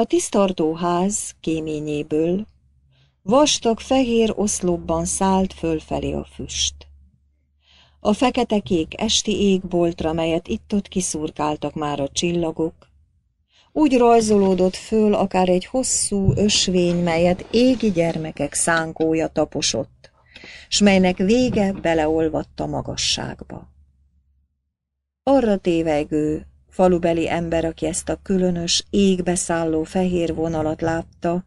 A tisztardó ház kéményéből vastag fehér oszlopban szállt fölfelé a füst. A fekete-kék esti égboltra, melyet itt-ott kiszurkáltak már a csillagok, úgy rajzolódott föl akár egy hosszú ösvény, melyet égi gyermekek szánkója taposott, s melynek vége beleolvadt a magasságba. Arra tévegő, falubeli ember, aki ezt a különös, égbe szálló fehér vonalat látta,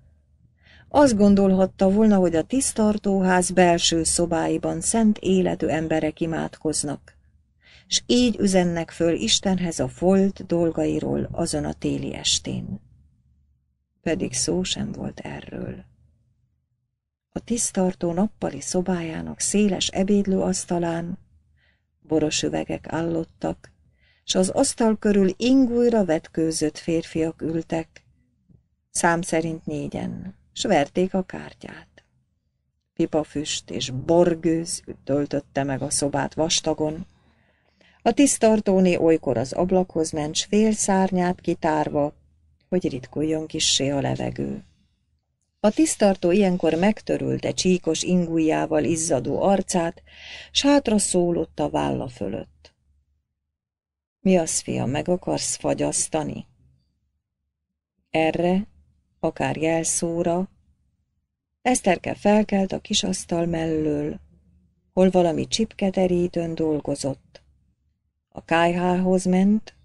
azt gondolhatta volna, hogy a tisztartóház belső szobáiban szent életű emberek imádkoznak, s így üzennek föl Istenhez a folt dolgairól azon a téli estén. Pedig szó sem volt erről. A tisztartó nappali szobájának széles ebédlő asztalán borosüvegek állottak, s az asztal körül ingújra vetkőzött férfiak ültek, szám szerint négyen, s verték a kártyát. Pipafüst és borgőz töltötte meg a szobát vastagon. A tisztartóni olykor az ablakhoz ments s fél szárnyát kitárva, hogy ritkuljon kissé a levegő. A tisztartó ilyenkor megtörülte csíkos ingújjával izzadó arcát, s hátra szólott a válla fölött. Mi az, fia, meg akarsz fagyasztani? Erre, akár jelszóra, Eszterke felkelt a kis asztal mellől, hol valami csipketerítőn dolgozott. A kájhához ment,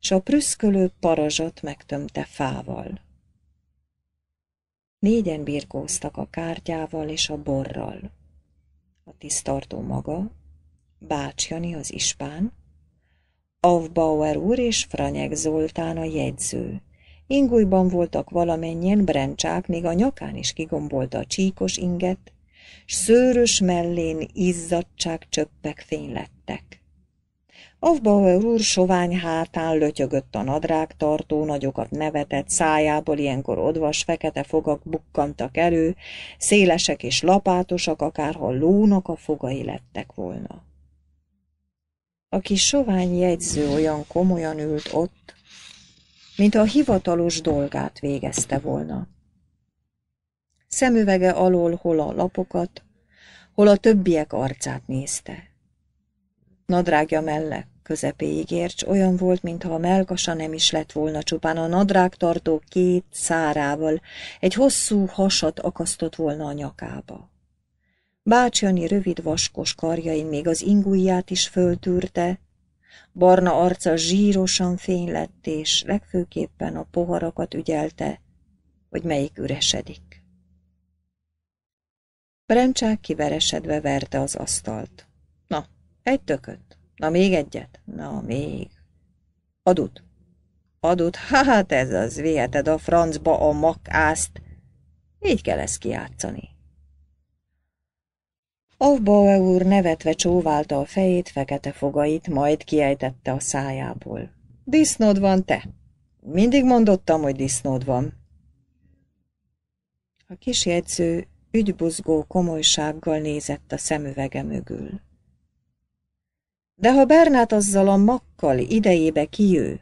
s a prüszkölő parazsot megtömte fával. Négyen birkóztak a kártyával és a borral. A tisztartó maga, bácsjani az ispán, Aufbauer úr és Franek Zoltán a jegyző. Ingújban voltak valamennyien, Brencsák még a nyakán is kigombolta a csíkos inget, s szőrös mellén izzadság csöppek fénylettek. Aufbauer úr sovány hátán lötyögött a nadrág tartó, nagyokat nevetett, szájából ilyenkor odvas fekete fogak bukkantak elő, szélesek és lapátosak, akárha lónak a fogai lettek volna aki sovány jegyző olyan komolyan ült ott, mint a hivatalos dolgát végezte volna. Szemüvege alól hol a lapokat, hol a többiek arcát nézte. Nadrágja mellett közepéig érts olyan volt, mintha a melkasa nem is lett volna csupán a tartó két szárával, egy hosszú hasat akasztott volna a nyakába. Bácsani rövid vaskos karjain még az ingujját is föltűrte, barna arca zsírosan fény lett, és legfőképpen a poharakat ügyelte, hogy melyik üresedik. Brencsák kiveresedve verte az asztalt. Na, egy tököt, na még egyet, na még. Adut, adut, hát ez az, viheted a francba a makást. Így kell ezt kiátszani. Avbauer úr nevetve csóválta a fejét, fekete fogait, majd kiejtette a szájából. Disznód van te! Mindig mondottam, hogy disznód van. A kisjegyző ügybuzgó komolysággal nézett a szemüvege mögül. De ha Bernát azzal a makkal idejébe kijő,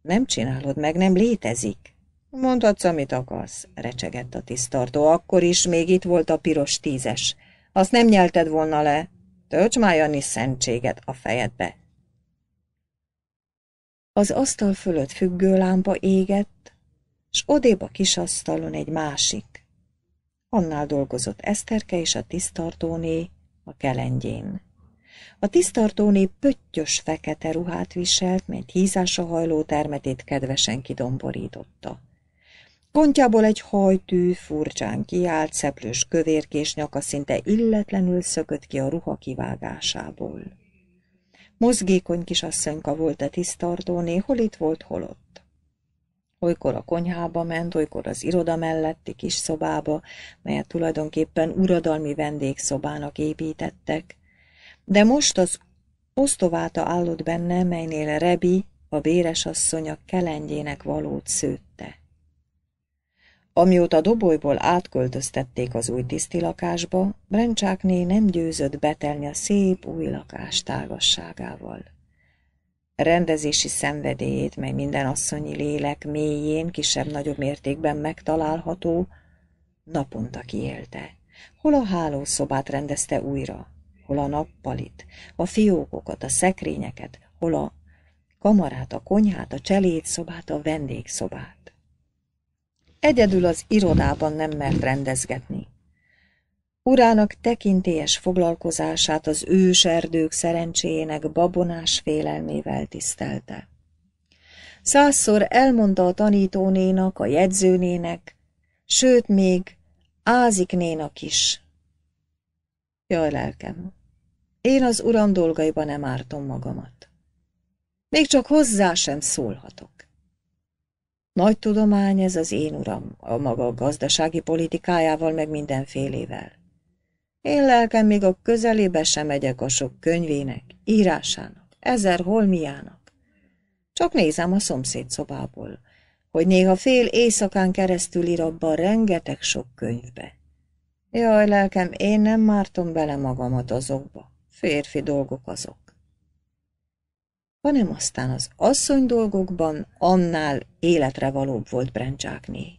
nem csinálod meg, nem létezik. Mondhatsz, amit akarsz, recsegett a tisztartó. Akkor is még itt volt a piros tízes. Azt nem nyelted volna le. Tölts már Jani szentséget a fejedbe. Az asztal fölött függőlámpa égett, s odébb a kis asztalon egy másik. Annál dolgozott Eszterke és a tisztartóné a kelengyén. A tisztartóné pöttyös fekete ruhát viselt, mert hízása hajló termetét kedvesen kidomborította. Pontjából egy hajtű, furcsán kiállt, szeplős kövérkés nyaka szinte illetlenül szökött ki a ruha kivágásából. Mozgékony kisasszonyka volt a tisztartó, néhol itt volt, holott. Olykor a konyhába ment, olykor az iroda melletti kis szobába, melyet tulajdonképpen uradalmi vendégszobának építettek. De most az osztováta állott benne, melynél Rebi, a béres a kelengyének valót szőtte. Amióta dobolyból átköltöztették az új lakásba, Brencsákné nem győzött betelni a szép új lakás tágasságával. Rendezési szenvedélyét, mely minden asszonyi lélek mélyén kisebb-nagyobb mértékben megtalálható, naponta kiélte. Hol a hálószobát rendezte újra, hol a nappalit, a fiókokat, a szekrényeket, hol a kamarát, a konyhát, a cselédszobát, a vendégszobát. Egyedül az irodában nem mert rendezgetni. Urának tekintélyes foglalkozását az erdők szerencséjének babonás félelmével tisztelte. Százszor elmondta a tanítónénak, a jegyzőnének, sőt még áziknénak is. Jaj, lelkem, én az uram dolgaiban nem ártom magamat. Még csak hozzá sem szólhatok. Nagy tudomány ez az én uram, a maga gazdasági politikájával meg mindenfélével. Én lelkem még a közelébe sem megyek a sok könyvének, írásának, ezer holmiának. Csak nézem a szomszéd szobából, hogy néha fél éjszakán keresztül ír abban rengeteg sok könyvbe. Jaj, lelkem, én nem mártom bele magamat azokba. Férfi dolgok azok hanem aztán az asszony dolgokban annál életre valóbb volt Brencsákné.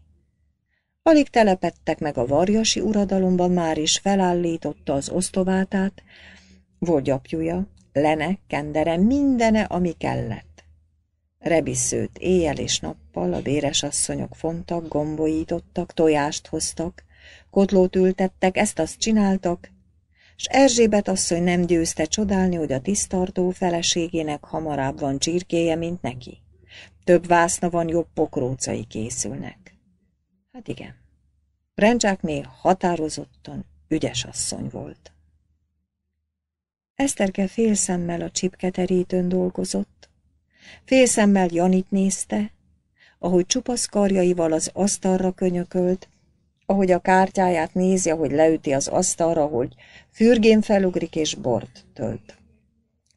Alig telepettek meg a varjasi uradalomban, már is felállította az osztovátát, volt gyapjúja, lene, kendere, mindene, ami kellett. Rebiszőt éjjel és nappal a béres asszonyok fontak, gombolítottak, tojást hoztak, kotlót ültettek, ezt azt csináltak, s Erzsébet asszony nem győzte csodálni, hogy a tisztartó feleségének hamarabb van csirkéje, mint neki. Több vászna van, jobb pokrócai készülnek. Hát igen, Brencsákné határozottan ügyes asszony volt. Eszterke félszemmel a csipketerítőn dolgozott, félszemmel Janit nézte, ahogy csupasz karjaival az asztalra könyökölt, ahogy a kártyáját nézi, ahogy leüti az asztalra, hogy fürgén felugrik és bort tölt.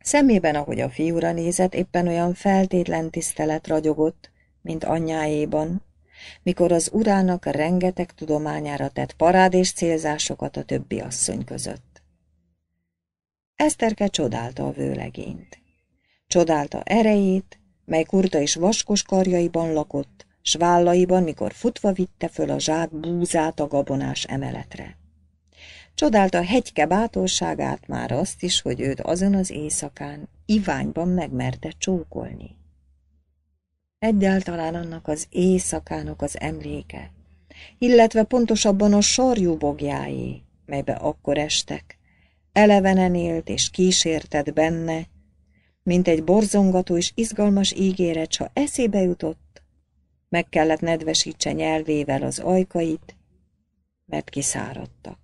Szemében, ahogy a fiúra nézett, éppen olyan feltétlen tisztelet ragyogott, mint anyjáéban, mikor az urának rengeteg tudományára tett parád és célzásokat a többi asszony között. Eszterke csodálta a vőlegényt. Csodálta erejét, mely kurta és vaskos karjaiban lakott, s vállaiban, mikor futva vitte föl a zsák búzát a gabonás emeletre. Csodálta hegyke bátorságát már azt is, hogy őt azon az éjszakán iványban megmerte csókolni. Egyáltalán annak az éjszakának az emléke, illetve pontosabban a sarjú bogjáé, melybe akkor estek, elevenen élt és kísértett benne, mint egy borzongató és izgalmas ígéret, ha eszébe jutott, meg kellett nedvesítse nyelvével az ajkait, mert kiszáradtak.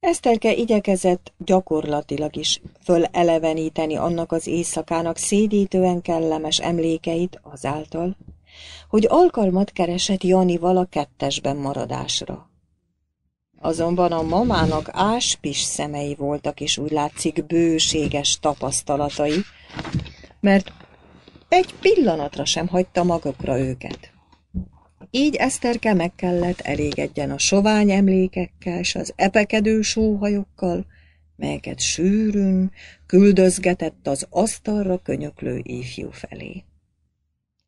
Eszterke igyekezett gyakorlatilag is föleleveníteni annak az éjszakának szédítően kellemes emlékeit azáltal, hogy alkalmat keresett Janival a kettesben maradásra. Azonban a mamának áspis szemei voltak, és úgy látszik bőséges tapasztalatai, mert egy pillanatra sem hagyta magukra őket. Így Eszterke meg kellett elégedjen a sovány emlékekkel és az epekedő sóhajokkal, melyeket sűrűn küldözgetett az asztalra könyöklő ifjú felé.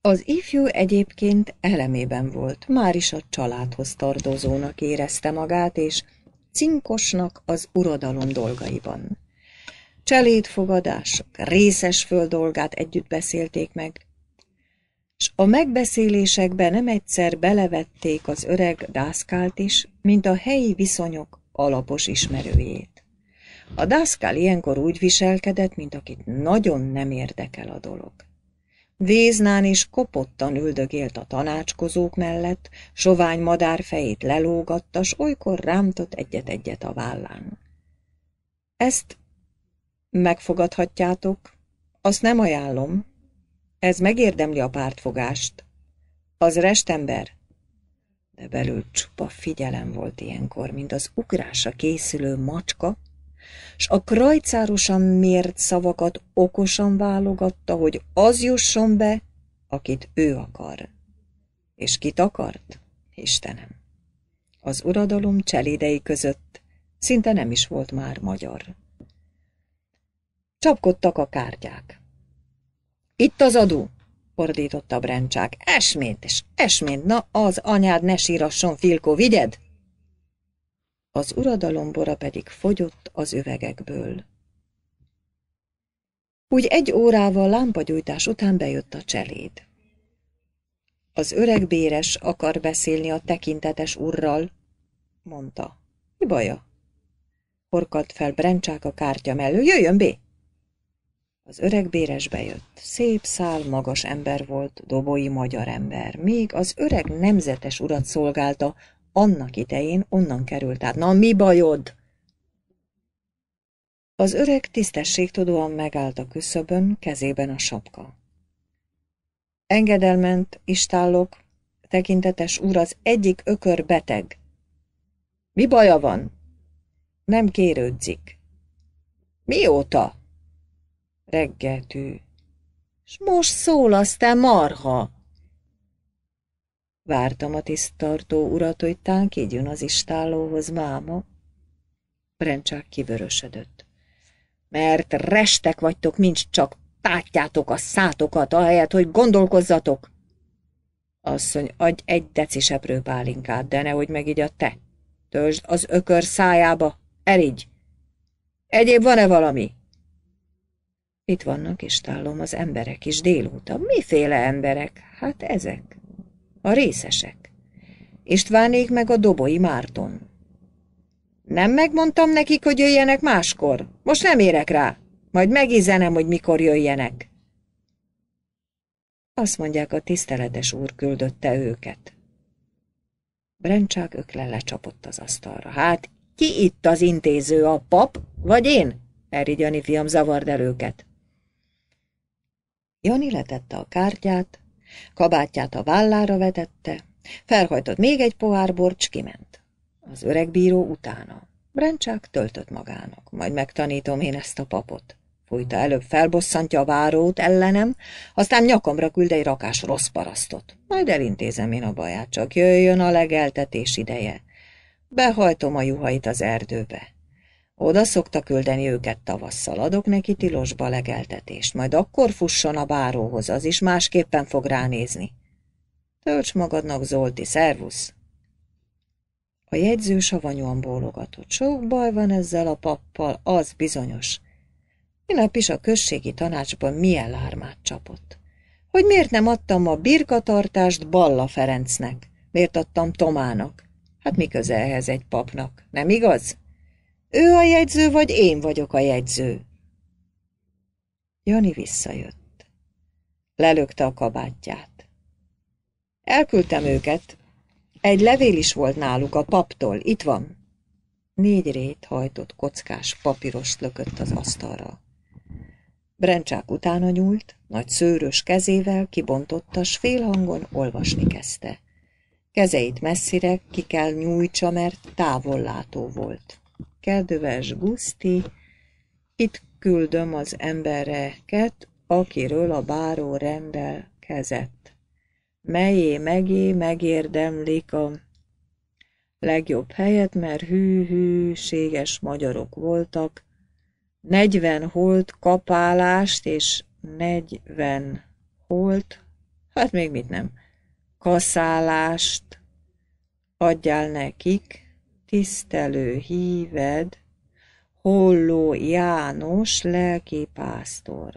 Az ifjú egyébként elemében volt, már is a családhoz tartozónak érezte magát, és cinkosnak az uradalom dolgaiban cselédfogadások, részes földolgát együtt beszélték meg, s a megbeszélésekbe nem egyszer belevették az öreg Dászkált is, mint a helyi viszonyok alapos ismerőjét. A Dászkál ilyenkor úgy viselkedett, mint akit nagyon nem érdekel a dolog. Véznán is kopottan üldögélt a tanácskozók mellett, sovány madár fejét lelógatta, s olykor rámtott egyet-egyet a vállán. Ezt Megfogadhatjátok. Azt nem ajánlom. Ez megérdemli a pártfogást. Az restember? De belül csupa figyelem volt ilyenkor, mint az ugrása készülő macska, s a krajcárosan mért szavakat okosan válogatta, hogy az jusson be, akit ő akar. És kit akart? Istenem! Az uradalom cselédei között szinte nem is volt már magyar. Csapkodtak a kártyák. Itt az adó, ordította Brencsák. Esmét és esmét, na az anyád ne sírasson, Filko, vigyed! Az uradalombora pedig fogyott az üvegekből. Úgy egy órával lámpagyújtás után bejött a cseléd. Az öreg béres akar beszélni a tekintetes urral, mondta. Mi baja? Horkadt fel Brencsák a kártya mellől, jöjjön be! Az öreg béres bejött. Szép szál, magas ember volt, dobói magyar ember. Még az öreg nemzetes urat szolgálta, annak idején onnan került át. Na, mi bajod? Az öreg tisztességtudóan megállt a küszöbön, kezében a sapka. Engedelment, istállok, tekintetes úr, az egyik ökör beteg. Mi baja van? Nem kérődzik. Mióta? reggetű. S most szólasz, te marha! Vártam a tisztartó urat, hogy tán kigyön az istálóhoz, máma. Brencsák kivörösödött. Mert restek vagytok, mint csak tátjátok a szátokat, ahelyett, hogy gondolkozzatok. Asszony, adj egy deci seprő pálinkát, de nehogy a te. Töltsd az ökör szájába, eligy. Egyéb van-e valami? Itt vannak, tálom az emberek is délóta. Miféle emberek? Hát ezek. A részesek. Istvánék meg a dobói Márton. Nem megmondtam nekik, hogy jöjjenek máskor. Most nem érek rá. Majd megizenem, hogy mikor jöjjenek. Azt mondják, a tiszteletes úr küldötte őket. Brencsák ökle lecsapott az asztalra. Hát, ki itt az intéző, a pap, vagy én? Erigyani fiam zavard el őket. Jani letette a kártyát, kabátját a vállára vetette, felhajtott még egy pohár borcs, kiment. Az öreg bíró utána. Brencsák töltött magának, majd megtanítom én ezt a papot. Fújta előbb felbosszantja a várót ellenem, aztán nyakamra küld egy rakás rossz parasztot. Majd elintézem én a baját, csak jöjjön a legeltetés ideje. Behajtom a juhait az erdőbe. Oda szokta küldeni őket tavasszal, adok neki tilosba legeltetést, majd akkor fusson a báróhoz, az is másképpen fog ránézni. Tölts magadnak, Zolti, szervusz! A jegyző savanyúan bólogatott. Sok baj van ezzel a pappal, az bizonyos. Minap is a községi tanácsban milyen lármát csapott. Hogy miért nem adtam a birkatartást Balla Ferencnek? Miért adtam Tomának? Hát mi köze ehhez egy papnak, nem igaz? Ő a jegyző, vagy én vagyok a jegyző? Jani visszajött. Lelökte a kabátját. Elküldtem őket. Egy levél is volt náluk a paptól, itt van. Négy rét hajtott kockás papírost lökött az asztalra. Brencsák utána nyúlt, nagy szőrös kezével kibontotta, s félhangon olvasni kezdte. Kezeit messzire ki kell nyújtsa, mert távollátó volt kedves Guszti, itt küldöm az embereket, akiről a báró rendelkezett. Melyé megé megérdemlik a legjobb helyet, mert hűhűséges magyarok voltak, negyven holt kapálást és negyven holt, hát még mit nem, kaszálást adjál nekik, tisztelő híved, Holló János lelki pásztor.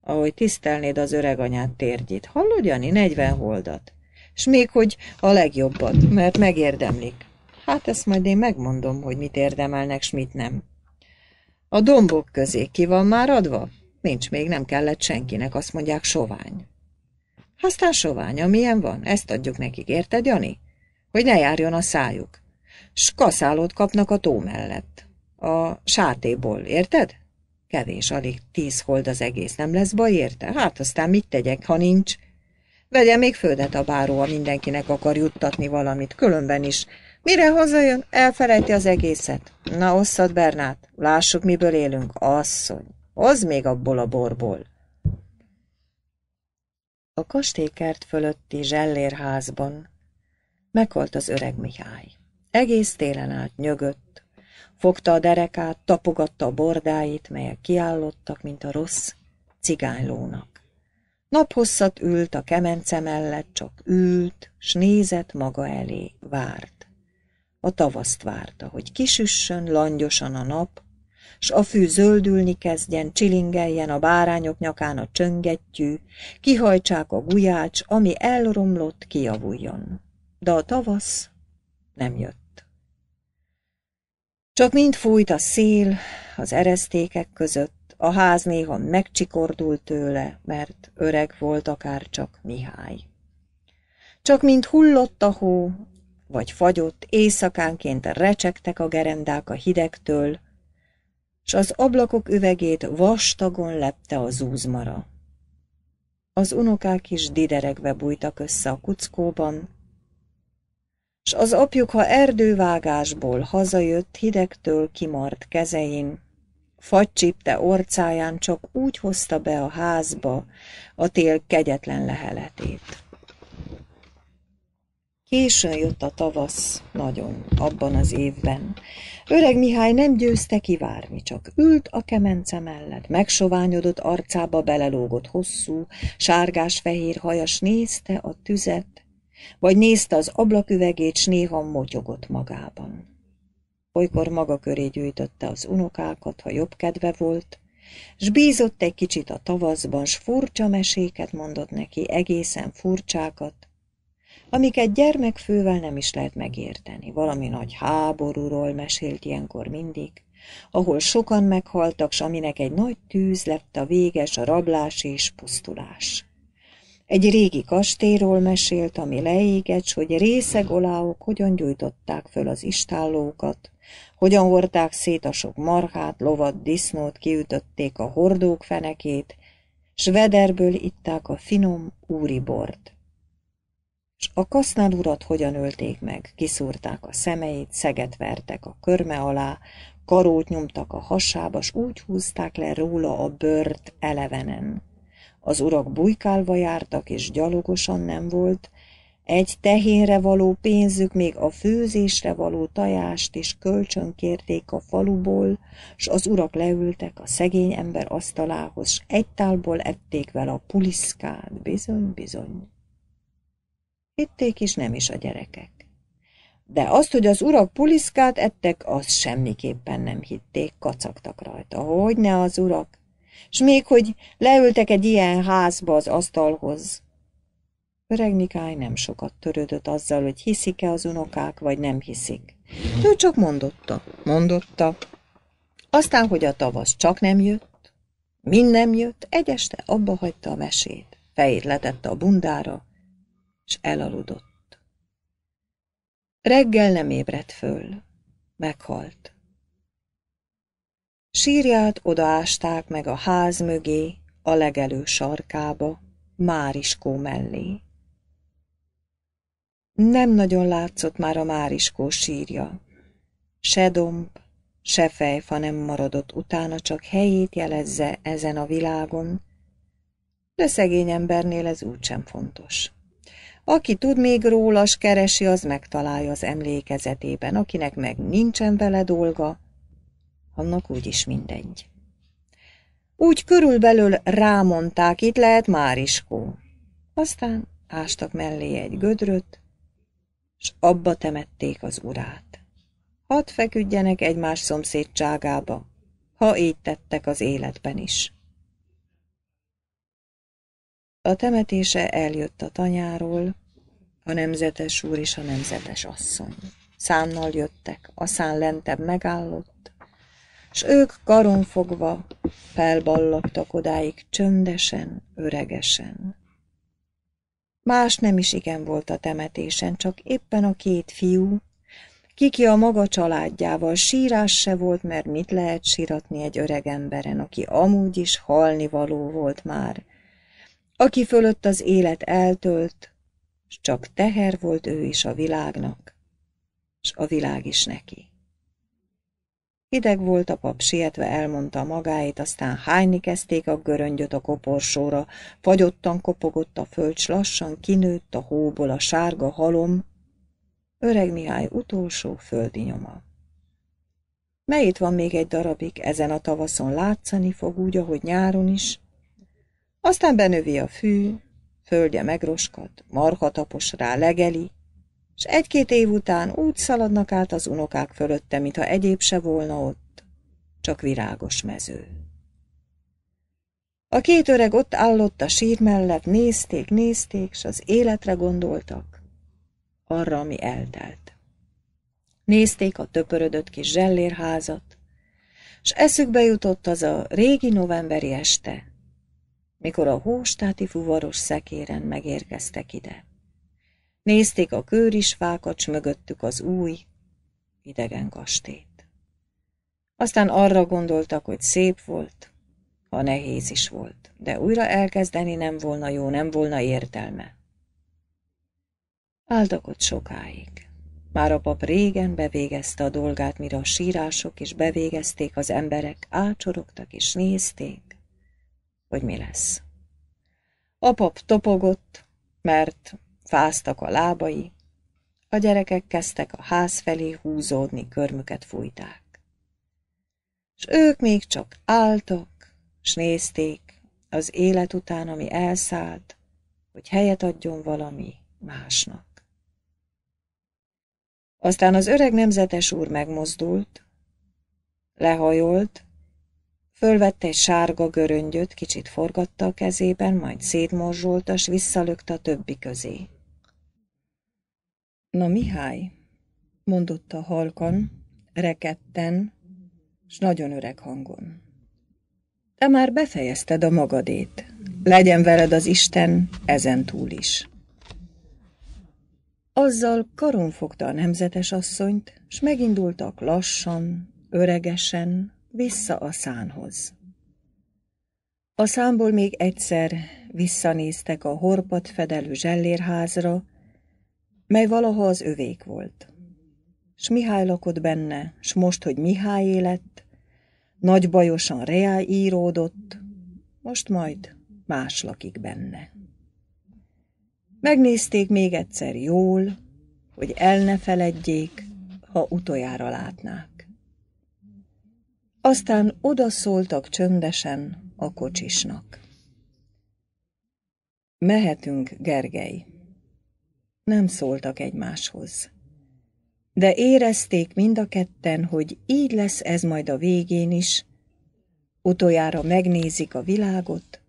Ahogy tisztelnéd az öreg öreganyát térgyit. Hallod, Jani, negyven holdat. S még hogy a legjobbat, mert megérdemlik. Hát ezt majd én megmondom, hogy mit érdemelnek, s mit nem. A dombok közé ki van már adva? Nincs még, nem kellett senkinek, azt mondják sovány. Aztán sovány, amilyen van, ezt adjuk nekik, érted, Jani? Hogy ne járjon a szájuk. S kaszálót kapnak a tó mellett. A sátéból, érted? Kevés, alig tíz hold az egész, nem lesz baj érte? Hát aztán mit tegyek, ha nincs? Vegye még földet a báró, ha mindenkinek akar juttatni valamit, különben is. Mire hazajön, elfelejti az egészet. Na, osszad, Bernát, lássuk, miből élünk, asszony. Hozz még abból a borból. A kastélykert fölötti zsellérházban meghalt az öreg Mihály. Egész télen át nyögött, fogta a derekát, tapogatta a bordáit, melyek kiállottak, mint a rossz cigánylónak. Naphosszat ült a kemence mellett, csak ült, s nézett maga elé, várt. A tavaszt várta, hogy kisüssön langyosan a nap, s a fű zöldülni kezdjen, csilingeljen a bárányok nyakán a csöngettyű, kihajtsák a gulyács, ami elromlott, kijavuljon. De a tavasz nem jött. Csak mind fújt a szél az eresztékek között, a ház néha megcsikordult tőle, mert öreg volt akár csak Mihály. Csak mint hullott a hó, vagy fagyott, éjszakánként recsegtek a gerendák a hidegtől, s az ablakok üvegét vastagon lepte a zúzmara. Az unokák is dideregve bújtak össze a kuckóban, s az apjuk, ha erdővágásból hazajött hidegtől kimart kezein, facsipte orcáján csak úgy hozta be a házba a tél kegyetlen leheletét. Későn jött a tavasz, nagyon, abban az évben. Öreg Mihály nem győzte kivárni, csak ült a kemence mellett, megsoványodott arcába belelógott hosszú, sárgás-fehér hajas nézte a tüzet, vagy nézte az ablaküvegét, s néha motyogott magában. Olykor maga köré gyűjtötte az unokákat, ha jobb kedve volt, s bízott egy kicsit a tavaszban, s furcsa meséket mondott neki, egészen furcsákat, amiket gyermekfővel nem is lehet megérteni. Valami nagy háborúról mesélt ilyenkor mindig, ahol sokan meghaltak, s aminek egy nagy tűz lett a véges a rablás és pusztulás. Egy régi kastélyról mesélt, ami leégett, hogy részeg oláok hogyan gyújtották föl az istállókat, hogyan hordták szét a sok marhát, lovat, disznót, kiütötték a hordók fenekét, s vederből itták a finom úri bort. S a kasznál urat hogyan ölték meg, kiszúrták a szemeit, szeget vertek a körme alá, karót nyomtak a hasába, s úgy húzták le róla a bört elevenen az urak bujkálva jártak, és gyalogosan nem volt, egy tehénre való pénzük még a főzésre való tajást is kölcsönkérték a faluból, s az urak leültek a szegény ember asztalához, s egy tálból ették vele a puliszkát, bizony-bizony. Hitték is nem is a gyerekek. De azt, hogy az urak puliszkát ettek, azt semmiképpen nem hitték, kacagtak rajta. Hogy ne az urak? s még hogy leültek egy ilyen házba az asztalhoz. Öreg Mikály nem sokat törődött azzal, hogy hiszik-e az unokák, vagy nem hiszik. Ő csak mondotta, mondotta. Aztán, hogy a tavasz csak nem jött, mind nem jött, egy este abba hagyta a mesét, fejét letette a bundára, és elaludott. Reggel nem ébredt föl, meghalt. Sírját odaásták meg a ház mögé, a legelő sarkába, Máriskó mellé. Nem nagyon látszott már a Máriskó sírja. Se domb, se fejfa nem maradott utána, csak helyét jelezze ezen a világon, de szegény embernél ez úgysem fontos. Aki tud még róla, s keresi, az megtalálja az emlékezetében, akinek meg nincsen vele dolga, annak úgyis mindegy. Úgy körülbelül rámondták, itt lehet Máriskó. Aztán ástak mellé egy gödröt, s abba temették az urát. Hadd feküdjenek egymás szomszédságába, ha így tettek az életben is. A temetése eljött a tanyáról, a nemzetes úr és a nemzetes asszony. Szánnal jöttek, a szán lentebb megállott, s ők karon fogva felballagtak odáig csöndesen, öregesen. Más nem is igen volt a temetésen, csak éppen a két fiú, kiki a maga családjával sírás se volt, mert mit lehet síratni egy öreg emberen, aki amúgy is halni való volt már, aki fölött az élet eltölt, s csak teher volt ő is a világnak, s a világ is neki. Hideg volt, a pap sietve elmondta magáit, aztán hányni kezdték a göröngyöt a koporsóra, fagyottan kopogott a föld, s lassan kinőtt a hóból a sárga halom, öreg Mihály utolsó földi nyoma. Me itt van még egy darabig, ezen a tavaszon látszani fog úgy, ahogy nyáron is. Aztán benövi a fű, földje megroskad, tapos rá legeli, és egy-két év után úgy szaladnak át az unokák fölötte, mintha egyéb se volna ott, csak virágos mező. A két öreg ott állott a sír mellett, nézték, nézték, s az életre gondoltak, arra, ami eltelt. Nézték a töpörödött kis zsellérházat, s eszükbe jutott az a régi novemberi este, mikor a hóstáti fuvaros szekéren megérkeztek ide. Nézték a kőrisfákat, s mögöttük az új, idegen kastélyt. Aztán arra gondoltak, hogy szép volt, ha nehéz is volt, de újra elkezdeni nem volna jó, nem volna értelme. Áldakott sokáig. Már a pap régen bevégezte a dolgát, mire a sírások is bevégezték, az emberek ácsorogtak és nézték, hogy mi lesz. A pap topogott, mert fáztak a lábai, a gyerekek kezdtek a ház felé húzódni, körmüket fújták. és ők még csak álltak, s nézték az élet után, ami elszállt, hogy helyet adjon valami másnak. Aztán az öreg nemzetes úr megmozdult, lehajolt, fölvette egy sárga göröngyöt, kicsit forgatta a kezében, majd szétmorzsolta, s visszalökte a többi közé. Na Mihály, mondotta halkan, reketten, s nagyon öreg hangon. Te már befejezted a magadét. Legyen veled az Isten ezen túl is. Azzal karon fogta a nemzetes asszonyt, s megindultak lassan, öregesen, vissza a szánhoz. A számból még egyszer visszanéztek a horpat fedelő zsellérházra, mely valaha az övék volt. S Mihály lakott benne, s most, hogy Mihály élet, nagy bajosan reá íródott, most majd más lakik benne. Megnézték még egyszer jól, hogy el ne feledjék, ha utoljára látnák. Aztán odaszóltak csöndesen a kocsisnak. Mehetünk, Gergely! nem szóltak egymáshoz. De érezték mind a ketten, hogy így lesz ez majd a végén is. Utoljára megnézik a világot,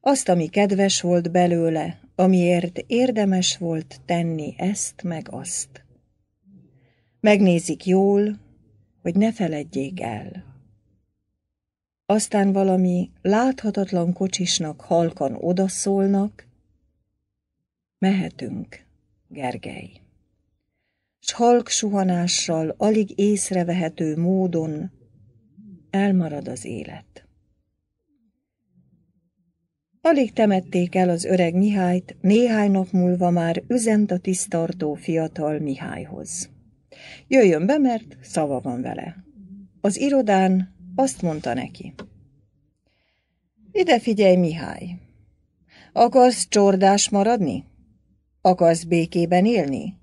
azt, ami kedves volt belőle, amiért érdemes volt tenni ezt meg azt. Megnézik jól, hogy ne feledjék el. Aztán valami láthatatlan kocsisnak halkan odaszólnak, mehetünk. Gergely. S halk suhanással, alig észrevehető módon elmarad az élet. Alig temették el az öreg Mihályt, néhány nap múlva már üzent a tisztartó fiatal Mihályhoz. Jöjjön be, mert szava van vele. Az irodán azt mondta neki. Ide figyelj, Mihály! Akarsz csordás maradni? Akarsz békében élni?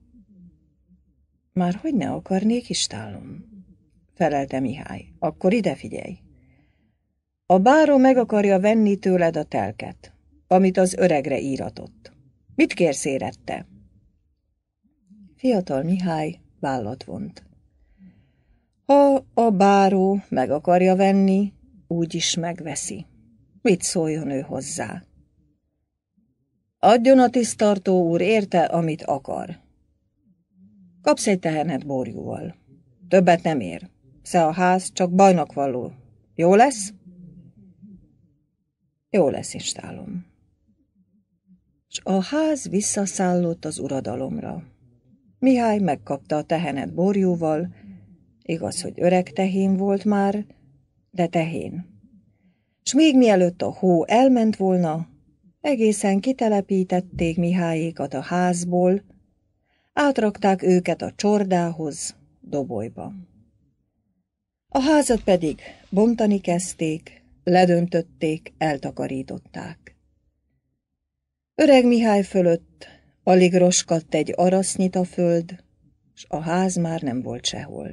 Már hogy ne akarnék, Istálom? felelte Mihály. Akkor ide figyelj. A báró meg akarja venni tőled a telket, amit az öregre íratott. Mit kérsz érette? Fiatal Mihály vállat vont. Ha a báró meg akarja venni, úgy is megveszi. Mit szóljon ő hozzá? Adjon a tisztartó úr érte, amit akar. Kapsz egy tehenet borjúval. Többet nem ér. Sze a ház csak bajnak való. Jó lesz? Jó lesz, Istálom. S a ház visszaszállott az uradalomra. Mihály megkapta a tehenet borjúval, igaz, hogy öreg tehén volt már, de tehén. S még mielőtt a hó elment volna, Egészen kitelepítették Mihályékat a házból, átrakták őket a csordához, dobolyba. A házat pedig bontani kezdték, ledöntötték, eltakarították. Öreg Mihály fölött alig roskadt egy arasznyit a föld, s a ház már nem volt sehol.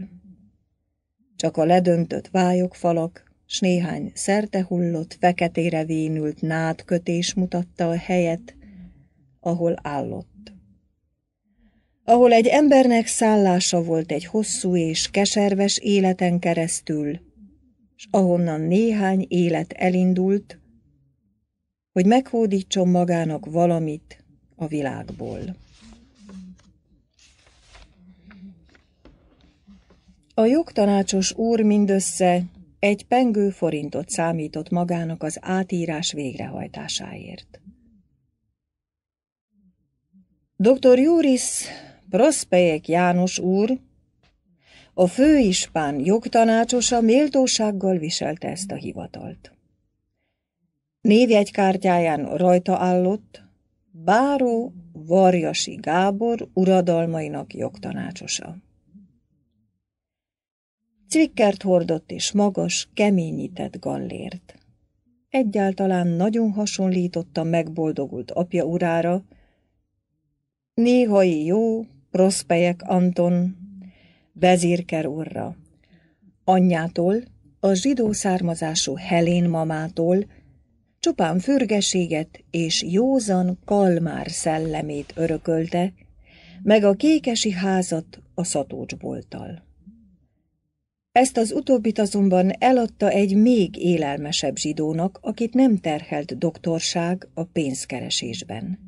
Csak a ledöntött vályok falak, s néhány hullott, feketére vénült nádkötés mutatta a helyet, ahol állott. Ahol egy embernek szállása volt egy hosszú és keserves életen keresztül, s ahonnan néhány élet elindult, hogy meghódítson magának valamit a világból. A jogtanácsos úr mindössze egy pengő forintot számított magának az átírás végrehajtásáért. Dr. Júris Prospejek János úr, a főispán jogtanácsosa méltósággal viselte ezt a hivatalt. Névjegykártyáján rajta állott Báró Varjasi Gábor uradalmainak jogtanácsosa. Cvikkert hordott és magas, keményített gallért. Egyáltalán nagyon hasonlított a megboldogult apja urára, néhai jó, proszpejek Anton, bezirker urra. Anyjától, a zsidó származású Helén mamától, csupán fürgeséget és józan kalmár szellemét örökölte, meg a kékesi házat a szatócsbolttal. Ezt az utóbbit azonban eladta egy még élelmesebb zsidónak, akit nem terhelt doktorság a pénzkeresésben.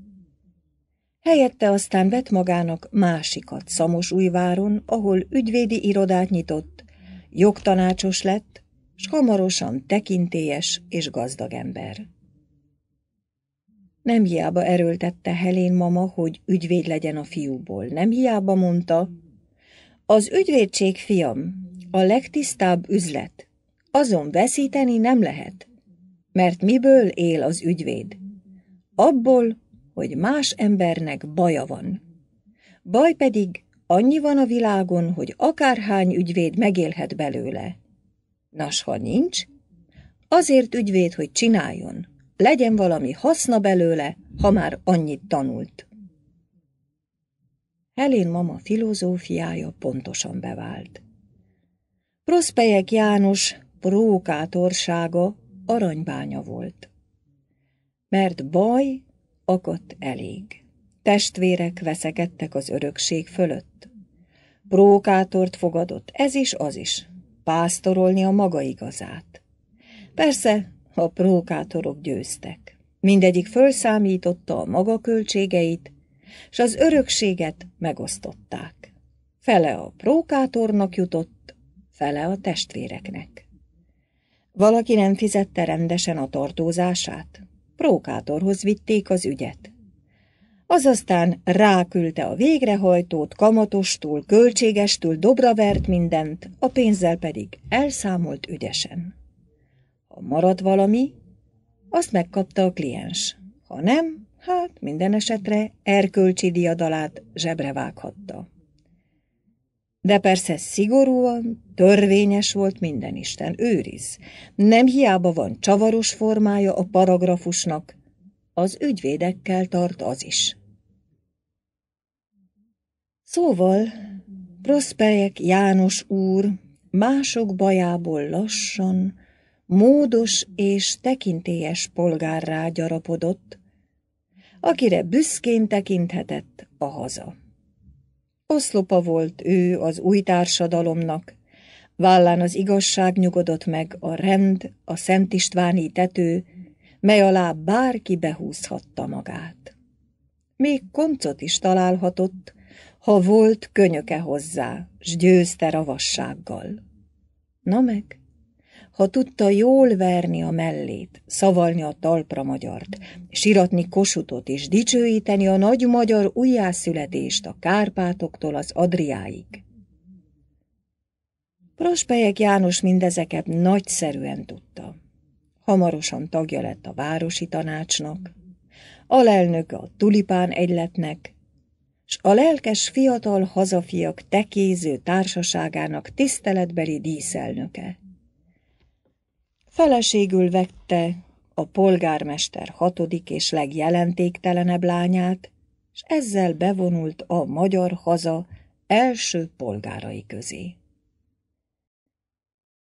Helyette aztán vett magának másikat Szamosújváron, ahol ügyvédi irodát nyitott, jogtanácsos lett, s hamarosan tekintélyes és gazdag ember. Nem hiába erőltette Helén mama, hogy ügyvéd legyen a fiúból, nem hiába mondta, az ügyvédség fiam, a legtisztább üzlet. Azon veszíteni nem lehet, mert miből él az ügyvéd? Abból, hogy más embernek baja van. Baj pedig annyi van a világon, hogy akárhány ügyvéd megélhet belőle. Nas, ha nincs, azért ügyvéd, hogy csináljon, legyen valami haszna belőle, ha már annyit tanult. Helén mama filozófiája pontosan bevált. Proszpejek János brókátorsága aranybánya volt. Mert baj akadt elég. Testvérek veszekedtek az örökség fölött. Prókátort fogadott ez is, az is. Pásztorolni a maga igazát. Persze, a prókátorok győztek. Mindegyik fölszámította a maga költségeit, s az örökséget megosztották. Fele a prókátornak jutott, fele a testvéreknek. Valaki nem fizette rendesen a tartózását? Prókátorhoz vitték az ügyet. Az aztán ráküldte a végrehajtót, kamatostól, költségestől, dobravert mindent, a pénzzel pedig elszámolt ügyesen. Ha maradt valami, azt megkapta a kliens. Ha nem, hát minden esetre erkölcsi diadalát zsebre vághatta. De persze szigorúan, törvényes volt minden Isten, őriz. Nem hiába van csavaros formája a paragrafusnak, az ügyvédekkel tart az is. Szóval proszperjek János úr mások bajából lassan, módos és tekintélyes polgárrá gyarapodott, akire büszkén tekinthetett a haza. Oszlopa volt ő az új társadalomnak, vállán az igazság nyugodott meg a rend, a Szent Istváni tető, mely alá bárki behúzhatta magát. Még koncot is találhatott, ha volt könyöke hozzá, s győzte ravassággal. Na meg, ha tudta jól verni a mellét, szavalni a talpra magyart, siratni kosutot és dicsőíteni a nagy magyar újjászületést a Kárpátoktól az Adriáig. Prospejek János mindezeket nagyszerűen tudta. Hamarosan tagja lett a városi tanácsnak, alelnöke a tulipán egyletnek, s a lelkes fiatal hazafiak tekéző társaságának tiszteletbeli díszelnöke. Feleségül vette a polgármester hatodik és legjelentéktelenebb lányát, és ezzel bevonult a magyar haza első polgárai közé.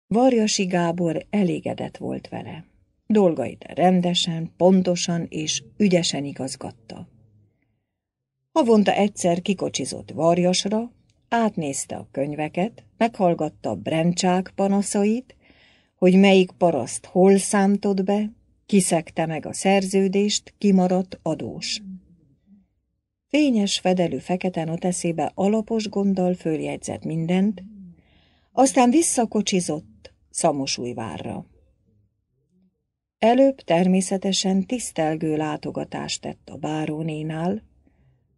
Varjasi Gábor elégedett volt vele. Dolgait rendesen, pontosan és ügyesen igazgatta. Havonta egyszer kikocsizott Varjasra, átnézte a könyveket, meghallgatta Brencsák panaszait, hogy melyik paraszt hol számtott be, kiszegte meg a szerződést, kimaradt adós. Fényes fedelű fekete teszébe alapos gonddal följegyzett mindent, aztán visszakocsizott Szamosújvárra. Előbb természetesen tisztelgő látogatást tett a bárónénál,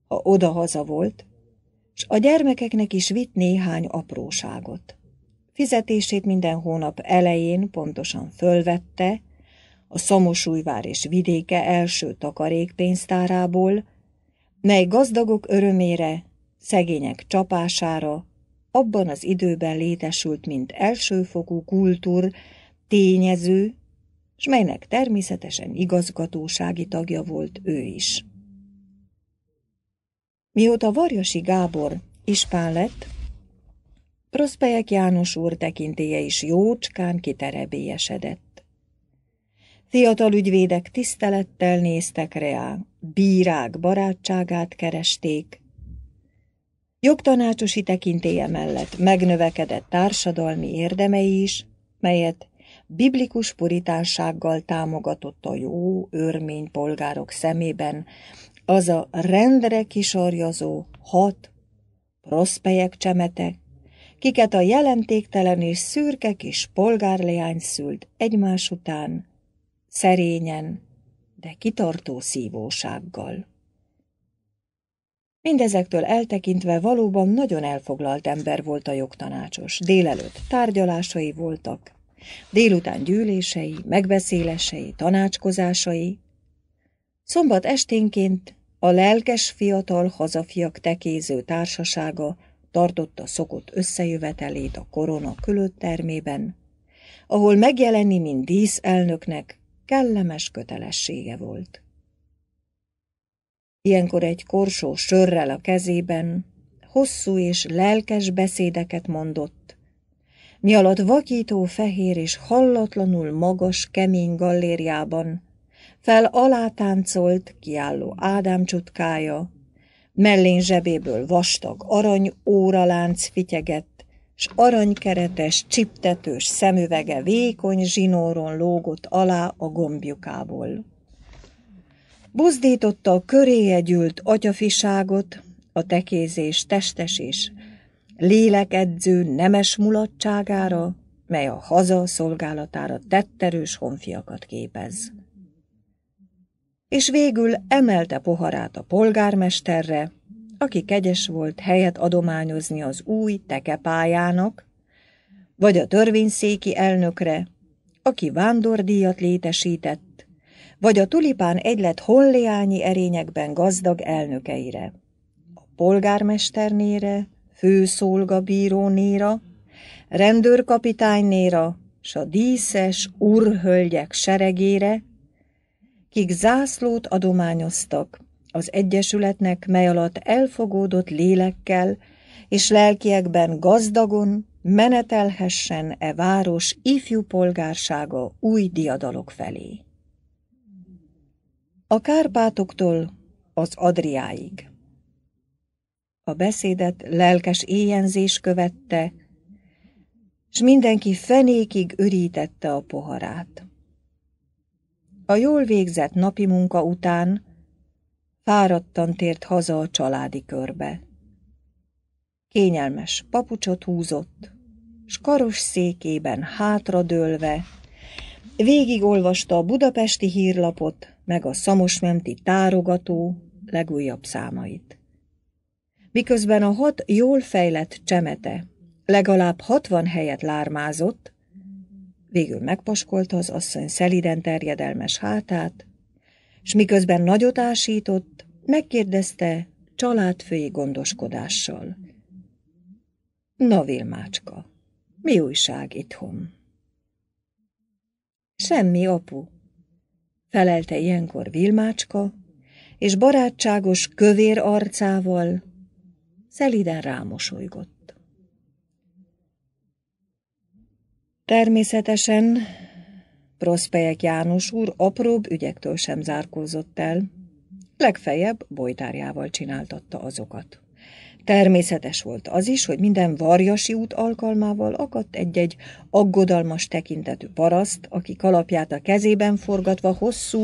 ha oda-haza volt, s a gyermekeknek is vitt néhány apróságot. Fizetését minden hónap elején pontosan fölvette, a Szomosújvár és vidéke első takarékpénztárából, mely gazdagok örömére, szegények csapására, abban az időben létesült, mint elsőfokú kultúr, tényező, s melynek természetesen igazgatósági tagja volt ő is. Mióta Varjasi Gábor ispán lett, Proszpejek János úr tekintéje is jócskán kiterebélyesedett. Fiatal ügyvédek tisztelettel néztek rá, bírák barátságát keresték. Jogtanácsosi tekintéje mellett megnövekedett társadalmi érdemei is, melyet biblikus puritánsággal támogatott a jó örmény polgárok szemében az a rendre kisarjazó hat proszpejek csemete kiket a jelentéktelen és szürke kis polgárleány szült egymás után, szerényen, de kitartó szívósággal. Mindezektől eltekintve valóban nagyon elfoglalt ember volt a jogtanácsos. Délelőtt tárgyalásai voltak, délután gyűlései, megbeszélései, tanácskozásai. Szombat esténként a lelkes fiatal hazafiak tekéző társasága tartotta szokott összejövetelét a korona külöttermében, ahol megjelenni, mint díszelnöknek kellemes kötelessége volt. Ilyenkor egy korsó sörrel a kezében hosszú és lelkes beszédeket mondott, mi alatt vakító fehér és hallatlanul magas, kemény gallériában fel alá táncolt kiálló Ádám csutkája, Mellén zsebéből vastag arany óralánc fityegett, s aranykeretes, csiptetős szemüvege vékony zsinóron lógott alá a gombjukából. Buzdította a köréje gyűlt atyafiságot, a tekézés testes és lélekedző nemes mulatságára, mely a haza szolgálatára tetterős honfiakat képez és végül emelte poharát a polgármesterre, aki kegyes volt helyet adományozni az új tekepályának, vagy a törvényszéki elnökre, aki vándordíjat létesített, vagy a tulipán egylet holléányi erényekben gazdag elnökeire, a polgármesternére, főszolgabírónéra, rendőrkapitánynéra, s a díszes úrhölgyek seregére, kik zászlót adományoztak az Egyesületnek, mely alatt elfogódott lélekkel és lelkiekben gazdagon menetelhessen e város ifjú polgársága új diadalok felé. A Kárpátoktól az Adriáig. A beszédet lelkes éjenzés követte, s mindenki fenékig ürítette a poharát. A jól végzett napi munka után fáradtan tért haza a családi körbe. Kényelmes papucsot húzott, s karos székében hátradőlve, végigolvasta a budapesti hírlapot, meg a szamosmenti tárogató legújabb számait. Miközben a hat jól fejlett csemete legalább hatvan helyet lármázott, végül megpaskolta az asszony szeliden terjedelmes hátát, s miközben nagyot ásított, megkérdezte családfői gondoskodással. Na, Vilmácska, mi újság itthon? Semmi, apu, felelte ilyenkor Vilmácska, és barátságos kövér arcával szeliden rámosolygott. Természetesen Proszpejek János úr apróbb ügyektől sem zárkózott el, legfeljebb bojtárjával csináltatta azokat. Természetes volt az is, hogy minden varjasi út alkalmával akadt egy-egy aggodalmas tekintetű paraszt, aki kalapját a kezében forgatva hosszú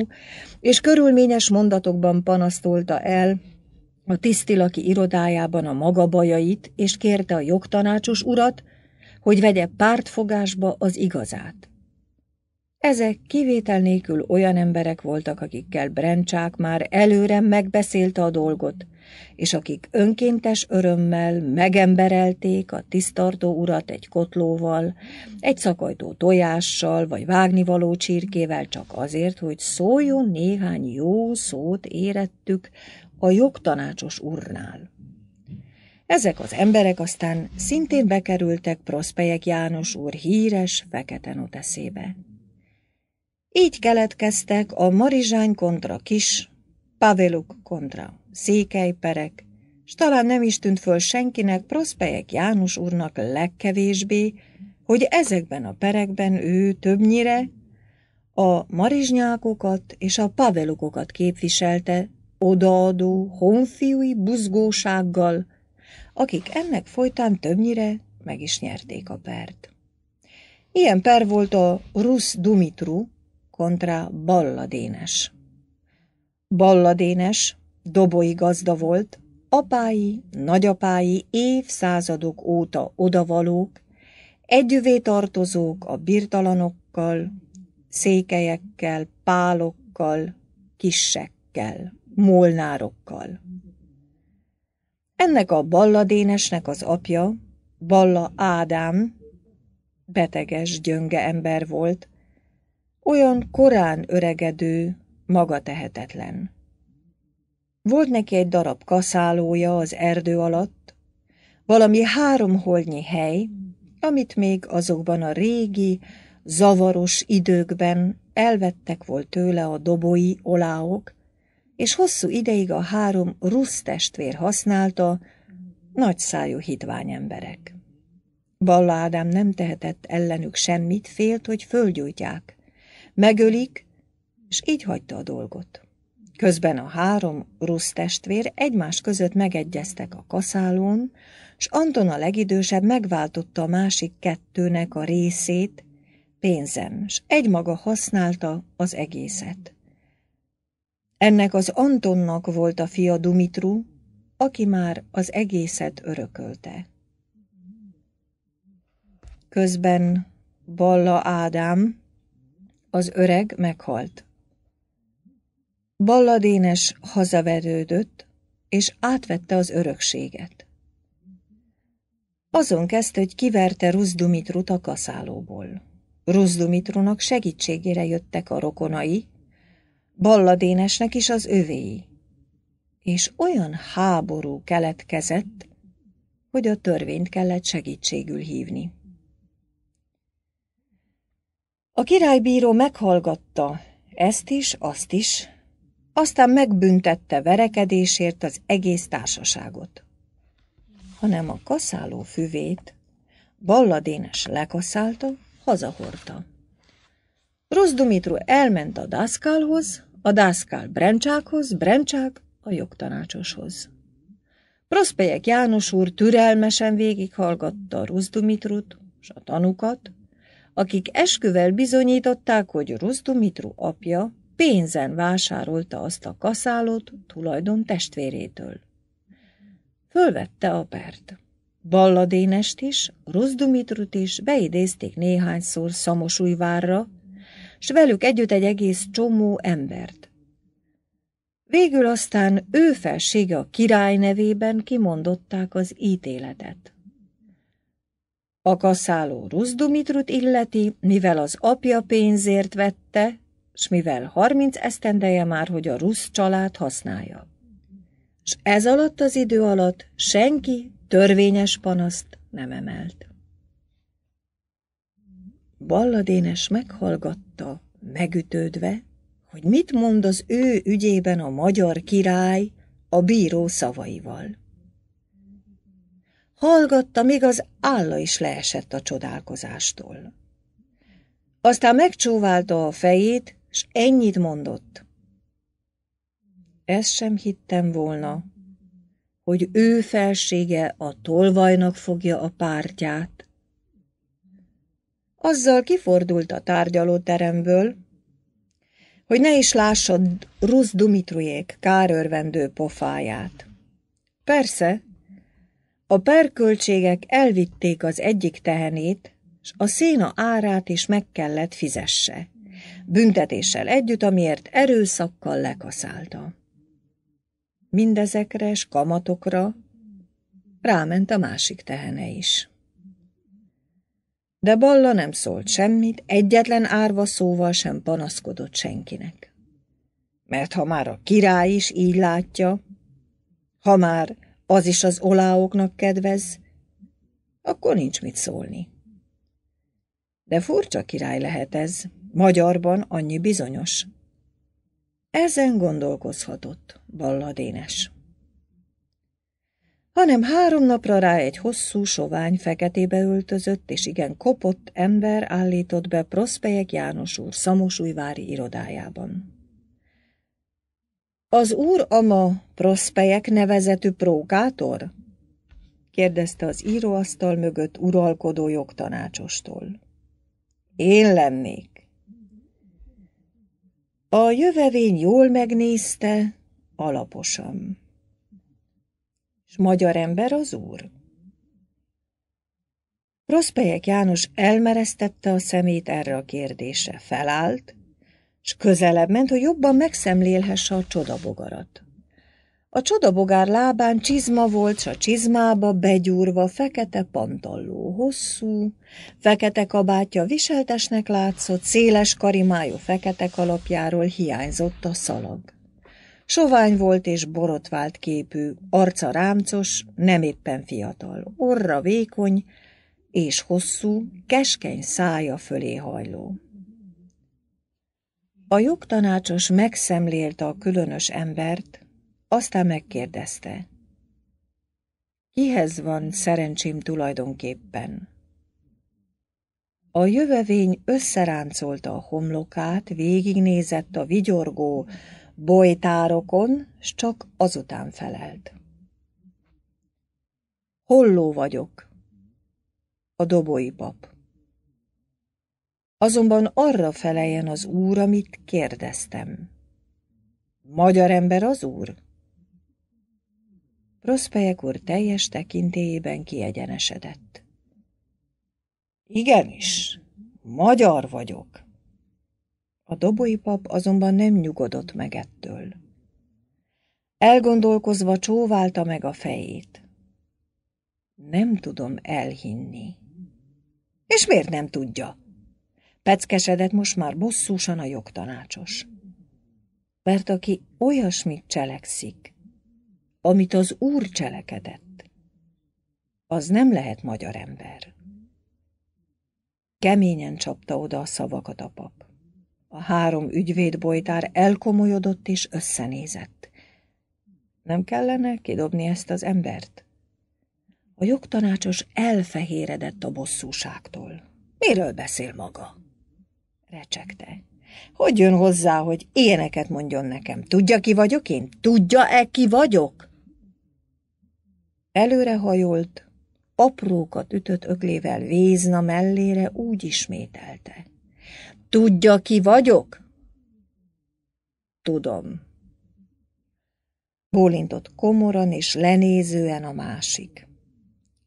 és körülményes mondatokban panasztolta el a tisztilaki irodájában a maga bajait, és kérte a jogtanácsos urat, hogy vegye pártfogásba az igazát. Ezek kivétel nélkül olyan emberek voltak, akikkel Brencsák már előre megbeszélte a dolgot, és akik önkéntes örömmel megemberelték a tisztartó urat egy kotlóval, egy szakajtó tojással vagy vágnivaló csirkével csak azért, hogy szóljon néhány jó szót érettük a jogtanácsos urnál. Ezek az emberek aztán szintén bekerültek Proszpejek János úr híres fekete noteszébe. Így keletkeztek a Marizsány kontra Kis, Paveluk kontra Székelyperek, s talán nem is tűnt föl senkinek Proszpejek János úrnak legkevésbé, hogy ezekben a perekben ő többnyire a marizsnyákokat és a pavelukokat képviselte, odaadó, honfiúi buzgósággal, akik ennek folytán többnyire meg is nyerték a pert. Ilyen per volt a Rusz Dumitru kontra Balladénes. Balladénes doboi gazda volt, apái, nagyapái évszázadok óta odavalók, együvé tartozók a birtalanokkal, székelyekkel, pálokkal, kisekkel, molnárokkal. Ennek a balladénesnek az apja, Balla Ádám, beteges, gyönge ember volt, olyan korán öregedő, maga tehetetlen. Volt neki egy darab kaszálója az erdő alatt, valami három hely, amit még azokban a régi, zavaros időkben elvettek volt tőle a dobói oláok, és hosszú ideig a három rusz testvér használta, nagyszájú hitványemberek. Balla Ádám nem tehetett ellenük semmit, félt, hogy fölgyújtják. Megölik, és így hagyta a dolgot. Közben a három rusz testvér egymás között megegyeztek a kaszálón, s Anton a legidősebb megváltotta a másik kettőnek a részét pénzem, s egymaga használta az egészet. Ennek az Antonnak volt a fia Dumitru, aki már az egészet örökölte. Közben Balla Ádám, az öreg meghalt. Balla Dénes hazaverődött, és átvette az örökséget. Azon kezdte, hogy kiverte Dumitrut a kaszálóból. Rusz Dumitrunak segítségére jöttek a rokonai, balladénesnek is az övéi. És olyan háború keletkezett, hogy a törvényt kellett segítségül hívni. A királybíró meghallgatta ezt is, azt is, aztán megbüntette verekedésért az egész társaságot. Hanem a kaszáló füvét balladénes lekaszálta, hazahorta. Rossz Dumitru elment a dászkálhoz, a dászkál Brencsákhoz, Brencsák a jogtanácsoshoz. Proszpejek János úr türelmesen végighallgatta a Ruzdumitrut és a tanukat, akik esküvel bizonyították, hogy Ruzdumitru apja pénzen vásárolta azt a kaszálót tulajdon testvérétől. Fölvette a pert. Balladénest is, Ruzdumitrut is beidézték néhányszor Szamosújvárra, s velük együtt egy egész csomó embert. Végül aztán ő felsége a király nevében kimondották az ítéletet. A kaszáló Ruzdumitrut illeti, mivel az apja pénzért vette, s mivel harminc esztendeje már, hogy a rusz család használja. S ez alatt az idő alatt senki törvényes panaszt nem emelt. Balladénes meghallgatta, megütődve, hogy mit mond az ő ügyében a magyar király a bíró szavaival. Hallgatta, még az álla is leesett a csodálkozástól. Aztán megcsóválta a fejét, s ennyit mondott. Ezt sem hittem volna, hogy ő felsége a tolvajnak fogja a pártját, azzal kifordult a tárgyalóteremből, hogy ne is lássa Rusz Dumitrujék kárörvendő pofáját. Persze, a perköltségek elvitték az egyik tehenét, s a széna árát is meg kellett fizesse, büntetéssel együtt, amiért erőszakkal lekaszálta. Mindezekre és kamatokra ráment a másik tehene is. De Balla nem szólt semmit, egyetlen árva szóval sem panaszkodott senkinek. Mert ha már a király is így látja, ha már az is az oláoknak kedvez, akkor nincs mit szólni. De furcsa király lehet ez, magyarban annyi bizonyos. Ezen gondolkozhatott Balla dénes hanem három napra rá egy hosszú, sovány, feketébe öltözött és igen kopott ember állított be Proszpejek János úr Szamosújvári irodájában. Az úr ama Proszpejek nevezetű prókátor? kérdezte az íróasztal mögött uralkodó jogtanácsostól. Én lennék. A jövevény jól megnézte, alaposan. S magyar ember az úr? Proszpejek János elmeresztette a szemét erre a kérdésre. Felállt, s közelebb ment, hogy jobban megszemlélhesse a csodabogarat. A csodabogár lábán csizma volt, s a csizmába begyúrva fekete pantalló, hosszú, fekete kabátja viseltesnek látszott, széles karimájú fekete kalapjáról hiányzott a szalag. Sovány volt és borotvált képű, arca rámcos, nem éppen fiatal, orra vékony és hosszú, keskeny szája fölé hajló. A jogtanácsos megszemlélte a különös embert, aztán megkérdezte. Kihez van szerencsém tulajdonképpen? A jövevény összeráncolta a homlokát, végignézett a vigyorgó, Bojtárokon, s csak azután felelt. Holló vagyok, a dobói pap. Azonban arra feleljen az úr, amit kérdeztem. Magyar ember az úr? Proszpejek úr teljes tekintélyében kiegyenesedett. Igenis, magyar vagyok. A dobói pap azonban nem nyugodott meg ettől. Elgondolkozva csóválta meg a fejét. Nem tudom elhinni. És miért nem tudja? Peckesedett most már bosszúsan a jogtanácsos. Mert aki olyasmit cselekszik, amit az úr cselekedett, az nem lehet magyar ember. Keményen csapta oda a szavakat a pap. A három ügyvédbojtár elkomolyodott és összenézett. Nem kellene kidobni ezt az embert? A jogtanácsos elfehéredett a bosszúságtól. Miről beszél maga? Recsegte. Hogy jön hozzá, hogy éneket mondjon nekem? Tudja, ki vagyok én? Tudja-e, ki vagyok? Előrehajolt, aprókat ütött öklével Vézna mellére úgy ismételte. Tudja, ki vagyok? Tudom. Bólintott komoran és lenézően a másik.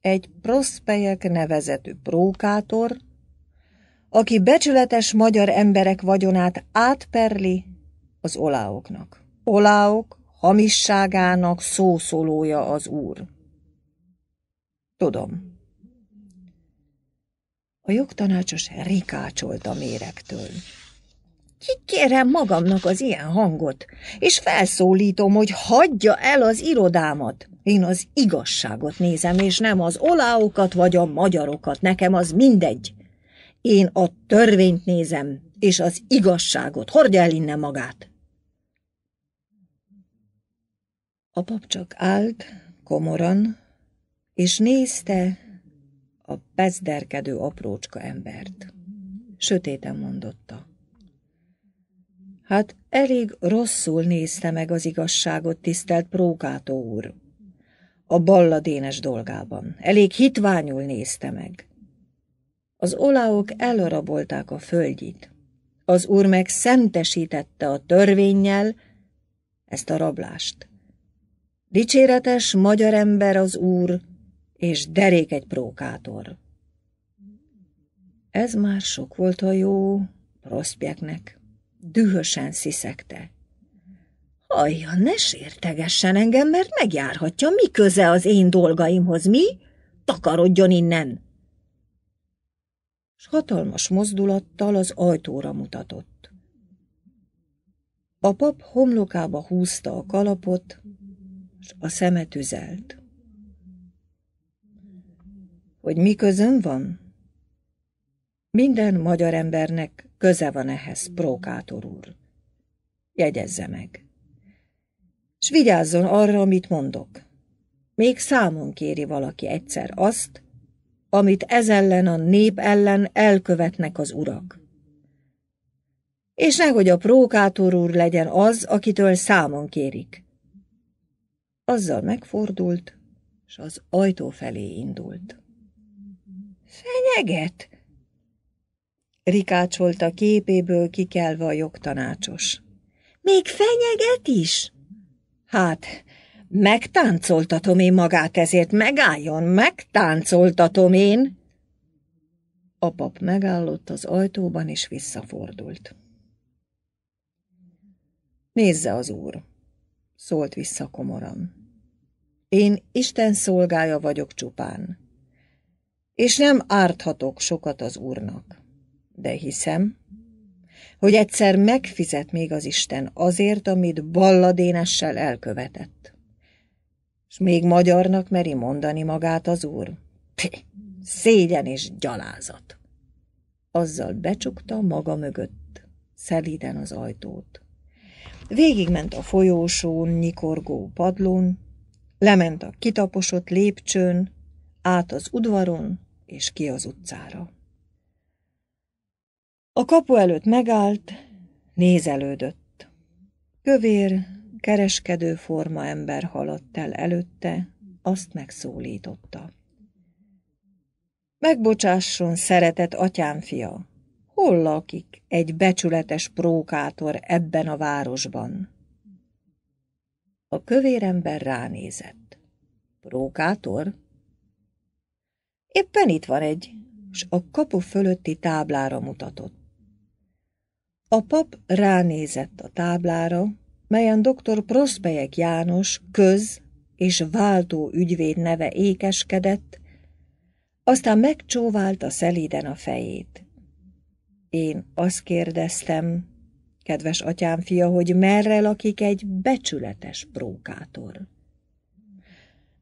Egy proszpejek nevezetű prókátor, aki becsületes magyar emberek vagyonát átperli az oláoknak. Oláok hamisságának szószólója az úr. Tudom. A jogtanácsos rikácsolt a méregtől. Kikérem magamnak az ilyen hangot, és felszólítom, hogy hagyja el az irodámat. Én az igazságot nézem, és nem az oláokat vagy a magyarokat, nekem az mindegy. Én a törvényt nézem, és az igazságot. Hordja el innen magát! A pap csak állt, komoran, és nézte, a bezderkedő aprócska embert. Sötéten mondotta. Hát elég rosszul nézte meg az igazságot, tisztelt Prókátó úr. A balladénes dolgában. Elég hitványul nézte meg. Az oláok elrabolták a földjét. Az úr meg szentesítette a törvényjel ezt a rablást. Dicséretes magyar ember az úr, és derék egy prókátor. Ez már sok volt a jó proszpjeknek. Dühösen sziszegte. Hajja, ne sértegessen engem, mert megjárhatja, mi köze az én dolgaimhoz, mi? Takarodjon innen! S hatalmas mozdulattal az ajtóra mutatott. A pap homlokába húzta a kalapot, s a szeme tüzelt hogy mi közön van? Minden magyar embernek köze van ehhez, prókátor úr. Jegyezze meg. S vigyázzon arra, amit mondok. Még számon kéri valaki egyszer azt, amit ez ellen a nép ellen elkövetnek az urak. És nehogy a prókátor úr legyen az, akitől számon kérik. Azzal megfordult, s az ajtó felé indult. Fenyeget? Rikácsolt a képéből kikelve a jogtanácsos. Még fenyeget is? Hát, megtáncoltatom én magát ezért, megálljon, megtáncoltatom én! A pap megállott az ajtóban, és visszafordult. Nézze az úr, szólt vissza komoran. Én Isten szolgája vagyok csupán és nem árthatok sokat az Úrnak. De hiszem, hogy egyszer megfizet még az Isten azért, amit balladénessel elkövetett. És még magyarnak meri mondani magát az Úr. Pé, szégyen és gyalázat. Azzal becsukta maga mögött, szeliden az ajtót. Végigment a folyósón, nyikorgó padlón, lement a kitaposott lépcsőn, át az udvaron, és ki az utcára. A kapu előtt megállt, nézelődött. Kövér, kereskedő forma ember haladt el előtte, azt megszólította. Megbocsásson, szeretett atyám fia, hol lakik egy becsületes prókátor ebben a városban? A kövér ember ránézett. Prókátor? Éppen itt van egy, s a kapu fölötti táblára mutatott. A pap ránézett a táblára, melyen dr. Proszbejek János köz és váltó ügyvéd neve ékeskedett, aztán megcsóválta szelíden a fejét. Én azt kérdeztem, kedves atyám fia, hogy merre lakik egy becsületes prókátor.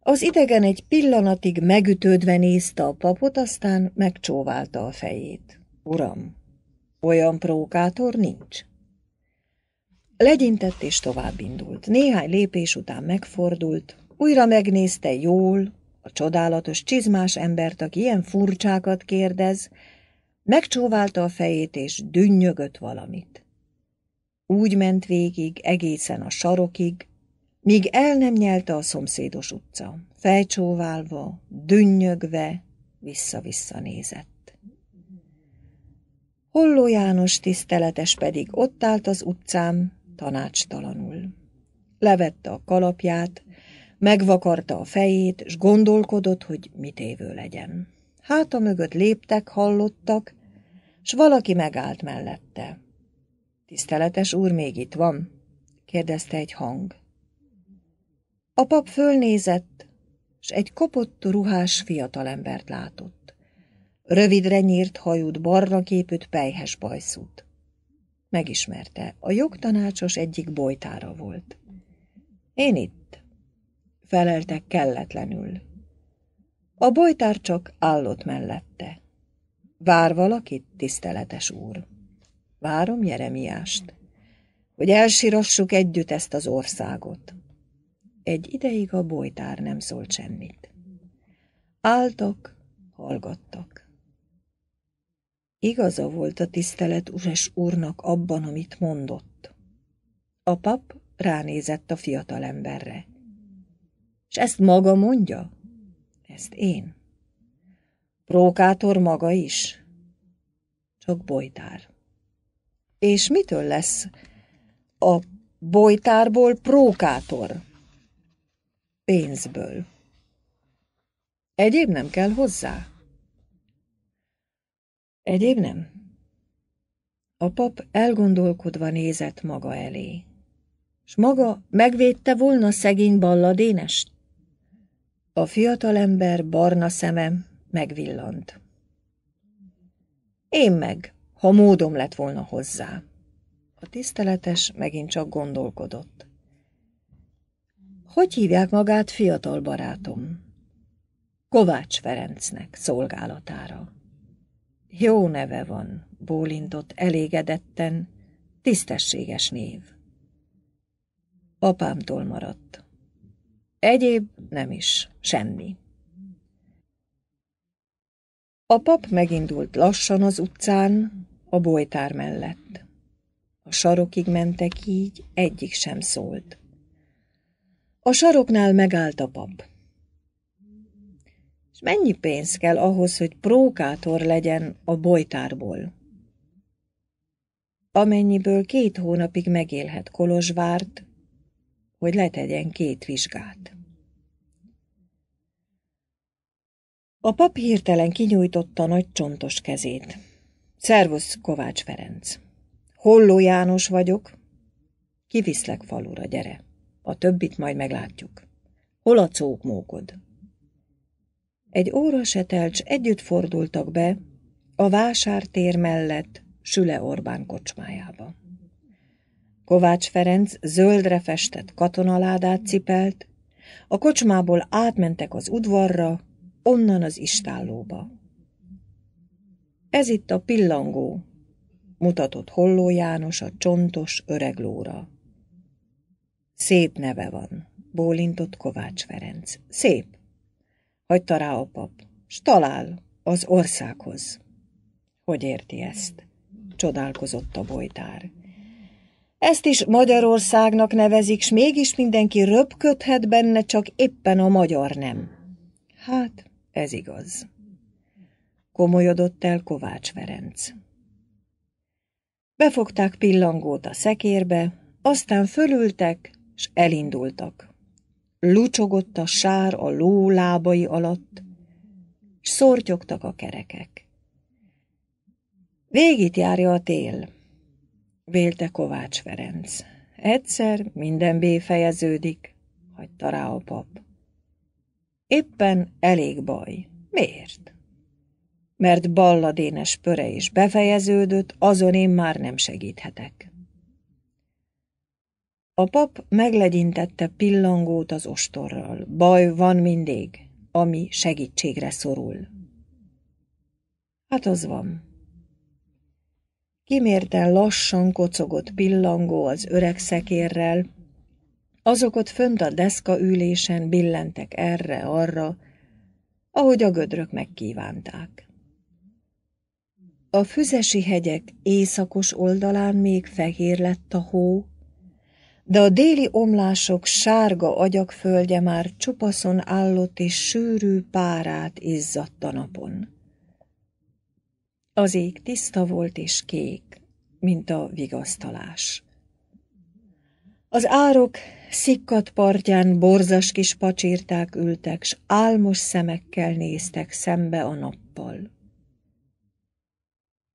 Az idegen egy pillanatig megütődve nézte a papot, aztán megcsóválta a fejét. Uram, olyan prókátor nincs. Legyintett és tovább indult. Néhány lépés után megfordult, újra megnézte jól a csodálatos csizmás embert, aki ilyen furcsákat kérdez, megcsóválta a fejét és dünnyögött valamit. Úgy ment végig egészen a sarokig, míg el nem nyelte a szomszédos utca. Fejcsóválva, dünnyögve, vissza-vissza nézett. Holló János tiszteletes pedig ott állt az utcám, tanácstalanul. Levette a kalapját, megvakarta a fejét, és gondolkodott, hogy mit évő legyen. Háta mögött léptek, hallottak, s valaki megállt mellette. Tiszteletes úr még itt van? kérdezte egy hang. A pap fölnézett, s egy kopott ruhás fiatalembert látott. Rövidre nyírt hajút, barna képült pejhes bajszút. Megismerte, a jogtanácsos egyik bojtára volt. Én itt, felelte kelletlenül. A bojtár csak állott mellette. Vár valakit, tiszteletes úr. Várom Jeremiást, hogy elsírassuk együtt ezt az országot. Egy ideig a bolytár nem szólt semmit. Áltok, hallgattak. Igaza volt a tisztelet uzes úrnak abban, amit mondott. A pap ránézett a fiatalemberre. És ezt maga mondja? Ezt én. Prókátor maga is? Csak bolytár. És mitől lesz a bolytárból prókátor? Pénzből. Egyéb nem kell hozzá? Egyéb nem. A pap elgondolkodva nézett maga elé. S maga megvédte volna szegény balladénest? A fiatalember barna szeme megvillant. Én meg, ha módom lett volna hozzá. A tiszteletes megint csak gondolkodott. Hogy hívják magát fiatal barátom? Kovács Ferencnek szolgálatára. Jó neve van, bólintott elégedetten, tisztességes név. Apámtól maradt. Egyéb nem is, semmi. A pap megindult lassan az utcán, a bolytár mellett. A sarokig mentek így, egyik sem szólt. A saroknál megállt a pap. És mennyi pénz kell ahhoz, hogy prókátor legyen a bojtárból? Amennyiből két hónapig megélhet Kolozsvárt, hogy letegyen két vizsgát. A pap hirtelen kinyújtotta nagy csontos kezét. Szervusz, Kovács Ferenc. Holló János vagyok. Kiviszlek falura, gyere. A többit majd meglátjuk. Hol a cókmókod? Egy óra se telcs, együtt fordultak be a vásártér mellett Süle Orbán kocsmájába. Kovács Ferenc zöldre festett katonaládát cipelt, a kocsmából átmentek az udvarra, onnan az istállóba. Ez itt a pillangó, mutatott Holló János a csontos öreglóra. lóra. Szép neve van, bólintott Kovács Ferenc. Szép. Hagyta rá a pap. S talál az országhoz. Hogy érti ezt? Csodálkozott a bolytár. Ezt is Magyarországnak nevezik, s mégis mindenki röpködhet benne, csak éppen a magyar nem. Hát, ez igaz. Komolyodott el Kovács Ferenc. Befogták pillangót a szekérbe, aztán fölültek, és elindultak. Lucsogott a sár a ló lábai alatt, és szortyogtak a kerekek. Végit járja a tél, vélte Kovács Ferenc. Egyszer minden béfejeződik, hagyta rá a pap. Éppen elég baj. Miért? Mert balladénes pöre is befejeződött, azon én már nem segíthetek. A pap meglegyintette pillangót az ostorral. Baj van mindig, ami segítségre szorul. Hát az van. Kimérten lassan kocogott pillangó az öreg szekérrel, azokat fönt a deszka ülésen billentek erre-arra, ahogy a gödrök megkívánták. A füzesi hegyek északos oldalán még fehér lett a hó, de a déli omlások sárga agyagföldje már csupaszon állott és sűrű párát izzadt a napon. Az ég tiszta volt és kék, mint a vigasztalás. Az árok szikkat partján borzas kis pacsírták ültek, s álmos szemekkel néztek szembe a nappal.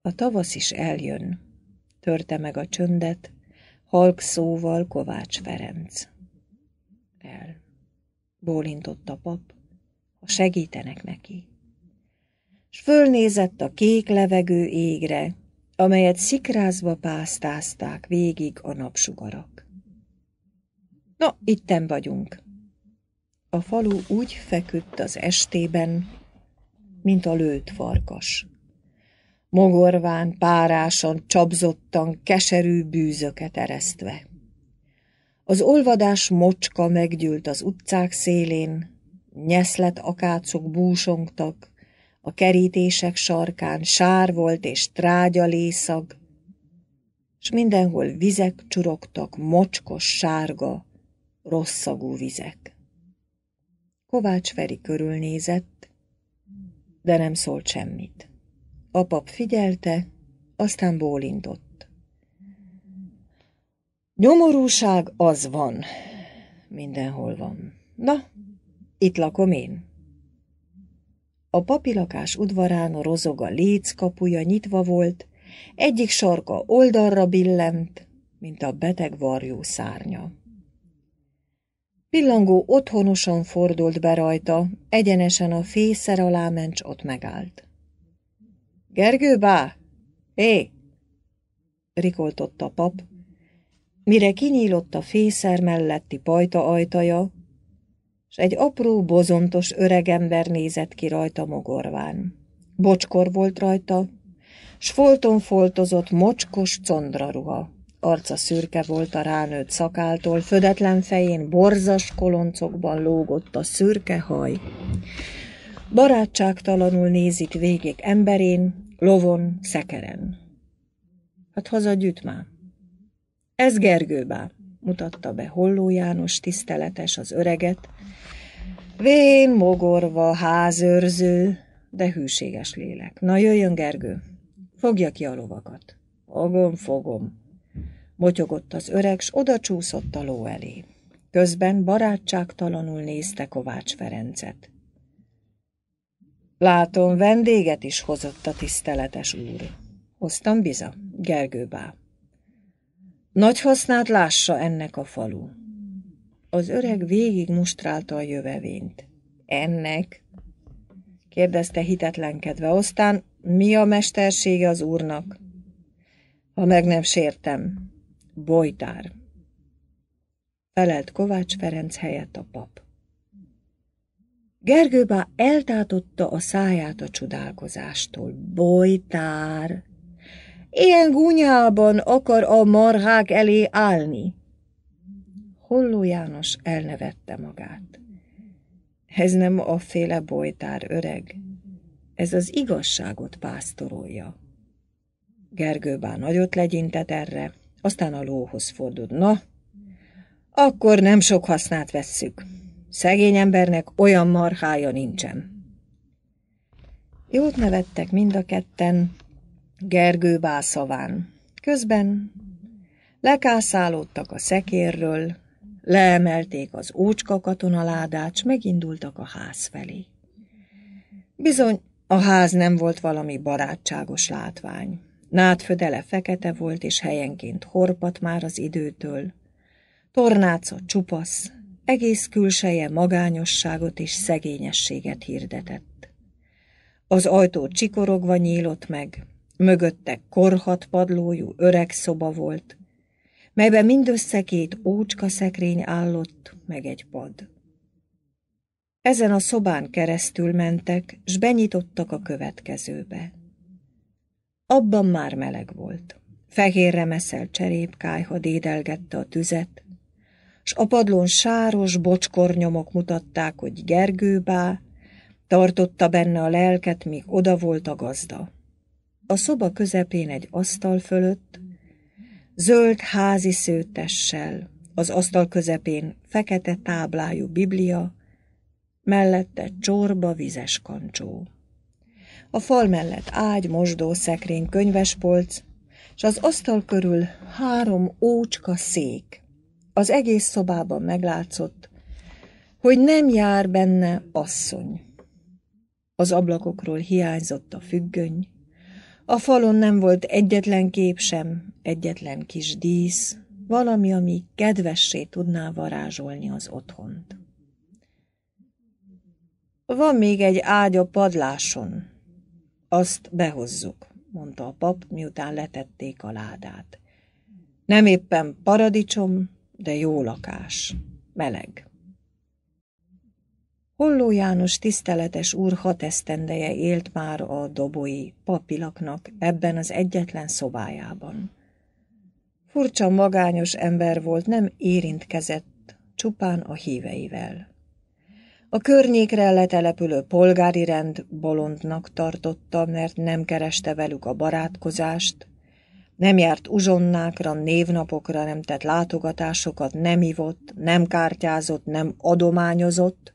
A tavasz is eljön, törte meg a csöndet, halk szóval Kovács Ferenc. El. Bólintott a pap, ha segítenek neki. S fölnézett a kék levegő égre, amelyet szikrázva pásztázták végig a napsugarak. Na, itten vagyunk. A falu úgy feküdt az estében, mint a lőtt farkas mogorván, párásan, csapzottan, keserű bűzöket eresztve. Az olvadás mocska meggyűlt az utcák szélén, nyeszlet akácok búsongtak, a kerítések sarkán sár volt és trágya lészag, s mindenhol vizek csurogtak, mocskos, sárga, rosszagú vizek. Kovács Feri körülnézett, de nem szólt semmit. A pap figyelte, aztán bólintott. Nyomorúság az van. Mindenhol van. Na, itt lakom én. A papi lakás udvarán a rozog a léc kapuja nyitva volt, egyik sarka oldalra billent, mint a beteg varjó szárnya. Pillangó otthonosan fordult be rajta, egyenesen a fészer alá mencs ott megállt. Gergő bá! Hé! Rikoltott a pap, mire kinyílott a fészer melletti pajta ajtaja, s egy apró, bozontos öregember nézett ki rajta mogorván. Bocskor volt rajta, s folton foltozott mocskos condraruha. Arca szürke volt a ránőtt szakáltól, födetlen fején borzas koloncokban lógott a szürke haj. Barátságtalanul nézik végig emberén, lovon, szekeren. Hát hazagyüt már. Ez Gergőbá, mutatta be Holló János tiszteletes az öreget, vén, mogorva, házőrző, de hűséges lélek. Na jöjjön, Gergő, fogja ki a lovakat. Fogom, fogom. Motyogott az öreg, s oda csúszott a ló elé. Közben barátságtalanul nézte Kovács Ferencet. Látom, vendéget is hozott a tiszteletes úr. Hoztam biza, bá. Nagy hasznát lássa ennek a falu. Az öreg végig mustrálta a jövevényt. Ennek? kérdezte hitetlenkedve, aztán mi a mestersége az úrnak? Ha meg nem sértem, bojtár. Felelt Kovács Ferenc helyett a pap. Gergőbá eltátotta a száját a csodálkozástól. Bojtár! Ilyen gúnyában akar a marhák elé állni. Holló János elnevette magát. Ez nem a féle bojtár, öreg. Ez az igazságot pásztorolja. Gergőbá nagyot legyintett erre, aztán a lóhoz fordult. Na, akkor nem sok hasznát vesszük. Szegény embernek olyan marhája nincsen. Jót nevettek mind a ketten, Gergő bászaván. Közben lekászálódtak a szekérről, leemelték az ócska katonaládát, s megindultak a ház felé. Bizony, a ház nem volt valami barátságos látvány. Nádfödele fekete volt, és helyenként horpat már az időtől. Tornáca csupasz, egész külseje magányosságot és szegényességet hirdetett. Az ajtó csikorogva nyílott meg, mögötte korhat padlójú öreg szoba volt, melyben mindössze két ócska szekrény állott, meg egy pad. Ezen a szobán keresztül mentek, s benyitottak a következőbe. Abban már meleg volt. Fehérre meszelt cserépkájha dédelgette a tüzet, s a padlón sáros bocskornyomok mutatták, hogy Gergőbá tartotta benne a lelket, míg oda volt a gazda. A szoba közepén egy asztal fölött, zöld házi szőtessel, az asztal közepén fekete táblájú biblia, mellette csorba vizes kancsó. A fal mellett ágy, mosdó, szekrény, könyvespolc, és az asztal körül három ócska szék, az egész szobában meglátszott, hogy nem jár benne asszony. Az ablakokról hiányzott a függöny, a falon nem volt egyetlen kép sem, egyetlen kis dísz, valami, ami kedvessé tudná varázsolni az otthont. Van még egy ágy a padláson. Azt behozzuk, mondta a pap, miután letették a ládát. Nem éppen paradicsom, de jó lakás. Meleg. Holló János tiszteletes úr hat esztendeje élt már a dobói papilaknak ebben az egyetlen szobájában. Furcsa magányos ember volt, nem érintkezett, csupán a híveivel. A környékre letelepülő polgári rend bolondnak tartotta, mert nem kereste velük a barátkozást, nem járt uzsonnákra, névnapokra, nem tett látogatásokat, nem ivott, nem kártyázott, nem adományozott.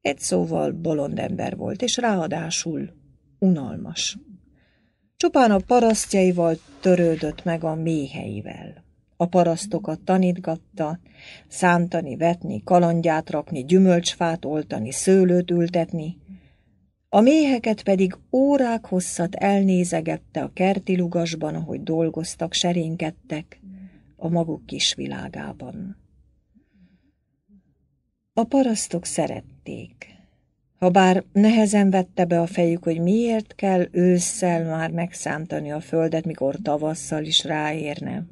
Egy szóval bolond ember volt, és ráadásul unalmas. Csupán a parasztjaival törődött meg a méheivel. A parasztokat tanítgatta, szántani, vetni, kalandját rakni, gyümölcsfát oltani, szőlőt ültetni, a méheket pedig órák hosszat elnézegette a kerti lugasban, ahogy dolgoztak, serénkedtek a maguk kis világában. A parasztok szerették. Habár nehezen vette be a fejük, hogy miért kell ősszel már megszámtani a földet, mikor tavasszal is ráérne.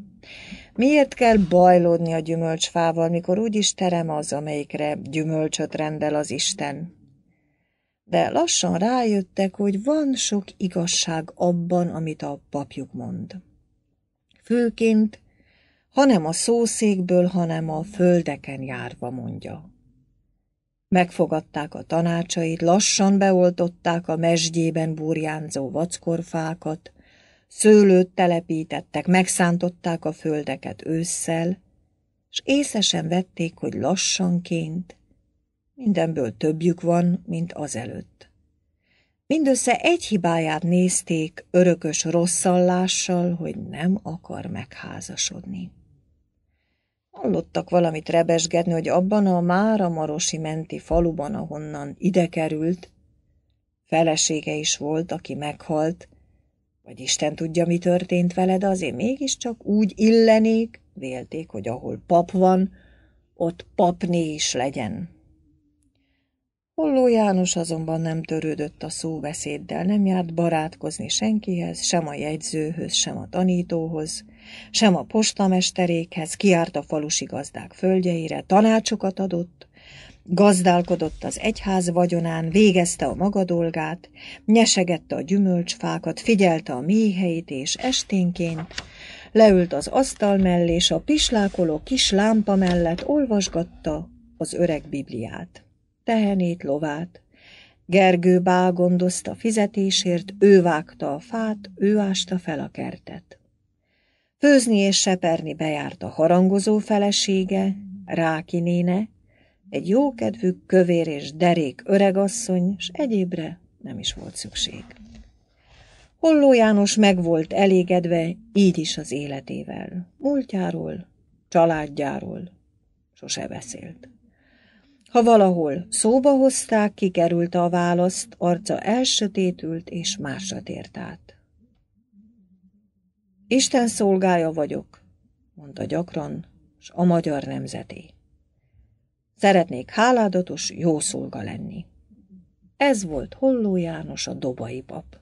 Miért kell bajlódni a gyümölcsfával, mikor úgyis terem az, amelyikre gyümölcsöt rendel az Isten? de lassan rájöttek, hogy van sok igazság abban, amit a papjuk mond. Főként, hanem a szószékből, hanem a földeken járva mondja. Megfogadták a tanácsait, lassan beoltották a mesgyében burjánzó vackorfákat, szőlőt telepítettek, megszántották a földeket ősszel, s észesen vették, hogy lassanként, Mindenből többjük van, mint azelőtt. Mindössze egy hibáját nézték örökös rosszallással, hogy nem akar megházasodni. Hallottak valamit rebesgetni, hogy abban a mára marosi menti faluban, ahonnan ide került, felesége is volt, aki meghalt, vagy Isten tudja, mi történt veled, de azért mégiscsak úgy illenék, vélték, hogy ahol pap van, ott papné is legyen. Holló János azonban nem törődött a szóbeszéddel, nem járt barátkozni senkihez, sem a jegyzőhöz, sem a tanítóhoz, sem a postamesterékhez, kiárt a falusi gazdák földjeire, tanácsokat adott, gazdálkodott az egyház vagyonán, végezte a maga dolgát, nyesegette a gyümölcsfákat, figyelte a méheit, és esténként leült az asztal mellé, és a pislákoló kis lámpa mellett olvasgatta az öreg Bibliát tehenét, lovát. Gergő bá gondozta fizetésért, ő vágta a fát, ő ásta fel a kertet. Főzni és seperni bejárt a harangozó felesége, Ráki néne, egy jókedvű, kövér és derék öregasszony, s egyébre nem is volt szükség. Holló János meg volt elégedve így is az életével, múltjáról, családjáról sose beszélt. Ha valahol szóba hozták, kikerült a választ, arca elsötétült és másra tért át. Isten szolgája vagyok, mondta gyakran, s a magyar nemzeti. Szeretnék háládatos, jó szolga lenni. Ez volt Holló János a dobai pap.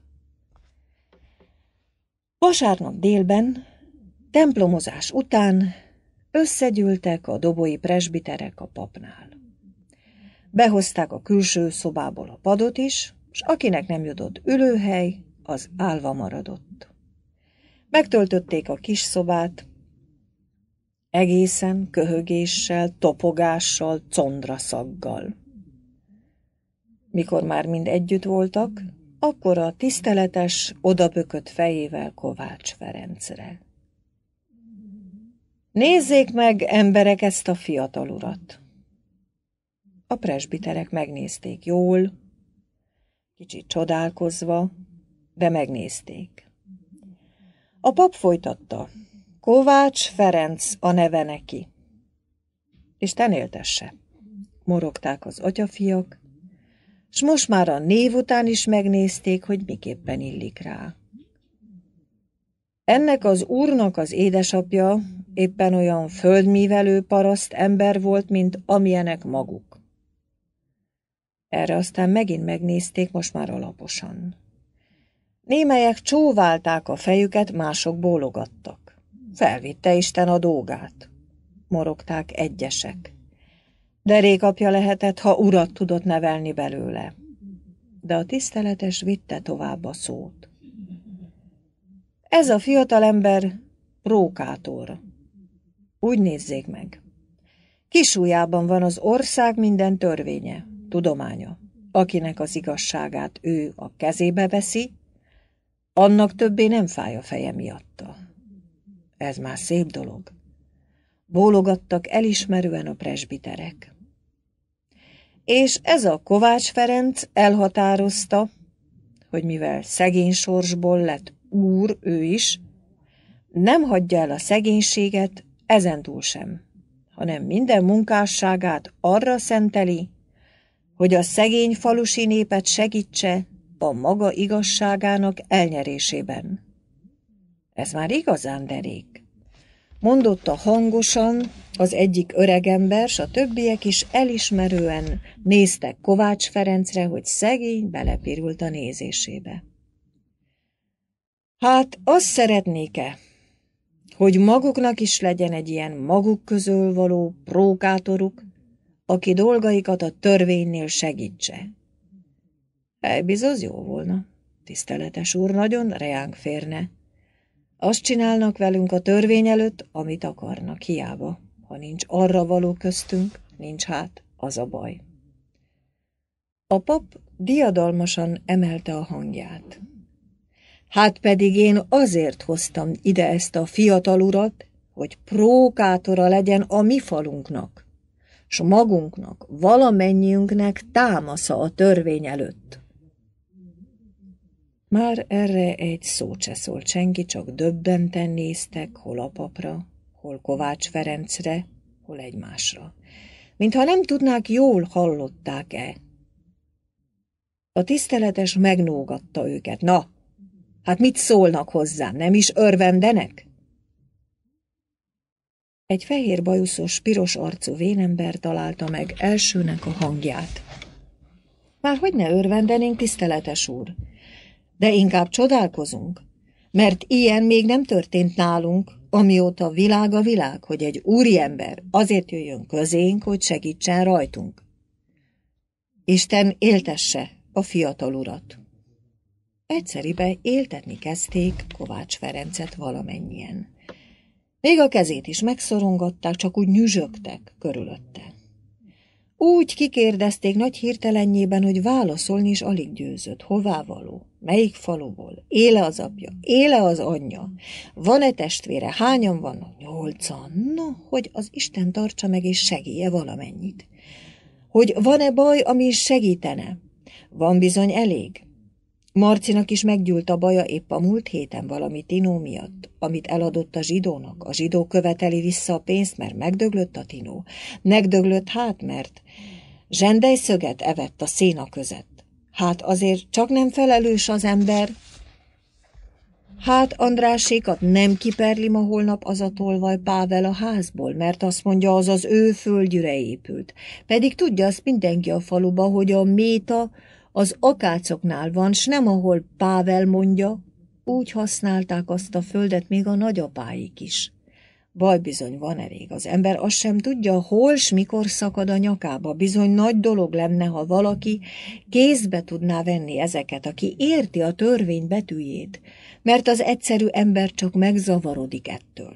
Vasárnap délben, templomozás után összegyűltek a dobói presbiterek a papnál. Behozták a külső szobából a padot is, és akinek nem jutott ülőhely, az álva maradott. Megtöltötték a kis szobát, egészen köhögéssel, topogással, szaggal. Mikor már mind együtt voltak, akkor a tiszteletes, odabökött fejével Kovács Ferencre. Nézzék meg, emberek, ezt a fiatal urat! A presbiterek megnézték jól, kicsit csodálkozva, de megnézték. A pap folytatta. Kovács Ferenc a neve neki. Isten éltesse, morogták az atyafiak, s most már a név után is megnézték, hogy miképpen illik rá. Ennek az úrnak az édesapja éppen olyan földmivelő paraszt ember volt, mint amilyenek maguk. Erre aztán megint megnézték, most már alaposan. Némelyek csóválták a fejüket, mások bólogattak. Felvitte Isten a dolgát, morogták egyesek. Derék apja lehetett, ha urat tudott nevelni belőle. De a tiszteletes vitte tovább a szót. Ez a fiatalember prókátor. Úgy nézzék meg. Kisújában van az ország minden törvénye tudománya. Akinek az igazságát ő a kezébe veszi, annak többé nem fáj a feje miatta. Ez már szép dolog. Bólogattak elismerően a presbiterek. És ez a Kovács Ferenc elhatározta, hogy mivel szegény sorsból lett úr ő is, nem hagyja el a szegénységet ezentúl sem, hanem minden munkásságát arra szenteli, hogy a szegény falusi népet segítse a maga igazságának elnyerésében. Ez már igazán derék. Mondotta hangosan az egyik öregember, s a többiek is elismerően néztek Kovács Ferencre, hogy szegény belepirult a nézésébe. Hát azt szeretnék-e, hogy maguknak is legyen egy ilyen maguk közül való prókátoruk, aki dolgaikat a törvénynél segítse. E jó volna. Tiszteletes úr, nagyon reánk férne. Azt csinálnak velünk a törvény előtt, amit akarnak, hiába. Ha nincs arra való köztünk, nincs hát, az a baj. A pap diadalmasan emelte a hangját. Hát pedig én azért hoztam ide ezt a fiatal urat, hogy prókátora legyen a mi falunknak s magunknak, valamennyiünknek támasza a törvény előtt. Már erre egy szót se szólt senki, csak döbbenten néztek hol a papra, hol Kovács Ferencre, hol egymásra. Mintha nem tudnák, jól hallották-e. A tiszteletes megnógatta őket. Na, hát mit szólnak hozzám, nem is örvendenek? Egy fehér bajuszos, piros arcú vénember találta meg elsőnek a hangját. Már hogy ne örvendenénk, tiszteletes úr, de inkább csodálkozunk, mert ilyen még nem történt nálunk, amióta világ a világ, hogy egy úriember azért jöjjön közénk, hogy segítsen rajtunk. Isten éltesse a fiatal urat. Egyszeribe éltetni kezdték Kovács Ferencet valamennyien. Még a kezét is megszorongatták, csak úgy nyüzsögtek körülötte. Úgy kikérdezték nagy hirtelenjében, hogy válaszolni is alig győzött. Hová való? Melyik faluból? Éle az apja? Éle az anyja? Van-e testvére? Hányan vannak? Nyolcan. Na, hogy az Isten tartsa meg és segíje valamennyit. Hogy van-e baj, ami segítene? Van bizony elég. Marcinak is meggyűlt a baja épp a múlt héten valami tinó miatt, amit eladott a zsidónak. A zsidó követeli vissza a pénzt, mert megdöglött a tinó. Megdöglött hát, mert zsendely szöget evett a széna között. Hát azért csak nem felelős az ember. Hát Andrásékat nem kiperli ma holnap az a tolvaj Pável a házból, mert azt mondja, az az ő földjüre épült. Pedig tudja azt mindenki a faluba, hogy a méta az akácoknál van, s nem ahol Pável mondja, úgy használták azt a földet még a nagyapáik is. Baj bizony van elég, az ember azt sem tudja, hol s mikor szakad a nyakába. Bizony nagy dolog lenne, ha valaki kézbe tudná venni ezeket, aki érti a törvény betűjét, mert az egyszerű ember csak megzavarodik ettől.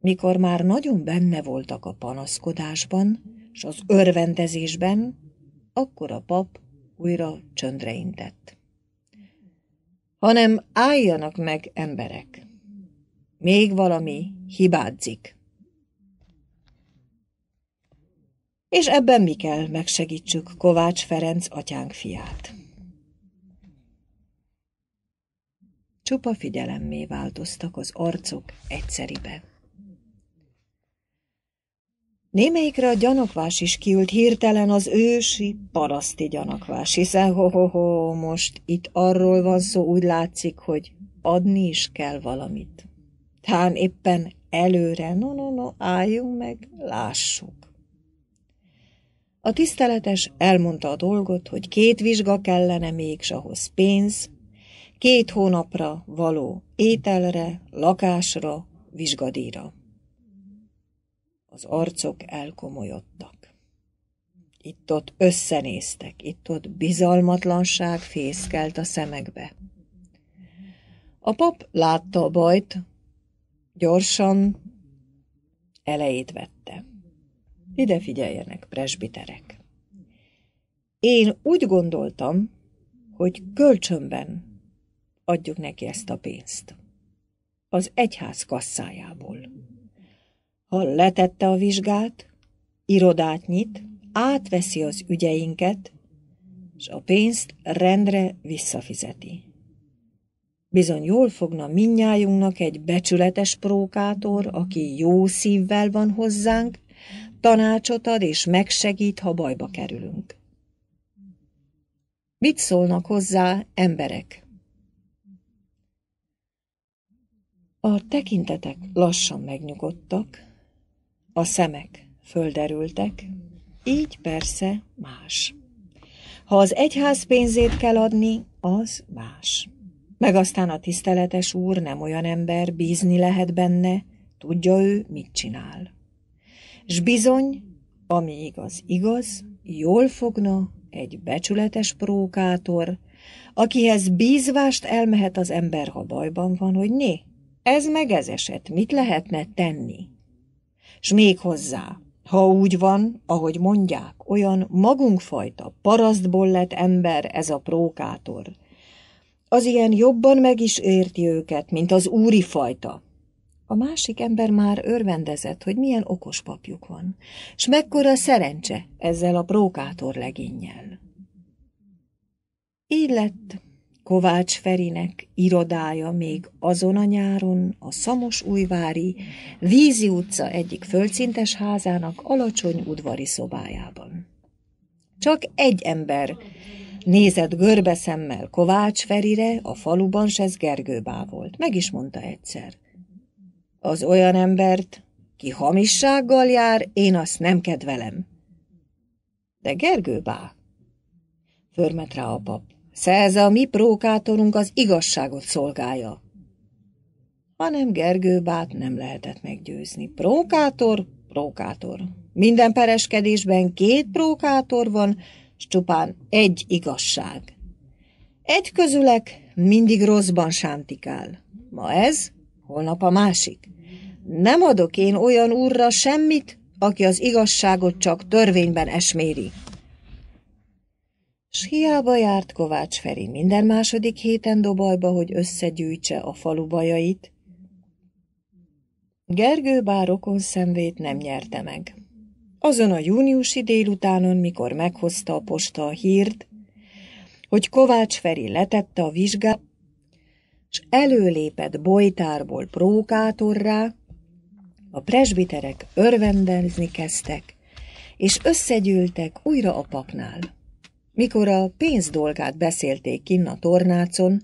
Mikor már nagyon benne voltak a panaszkodásban, és az örvendezésben, akkor a pap újra csöndre intett. Hanem álljanak meg emberek. Még valami hibázik. És ebben mi kell megsegítsük Kovács Ferenc atyánk fiát. Csupa figyelemmé változtak az arcok egyszeribe. Némelyikre a gyanakvás is kiült hirtelen az ősi, paraszti gyanakvás, hiszen ho-ho-ho, most itt arról van szó, úgy látszik, hogy adni is kell valamit. Tán éppen előre, no, no, no, álljunk meg, lássuk. A tiszteletes elmondta a dolgot, hogy két vizsga kellene még, ahhoz pénz, két hónapra való ételre, lakásra, vizsgadíra. Az arcok elkomolyodtak. Itt-ott összenéztek, itt-ott bizalmatlanság fészkelt a szemekbe. A pap látta a bajt, gyorsan elejét vette. Ide figyeljenek, presbiterek. Én úgy gondoltam, hogy kölcsönben adjuk neki ezt a pénzt. Az egyház kasszájából. Ha letette a vizsgát, irodát nyit, átveszi az ügyeinket, és a pénzt rendre visszafizeti. Bizony jól fogna minnyájunknak egy becsületes prókátor, aki jó szívvel van hozzánk, tanácsot ad és megsegít, ha bajba kerülünk. Mit szólnak hozzá emberek? A tekintetek lassan megnyugodtak, a szemek földerültek, így persze más. Ha az egyház pénzét kell adni, az más. Meg aztán a tiszteletes úr nem olyan ember, bízni lehet benne, tudja ő, mit csinál. S bizony, ami igaz, igaz, jól fogna egy becsületes prókátor, akihez bízvást elmehet az ember, ha bajban van, hogy né, ez meg ez eset, mit lehetne tenni? S még hozzá, ha úgy van, ahogy mondják, olyan magunkfajta parasztból lett ember ez a prókátor. Az ilyen jobban meg is érti őket, mint az úri fajta. A másik ember már örvendezett, hogy milyen okos papjuk van, s mekkora szerencse ezzel a prókátor legénnyel. Így lett, Kovács Ferinek irodája még azon a nyáron a Újvári Vízi utca egyik földszintes házának alacsony udvari szobájában. Csak egy ember nézett görbe szemmel Kovács Ferire, a faluban se Gergőbá volt. Meg is mondta egyszer. Az olyan embert, ki hamissággal jár, én azt nem kedvelem. De Gergőbá, förmet rá a pap. Szerze a mi prókátorunk az igazságot szolgálja. Hanem Gergő bát nem lehetett meggyőzni. Prókátor, prókátor. Minden pereskedésben két prókátor van, s csupán egy igazság. Egy közülek mindig rosszban sántikál. Ma ez, holnap a másik. Nem adok én olyan úrra semmit, aki az igazságot csak törvényben esméri. S hiába járt Kovács Feri minden második héten dobajba, hogy összegyűjtse a falu bajait. Gergő bár rokon szemvét nem nyerte meg. Azon a júniusi délutánon, mikor meghozta a posta a hírt, hogy Kovács Feri letette a vizsgát, s előlépett bojtárból prókátorrá, a presbiterek örvendezni kezdtek, és összegyűltek újra a papnál. Mikor a pénz dolgát beszélték kinn a tornácon,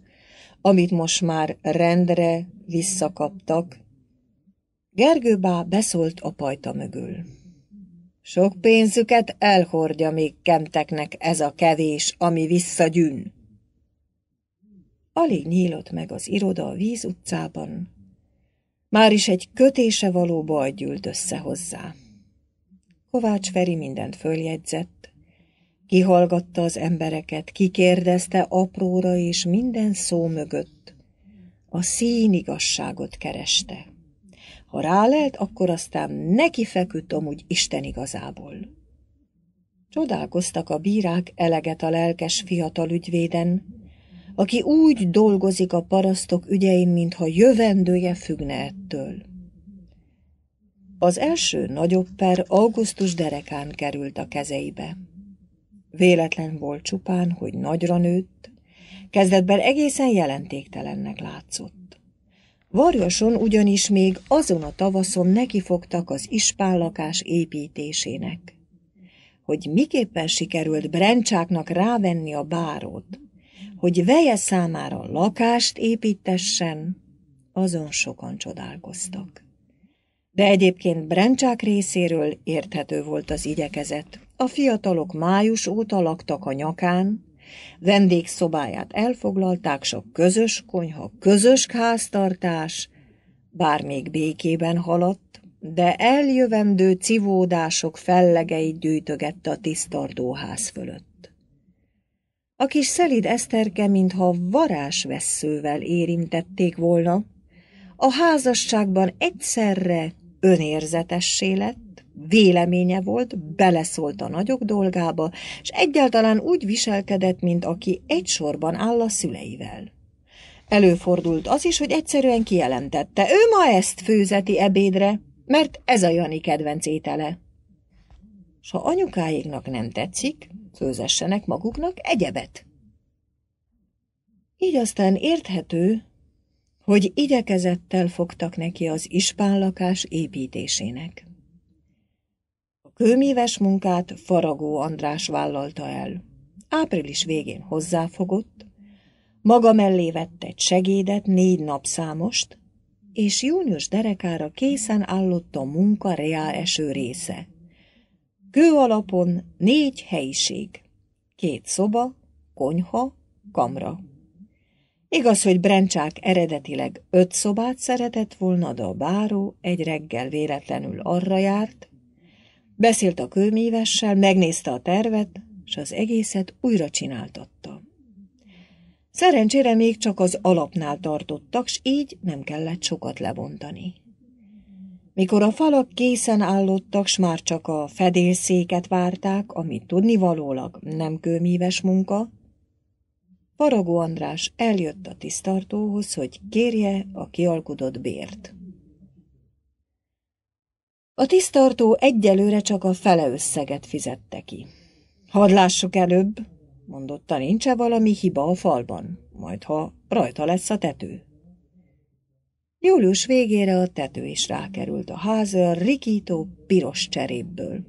amit most már rendre visszakaptak, Gergő bá beszólt a pajta mögül. Sok pénzüket elhordja még kemteknek ez a kevés, ami visszagyűn. Alig nyílott meg az iroda a víz utcában. Már is egy kötése való baj gyűlt össze hozzá. Kovács Feri mindent följegyzett, Kihallgatta az embereket, kikérdezte apróra és minden szó mögött. A szín igazságot kereste. Ha rálelt, akkor aztán neki feküdt amúgy Isten igazából. Csodálkoztak a bírák eleget a lelkes fiatal ügyvéden, aki úgy dolgozik a parasztok ügyein, mintha jövendője függne ettől. Az első nagyobb per augusztus derekán került a kezeibe. Véletlen volt csupán, hogy nagyra nőtt, kezdetben egészen jelentéktelennek látszott. Varjason ugyanis még azon a tavaszon nekifogtak az ispán lakás építésének. Hogy miképpen sikerült Brencsáknak rávenni a bárót, hogy veje számára lakást építessen, azon sokan csodálkoztak. De egyébként Brencsák részéről érthető volt az igyekezet. A fiatalok május óta laktak a nyakán, vendégszobáját elfoglalták, sok közös konyha, közös háztartás, bár még békében haladt, de eljövendő civódások fellegeit gyűjtögette a tisztardóház fölött. A kis szelid Eszterke, mintha varázsvesszővel érintették volna, a házasságban egyszerre önérzetessé lett, véleménye volt, beleszólt a nagyok dolgába, és egyáltalán úgy viselkedett, mint aki egy sorban áll a szüleivel. Előfordult az is, hogy egyszerűen kijelentette, ő ma ezt főzeti ebédre, mert ez a Jani kedvenc étele. S ha anyukáiknak nem tetszik, főzessenek maguknak egyebet. Így aztán érthető, hogy igyekezettel fogtak neki az ispánlakás építésének. Hőmíves munkát Faragó András vállalta el. Április végén hozzáfogott, maga mellé vett egy segédet, négy napszámost, és június derekára készen állott a munka reá eső része. Kő alapon négy helyiség, két szoba, konyha, kamra. Igaz, hogy Brencsák eredetileg öt szobát szeretett volna, de a báró egy reggel véletlenül arra járt, Beszélt a kőmívessel, megnézte a tervet, és az egészet újra csináltatta. Szerencsére még csak az alapnál tartottak, s így nem kellett sokat lebontani. Mikor a falak készen állottak, s már csak a fedélszéket várták, amit tudnivalólag nem kőmíves munka, Faragó András eljött a tisztartóhoz, hogy kérje a kialkudott bért. A tisztartó egyelőre csak a fele összeget fizette ki. Hadd lássuk előbb, mondotta, nincs-e valami hiba a falban, majd ha rajta lesz a tető. Július végére a tető is rákerült a a rikító piros cserébből,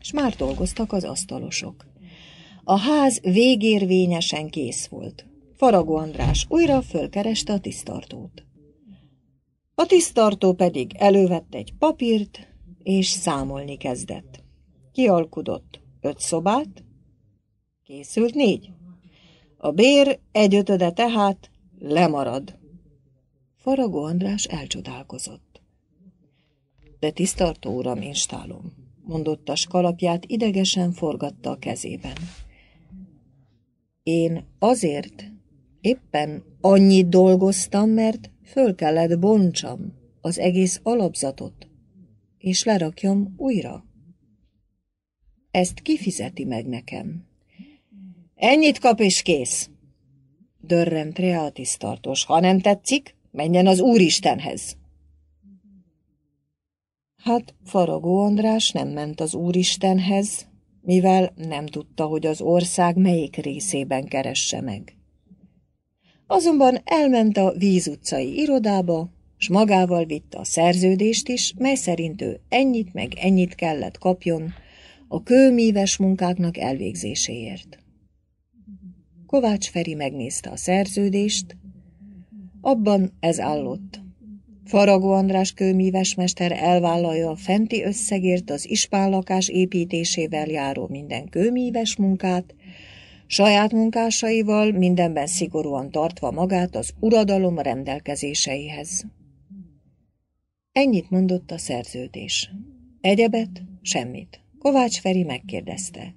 és már dolgoztak az asztalosok. A ház végérvényesen kész volt. Faragó András újra fölkereste a tisztartót. A tisztartó pedig elővette egy papírt, és számolni kezdett. Kialkudott öt szobát, készült négy. A bér egyötöde tehát lemarad. Faragó András elcsodálkozott. De tisztartó uram, én stálom, mondotta skalapját, idegesen forgatta a kezében. Én azért éppen annyit dolgoztam, mert föl kellett bontsam az egész alapzatot, és lerakjam újra. Ezt kifizeti meg nekem. Ennyit kap és kész, dörrem Treatis tartós. Ha nem tetszik, menjen az Úristenhez. Hát Faragó András nem ment az Úristenhez, mivel nem tudta, hogy az ország melyik részében keresse meg. Azonban elment a Víz utcai irodába, s magával vitte a szerződést is, mely szerint ő ennyit meg ennyit kellett kapjon a kőmíves munkáknak elvégzéséért. Kovács Feri megnézte a szerződést, abban ez állott. Faragó András kőmíves mester elvállalja a fenti összegért az ispánlakás építésével járó minden kőmíves munkát, saját munkásaival mindenben szigorúan tartva magát az uradalom rendelkezéseihez. Ennyit mondott a szerződés. Egyebet? Semmit. Kovács Feri megkérdezte.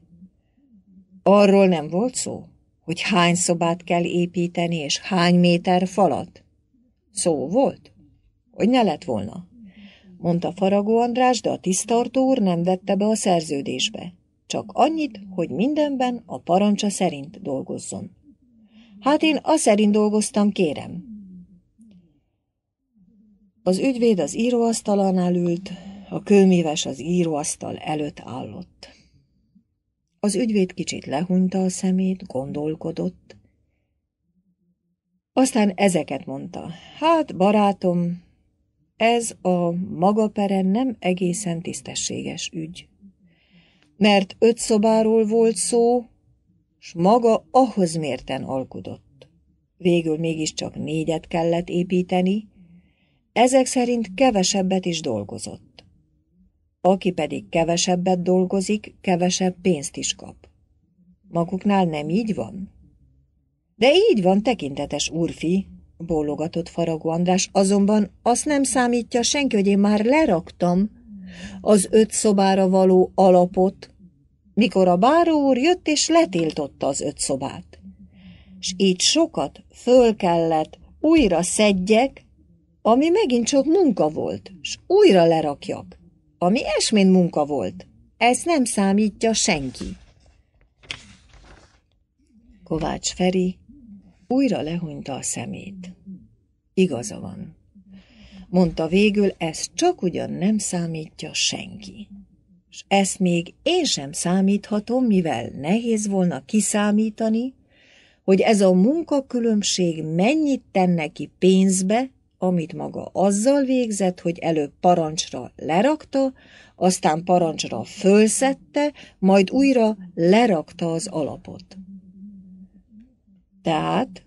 Arról nem volt szó, hogy hány szobát kell építeni, és hány méter falat? Szó volt, hogy ne lett volna, mondta Faragó András, de a tisztartó úr nem vette be a szerződésbe. Csak annyit, hogy mindenben a parancsa szerint dolgozzon. Hát én a szerint dolgoztam, kérem. Az ügyvéd az íróasztalánál ült, a kőmíves az íróasztal előtt állott. Az ügyvéd kicsit lehunta a szemét, gondolkodott. Aztán ezeket mondta. Hát, barátom, ez a maga pere nem egészen tisztességes ügy mert öt szobáról volt szó, s maga ahhoz mérten alkudott. Végül mégiscsak négyet kellett építeni, ezek szerint kevesebbet is dolgozott. Aki pedig kevesebbet dolgozik, kevesebb pénzt is kap. Maguknál nem így van? De így van, tekintetes úrfi, bólogatott Faragó András, azonban azt nem számítja senki, hogy én már leraktam, az öt szobára való alapot, mikor a báró úr jött és letiltotta az öt szobát. és így sokat föl kellett újra szedjek, ami megint csak munka volt, s újra lerakjak, ami esmén munka volt. Ez nem számítja senki. Kovács Feri újra lehonyta a szemét. Igaza van mondta végül, ez csak ugyan nem számítja senki. És ezt még én sem számíthatom, mivel nehéz volna kiszámítani, hogy ez a munkakülönbség mennyit tenne ki pénzbe, amit maga azzal végzett, hogy előbb parancsra lerakta, aztán parancsra fölszette, majd újra lerakta az alapot. Tehát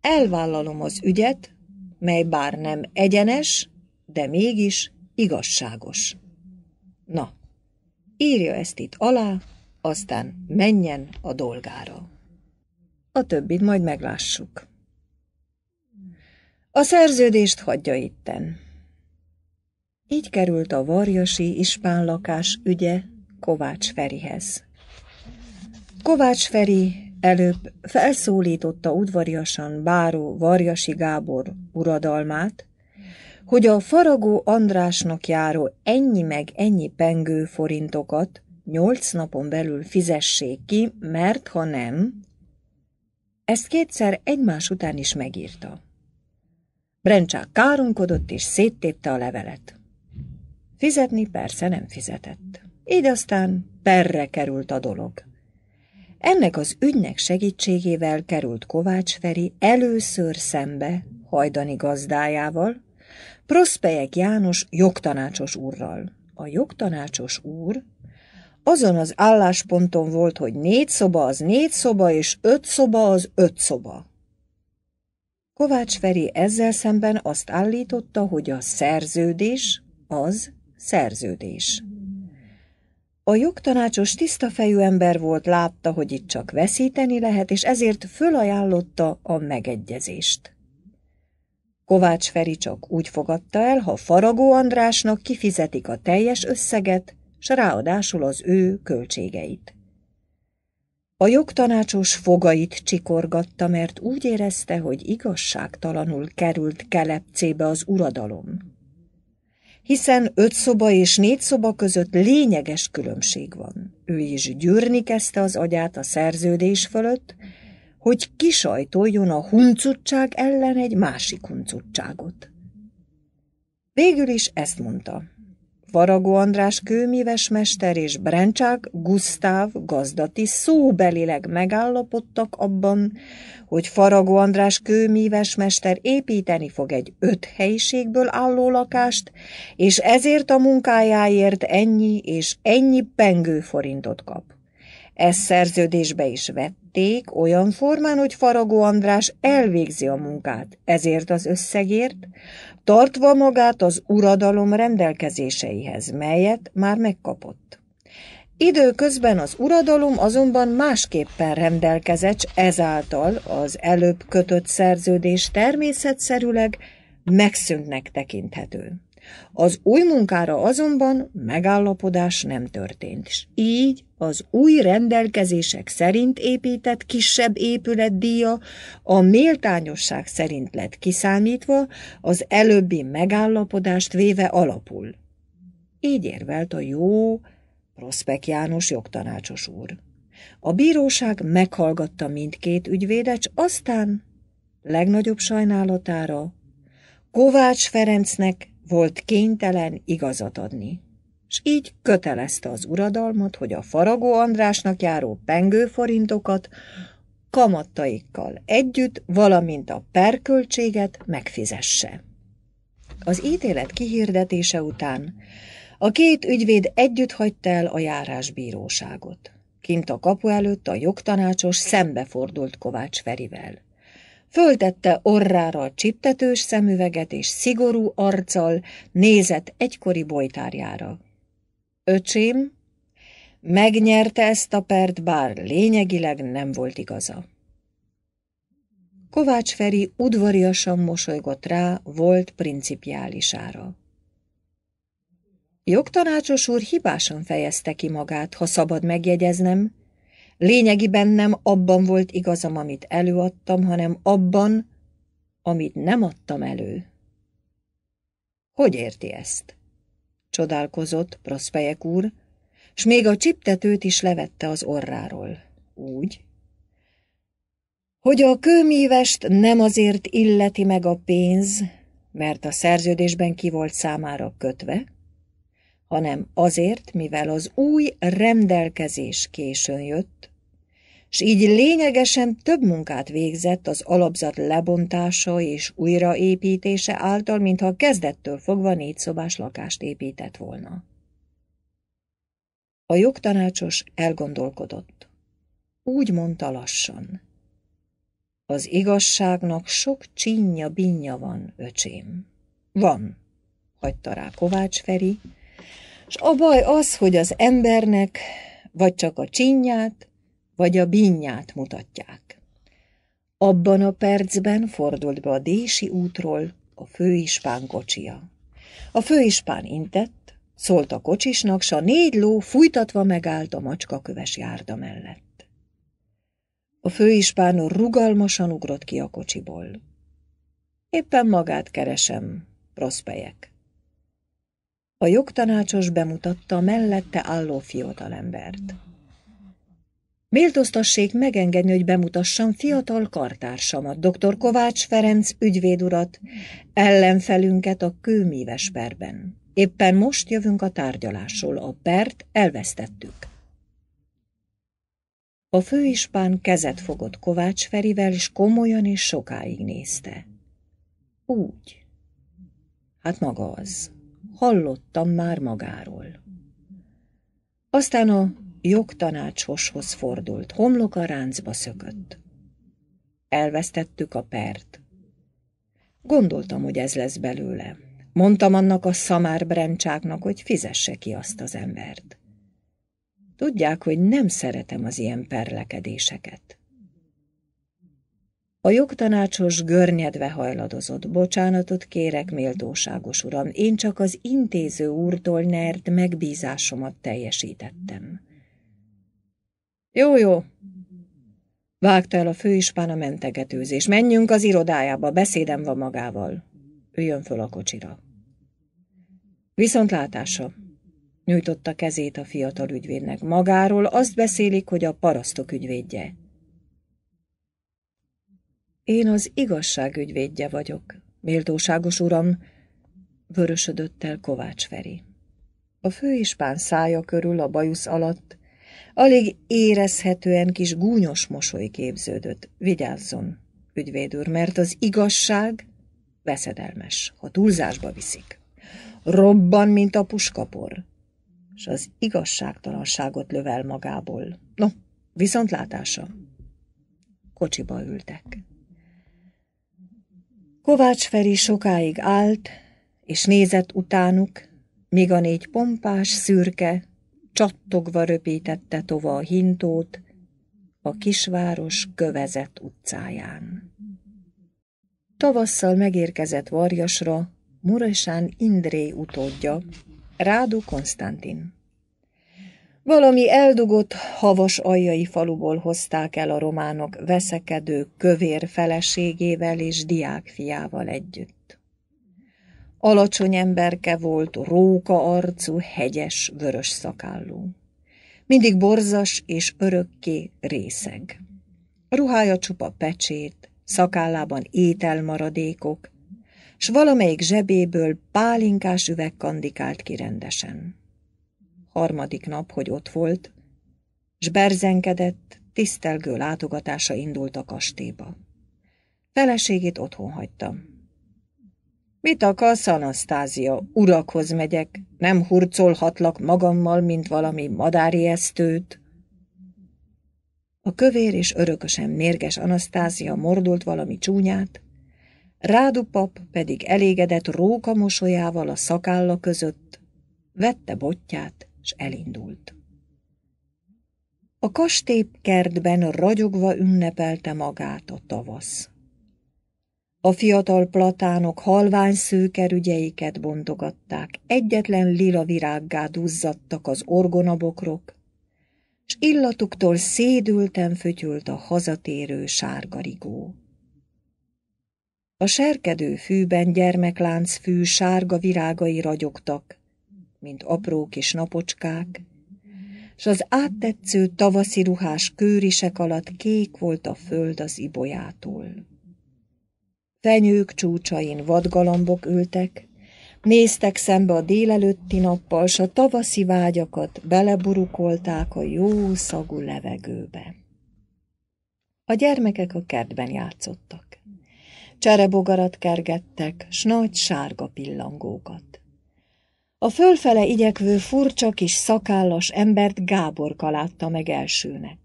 elvállalom az ügyet, mely bár nem egyenes, de mégis igazságos. Na, írja ezt itt alá, aztán menjen a dolgára. A többit majd meglássuk. A szerződést hagyja itten. Így került a varjasi ispán lakás ügye Kovács Ferihez. Kovács Feri Előbb felszólította udvariasan báró Varjasi Gábor uradalmát, hogy a faragó Andrásnak járó ennyi meg ennyi pengő forintokat nyolc napon belül fizessék ki, mert ha nem, ezt kétszer egymás után is megírta. Brencsák kárunkodott és széttépte a levelet. Fizetni persze nem fizetett. Így aztán perre került a dolog. Ennek az ügynek segítségével került Kovács Feri először szembe hajdani gazdájával, Proszpejek János jogtanácsos úrral. A jogtanácsos úr azon az állásponton volt, hogy négy szoba az négy szoba, és öt szoba az öt szoba. Kovács Feri ezzel szemben azt állította, hogy a szerződés az szerződés. A jogtanácsos tiszta fejű ember volt, látta, hogy itt csak veszíteni lehet, és ezért fölajánlotta a megegyezést. Kovács Feri csak úgy fogadta el, ha Faragó Andrásnak kifizetik a teljes összeget, s ráadásul az ő költségeit. A jogtanácsos fogait csikorgatta, mert úgy érezte, hogy igazságtalanul került kelepcébe az uradalom hiszen öt szoba és négy szoba között lényeges különbség van. Ő is gyűrni kezdte az agyát a szerződés fölött, hogy kisajtoljon a huncutság ellen egy másik huncutságot. Végül is ezt mondta. Varagó András gőmíves mester és Brencsák Gusztáv gazdati szóbelileg megállapodtak abban, hogy Faragó András kőmíves mester építeni fog egy öt helyiségből álló lakást, és ezért a munkájáért ennyi és ennyi pengő forintot kap. Ezt szerződésbe is vették, olyan formán, hogy Faragó András elvégzi a munkát, ezért az összegért, tartva magát az uradalom rendelkezéseihez, melyet már megkapott. Időközben az uradalom azonban másképpen rendelkezett, ezáltal az előbb kötött szerződés természetszerűleg megszűntnek tekinthető. Az új munkára azonban megállapodás nem történt. Így az új rendelkezések szerint épített kisebb épületdíja a méltányosság szerint lett kiszámítva, az előbbi megállapodást véve alapul. Így érvelt a jó Prospek János jogtanácsos úr. A bíróság meghallgatta mindkét ügyvédet, aztán legnagyobb sajnálatára Kovács Ferencnek volt kénytelen igazat adni, és így kötelezte az uradalmat, hogy a Faragó Andrásnak járó pengőforintokat kamattaikkal együtt, valamint a perköltséget megfizesse. Az ítélet kihirdetése után a két ügyvéd együtt hagyta el a járásbíróságot. Kint a kapu előtt a jogtanácsos szembefordult Kovács Ferivel föltette orrára a csiptetős szemüveget, és szigorú arccal nézett egykori bolytárjára. Öcsém, megnyerte ezt a pert, bár lényegileg nem volt igaza. Kovács Feri udvariasan mosolygott rá volt principiálisára. Jogtanácsos úr hibásan fejezte ki magát, ha szabad megjegyeznem, Lényegiben nem abban volt igazam, amit előadtam, hanem abban, amit nem adtam elő. Hogy érti ezt? Csodálkozott Proszpejek úr, s még a csiptetőt is levette az orráról. Úgy, hogy a kőmívest nem azért illeti meg a pénz, mert a szerződésben ki volt számára kötve, hanem azért, mivel az új rendelkezés későn jött, s így lényegesen több munkát végzett az alapzat lebontása és újraépítése által, mintha kezdettől fogva négyszobás lakást épített volna. A jogtanácsos elgondolkodott. Úgy mondta lassan. Az igazságnak sok csinja-binja van, öcsém. Van, hagyta rá Kovács Feri, s a baj az, hogy az embernek vagy csak a csinyát, vagy a bínját mutatják. Abban a percben fordult be a Dési útról a főispán kocsia. A főispán intett, szólt a kocsisnak, s a négy ló fújtatva megállt a macskaköves járda mellett. A főispán rugalmasan ugrott ki a kocsiból. Éppen magát keresem, proszpejek. A jogtanácsos bemutatta a mellette álló fiatalembert. embert. Méltoztassék megengedni, hogy bemutassam fiatal kartársamat, dr. Kovács Ferenc ügyvédurat, ellenfelünket a kőmíves perben. Éppen most jövünk a tárgyalásról, a pert elvesztettük. A főispán kezet fogott Kovács Ferivel, és komolyan és sokáig nézte. Úgy. Hát maga az. Hallottam már magáról. Aztán a jogtanácsoshoz fordult, a ráncba szökött. Elvesztettük a pert. Gondoltam, hogy ez lesz belőle. Mondtam annak a szamár brencsáknak, hogy fizesse ki azt az embert. Tudják, hogy nem szeretem az ilyen perlekedéseket. A jogtanácsos görnyedve hajladozott. Bocsánatot kérek, méltóságos uram, én csak az intéző úrtól nert megbízásomat teljesítettem. Jó, jó. Vágta el a főispán a mentegetőzés. Menjünk az irodájába, beszédem van magával. Üljön föl a kocsira. Viszontlátása. Nyújtotta kezét a fiatal ügyvédnek. Magáról azt beszélik, hogy a parasztok ügyvédje. Én az igazság ügyvédje vagyok, méltóságos uram, vörösödött el Kovács Feri. A főispán szája körül a bajusz alatt Alig érezhetően kis gúnyos mosoly képződött. Vigyázzon, ügyvéd úr, mert az igazság veszedelmes, ha túlzásba viszik. Robban, mint a puskapor, és az igazságtalanságot lövel magából. No, viszontlátása. Kocsiba ültek. Kovács Feri sokáig állt, és nézett utánuk, míg a négy pompás, szürke, csattogva röpítette tova a hintót a kisváros kövezett utcáján. Tavasszal megérkezett Varjasra Murasán Indré utódja, Rádu Konstantin. Valami eldugott, havas aljai faluból hozták el a románok veszekedő, kövér feleségével és diákfiával együtt. Alacsony emberke volt, róka arcú, hegyes, vörös szakállú. Mindig borzas és örökké részeg. A ruhája csupa pecsét, szakállában ételmaradékok, s valamelyik zsebéből pálinkás üveg kandikált ki rendesen. Harmadik nap, hogy ott volt, s berzenkedett, tisztelgő látogatása indult a kastélyba. Feleségét otthon hagytam. Mit akarsz, Anasztázia? Urakhoz megyek. Nem hurcolhatlak magammal, mint valami madári esztőt. A kövér és örökösen mérges Anasztázia mordult valami csúnyát, rádupap pap pedig elégedett róka mosolyával a szakálla között, vette botját, s elindult. A kastélykertben ragyogva ünnepelte magát a tavasz. A fiatal platánok halvány szőkerügyeiket bontogatták, egyetlen lila virággá duzzadtak az orgonabokrok, s illatuktól szédülten fötyült a hazatérő sárgarigó. A serkedő fűben gyermeklánc fű sárga virágai ragyogtak, mint apró kis napocskák, s az áttetsző tavaszi ruhás kőrisek alatt kék volt a föld az ibolyától. Fenyők csúcsain vadgalambok ültek, néztek szembe a délelőtti nappal, s a tavaszi vágyakat beleburukolták a jó szagú levegőbe. A gyermekek a kertben játszottak. Cserebogarat kergettek, s nagy sárga pillangókat. A fölfele igyekvő furcsa kis szakállas embert Gáborka látta meg elsőnek.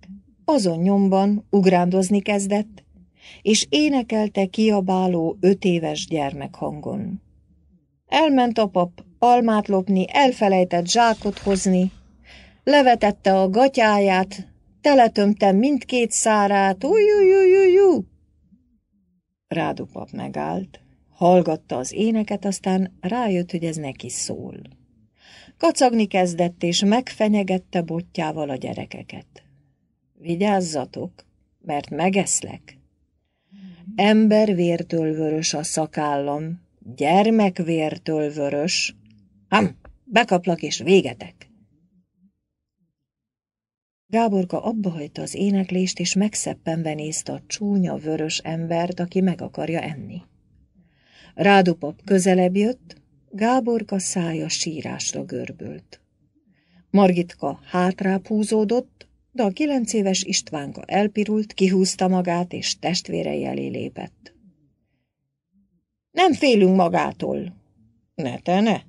Azon nyomban ugrándozni kezdett, és énekelte kiabáló öt éves gyermek hangon. Elment a pap almát lopni, elfelejtett zsákot hozni, levetette a gatyáját, teletömte mindkét szárát, újújújújú. hallgatta az éneket, aztán rájött, hogy ez neki szól. kezdett, és botjával a gyerekeket. mert ember vértől vörös a szakállam, vértől vörös. Ham, bekaplak és végetek! Gáborka abbahagyta az éneklést, és megszeppenve nézte a csúnya vörös embert, aki meg akarja enni. Rádupap közelebb jött, Gáborka szája sírásra görbült. Margitka hátrápúzódott, de a kilenc éves Istvánka elpirult, kihúzta magát, és testvérei elé lépett. Nem félünk magától! Ne te ne!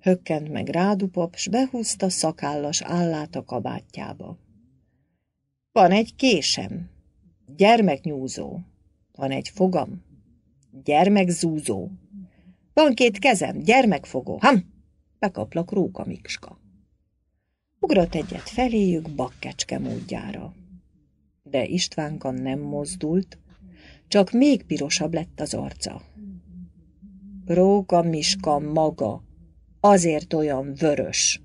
Hökkent meg rádupap, s behúzta szakállas állát a kabátjába. Van egy késem, gyermeknyúzó. Van egy fogam, gyermekzúzó. Van két kezem, gyermekfogó. Ham! Bekaplak róka mikska. Ugrat egyet feléjük bakkecske módjára. De Istvánka nem mozdult, csak még pirosabb lett az arca. Róka Miska maga, azért olyan vörös.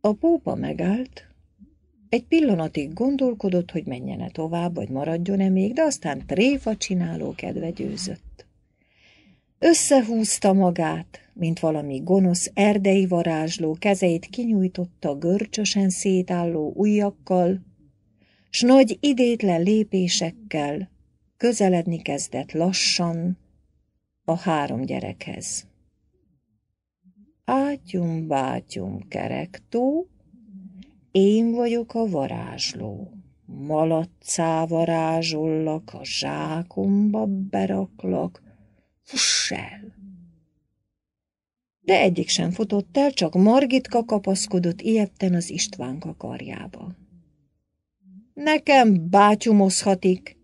A pópa megállt, egy pillanatig gondolkodott, hogy menjen-e tovább, vagy maradjon-e még, de aztán tréfa csináló kedve győzött. Összehúzta magát, mint valami gonosz erdei varázsló kezeit kinyújtotta görcsösen szétálló ujjakkal, s nagy idétlen lépésekkel közeledni kezdett lassan a három gyerekhez. Átyum bátyum kerektó, én vagyok a varázsló. malacá varázsollak, a zsákomba beraklak, Fuss el! De egyik sem futott el, csak Margitka kapaszkodott ilyetten az István karjába. Nekem bátyumozhatik,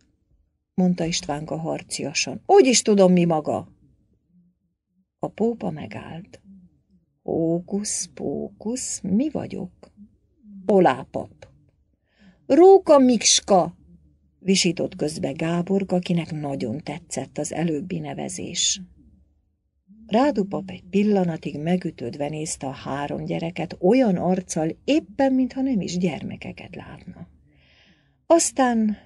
mondta Istvánka harciasan. Úgy is tudom mi maga. A pópa megállt. Ókusz, pókusz, mi vagyok? Olápap. Róka Mikska, visított közbe Gábor, akinek nagyon tetszett az előbbi nevezés. Rádu pap egy pillanatig megütődve nézte a három gyereket olyan arccal, éppen mintha nem is gyermekeket látna. Aztán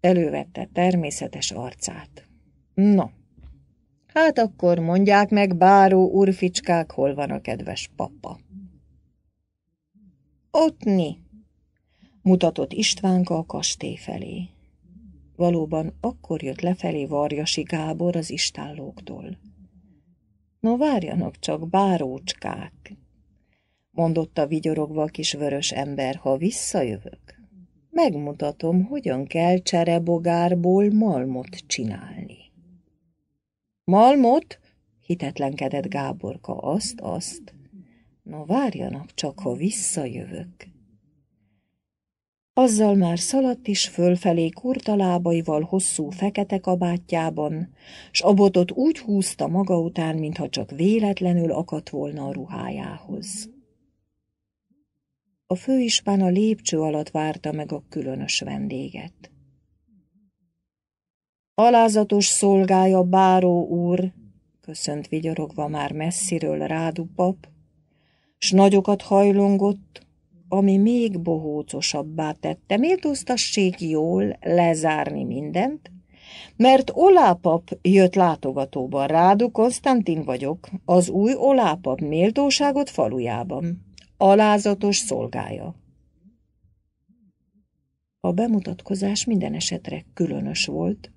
elővette természetes arcát. Na, hát akkor mondják meg, báró urficskák, hol van a kedves papa. Ottni, mutatott Istvánka a kastély felé. Valóban akkor jött lefelé Varjasi Gábor az istállóktól. No várjanak csak, bárócskák, mondotta vigyorogva a kis vörös ember, ha visszajövök. Megmutatom, hogyan kell cserebogárból malmot csinálni. Malmot? hitetlenkedett Gáborka azt, azt. No várjanak csak, ha visszajövök azzal már szaladt is fölfelé kurta lábaival hosszú fekete kabátjában, s a botot úgy húzta maga után, mintha csak véletlenül akadt volna a ruhájához. A főispán a lépcső alatt várta meg a különös vendéget. Alázatos szolgája, báró úr, köszönt vigyorogva már messziről rádu pap, s nagyokat hajlongott, ami még bohócosabbá tette, méltóztassék jól lezárni mindent, mert olápap jött látogatóban rádu, Konstantin vagyok, az új olápap méltóságot falujában, alázatos szolgája. A bemutatkozás minden esetre különös volt,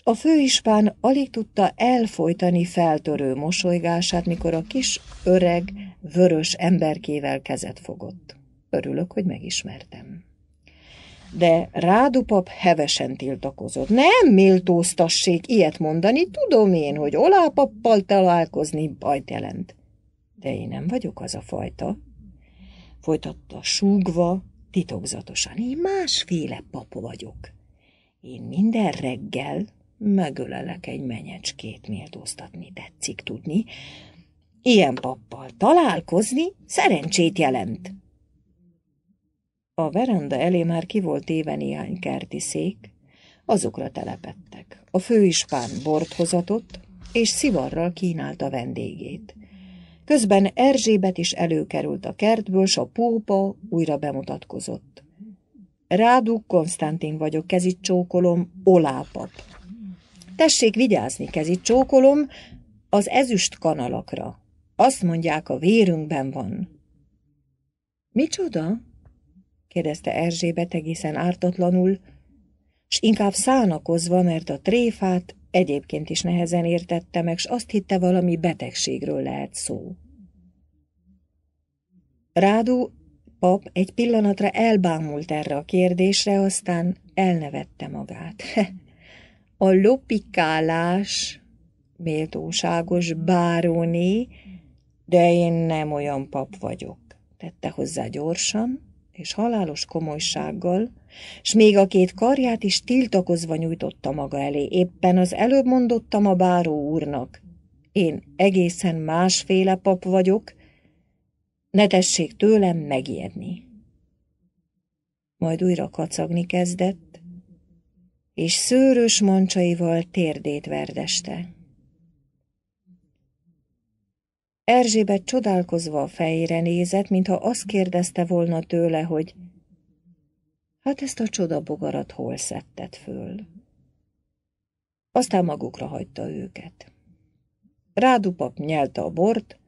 s a főispán alig tudta elfolytani feltörő mosolygását, mikor a kis öreg, vörös emberkével kezet fogott. Örülök, hogy megismertem. De rádupap hevesen tiltakozott. Nem méltóztassék ilyet mondani, tudom én, hogy olápappal találkozni bajt jelent. De én nem vagyok az a fajta. Folytatta súgva, titokzatosan. Én másféle pap vagyok. Én minden reggel Megölelek egy menyecskét méltóztatni, tetszik tudni. Ilyen pappal találkozni szerencsét jelent. A veranda elé már ki volt éve néhány kerti szék, azokra telepettek. A főispán bort hozatott, és szivarral kínálta vendégét. Közben Erzsébet is előkerült a kertből, s a pópa újra bemutatkozott. Ráduk Konstantin vagyok, kezit csókolom, olápap. Tessék vigyázni, kezi csókolom, az ezüst kanalakra. Azt mondják, a vérünkben van. Micsoda? kérdezte Erzsébet egészen ártatlanul, s inkább szánakozva, mert a tréfát egyébként is nehezen értette meg, s azt hitte valami betegségről lehet szó. Rádu pap egy pillanatra elbámult erre a kérdésre, aztán elnevette magát. a lopikálás méltóságos báróni, de én nem olyan pap vagyok. Tette hozzá gyorsan, és halálos komolysággal, s még a két karját is tiltakozva nyújtotta maga elé, éppen az előbb mondottam a báró úrnak. Én egészen másféle pap vagyok, ne tessék tőlem megijedni. Majd újra kacagni kezdett, és szőrös mancsaival térdét verdeste. Erzsébet csodálkozva a fejére nézett, mintha azt kérdezte volna tőle, hogy hát ezt a csodabogarat hol szedted föl? Aztán magukra hagyta őket. Rádupap nyelte a bort,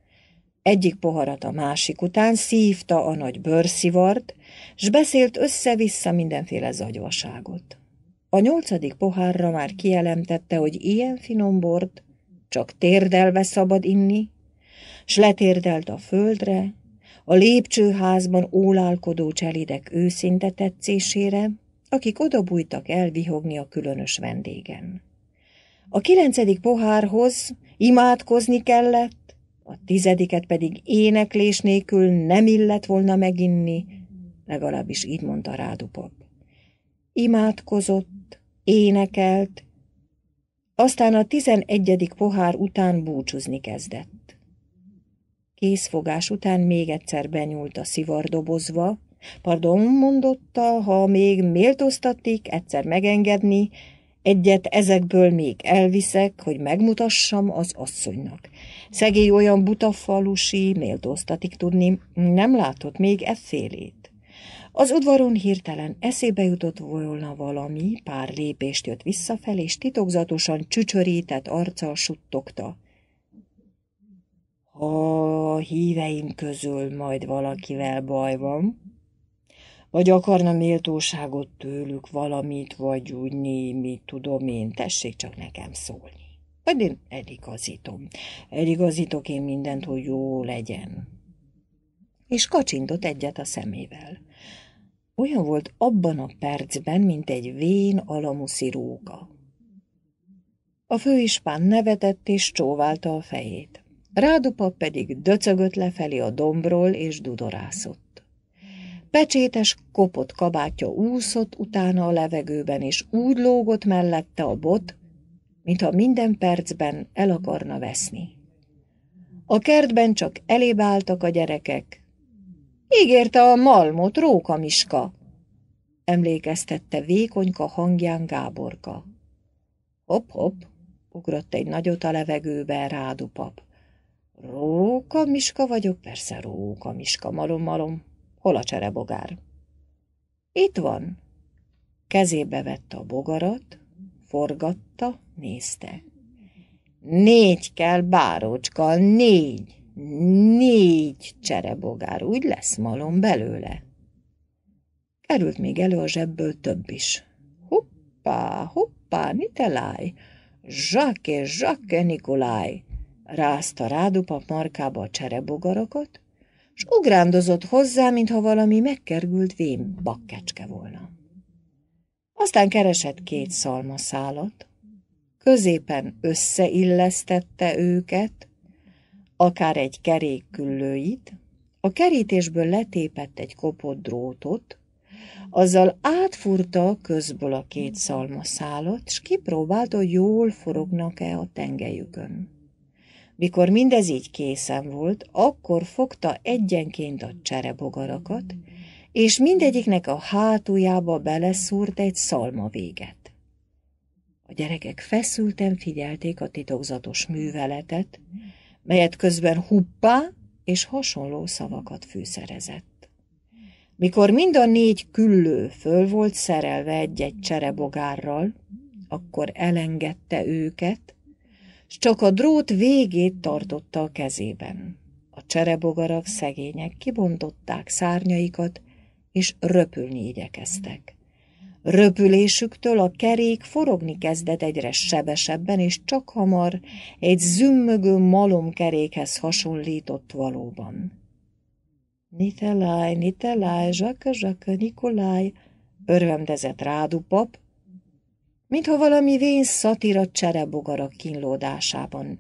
egyik poharat a másik után, szívta a nagy bőrszivart, s beszélt össze-vissza mindenféle zagyvaságot. A nyolcadik pohárra már kijelentette, hogy ilyen finom bort csak térdelve szabad inni, s letérdelt a földre, a lépcsőházban ólálkodó cselidek őszinte tetszésére, akik odabújtak el vihogni a különös vendégen. A kilencedik pohárhoz imádkozni kellett, a tizediket pedig éneklés nélkül nem illett volna meginni, legalábbis így mondta rádupap. Imádkozott, énekelt, aztán a tizenegyedik pohár után búcsúzni kezdett. Készfogás után még egyszer benyúlt a szivardobozva, pardon, mondotta, ha még méltóztatik, egyszer megengedni, egyet ezekből még elviszek, hogy megmutassam az asszonynak. Szegély olyan butafalusi, méltóztatik tudni, nem látott még e félét. Az udvaron hirtelen eszébe jutott volna valami, pár lépést jött visszafel, és titokzatosan csücsörített arccal suttogta. Ha a híveim közül majd valakivel baj van, vagy akarna méltóságot tőlük valamit, vagy úgy némi, tudom én, tessék csak nekem szólni. Vagy én eligazítom. Eligazítok én mindent, hogy jó legyen. És kacsintott egyet a szemével. Olyan volt abban a percben, mint egy vén alamuszi róka. A főispán nevetett és csóválta a fejét. Rádupa pedig döcögött lefelé a dombról és dudorászott. Pecsétes, kopott kabátja úszott utána a levegőben, és úgy lógott mellette a bot, mintha minden percben el akarna veszni. A kertben csak elébáltak a gyerekek, Ígérte a malmot miska. emlékeztette vékonyka hangján Gáborka. Hop-hop, ugrott egy nagyot a levegőben rádupap. Róka Miska vagyok, persze Róka Miska, malom-malom. Hol a cserebogár? Itt van. Kezébe vette a bogarat, forgatta, nézte. Négy kell, bárócska, négy! Négy cserebogár, úgy lesz malom belőle. Került még elő a zsebből több is. Hoppá, hoppá, Nitelaj, Zsake, Zsake, Nikolaj! Rázta rádupa markába a cserebogarakat, s ugrándozott hozzá, mintha valami megkergült vén bakkecske volna. Aztán keresett két szalmaszálat, középen összeillesztette őket, akár egy kerék küllőit, a kerítésből letépett egy kopott drótot, azzal átfurta a közből a két szalmaszálat, s kipróbálta, hogy jól forognak-e a tengelyükön. Mikor mindez így készen volt, akkor fogta egyenként a cserebogarakat, és mindegyiknek a hátuljába beleszúrt egy szalma véget. A gyerekek feszülten figyelték a titokzatos műveletet, melyet közben huppá és hasonló szavakat fűszerezett. Mikor mind a négy küllő föl volt szerelve egy-egy cserebogárral, akkor elengedte őket, s csak a drót végét tartotta a kezében. A cserebogarak szegények kibontották szárnyaikat, és röpülni igyekeztek. Röpülésüktől a kerék forogni kezdett egyre sebesebben, és csak hamar egy zümmögő malomkerékhez hasonlított valóban. Nitelaj, Nitelaj, Zsaka, Zsaka, Nikolaj, örvendezett rádu pap, mintha valami vén szatira cserebogara kínlódásában.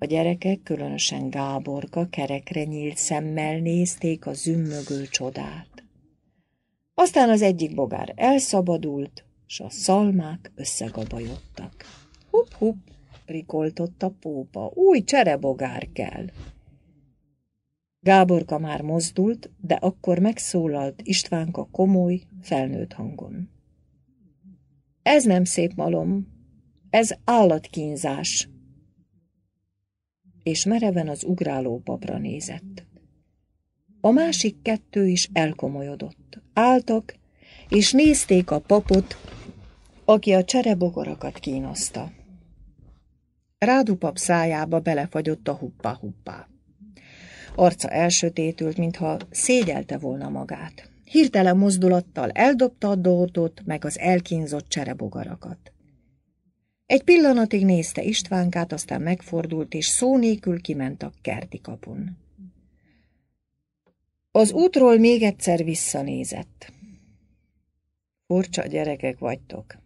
A gyerekek, különösen Gáborka kerekre nyílt szemmel nézték a zümmögő csodát. Aztán az egyik bogár elszabadult, s a szalmák összegabajodtak. Hup-hup, rikoltott a pópa, új cserebogár kell. Gáborka már mozdult, de akkor megszólalt Istvánka komoly, felnőtt hangon. Ez nem szép malom, ez állatkínzás. És mereven az ugráló babra nézett. A másik kettő is elkomolyodott ott álltak, és nézték a papot, aki a cserebogorakat kínoszta. Rádu pap szájába belefagyott a huppa-huppa. Arca elsötétült, mintha szégyelte volna magát. Hirtelen mozdulattal eldobta a dordot, meg az elkínzott cserebogarakat. Egy pillanatig nézte Istvánkát, aztán megfordult, és szó nélkül kiment a kerti kapun. Az útról még egyszer visszanézett. Furcsa gyerekek vagytok,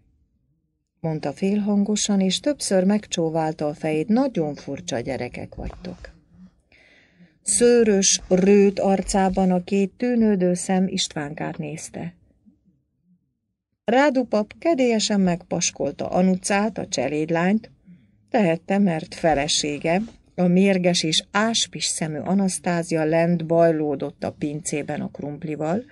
mondta félhangosan, és többször megcsóválta a fejét, nagyon furcsa gyerekek vagytok. Szőrös, rőt arcában a két tűnődő szem Istvánkát nézte. pap kedélyesen megpaskolta Anucát, a cselédlányt, tehette, mert felesége, a mérges és áspis szemű Anasztázia lent bajlódott a pincében a krumplival,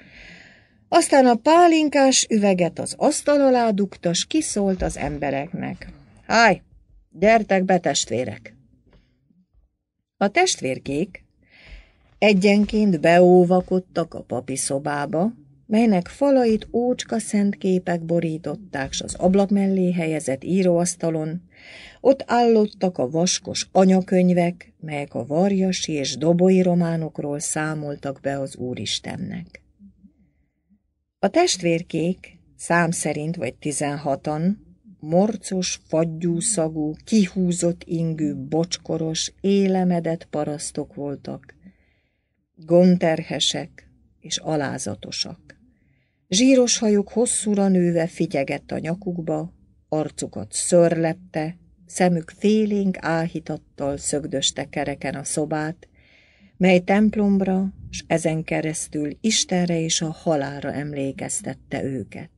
aztán a pálinkás üveget az asztal alá dugtas, kiszólt az embereknek. Háj, gyertek be, testvérek! A testvérkék egyenként beóvakodtak a papi szobába, melynek falait ócska szent képek borították, s az ablak mellé helyezett íróasztalon ott állottak a vaskos anyakönyvek, melyek a varjasi és dobói románokról számoltak be az Úristennek. A testvérkék, szám szerint vagy tizenhatan, morcos, fagyúszagú, kihúzott ingű, bocskoros, élemedett parasztok voltak, gonterhesek és alázatosak. Zsíros hajuk hosszúra nőve figyegett a nyakukba, Arcukat szörlepte, szemük félénk áhítattal szögdöste kereken a szobát, mely templomra, s ezen keresztül Istenre és a halára emlékeztette őket.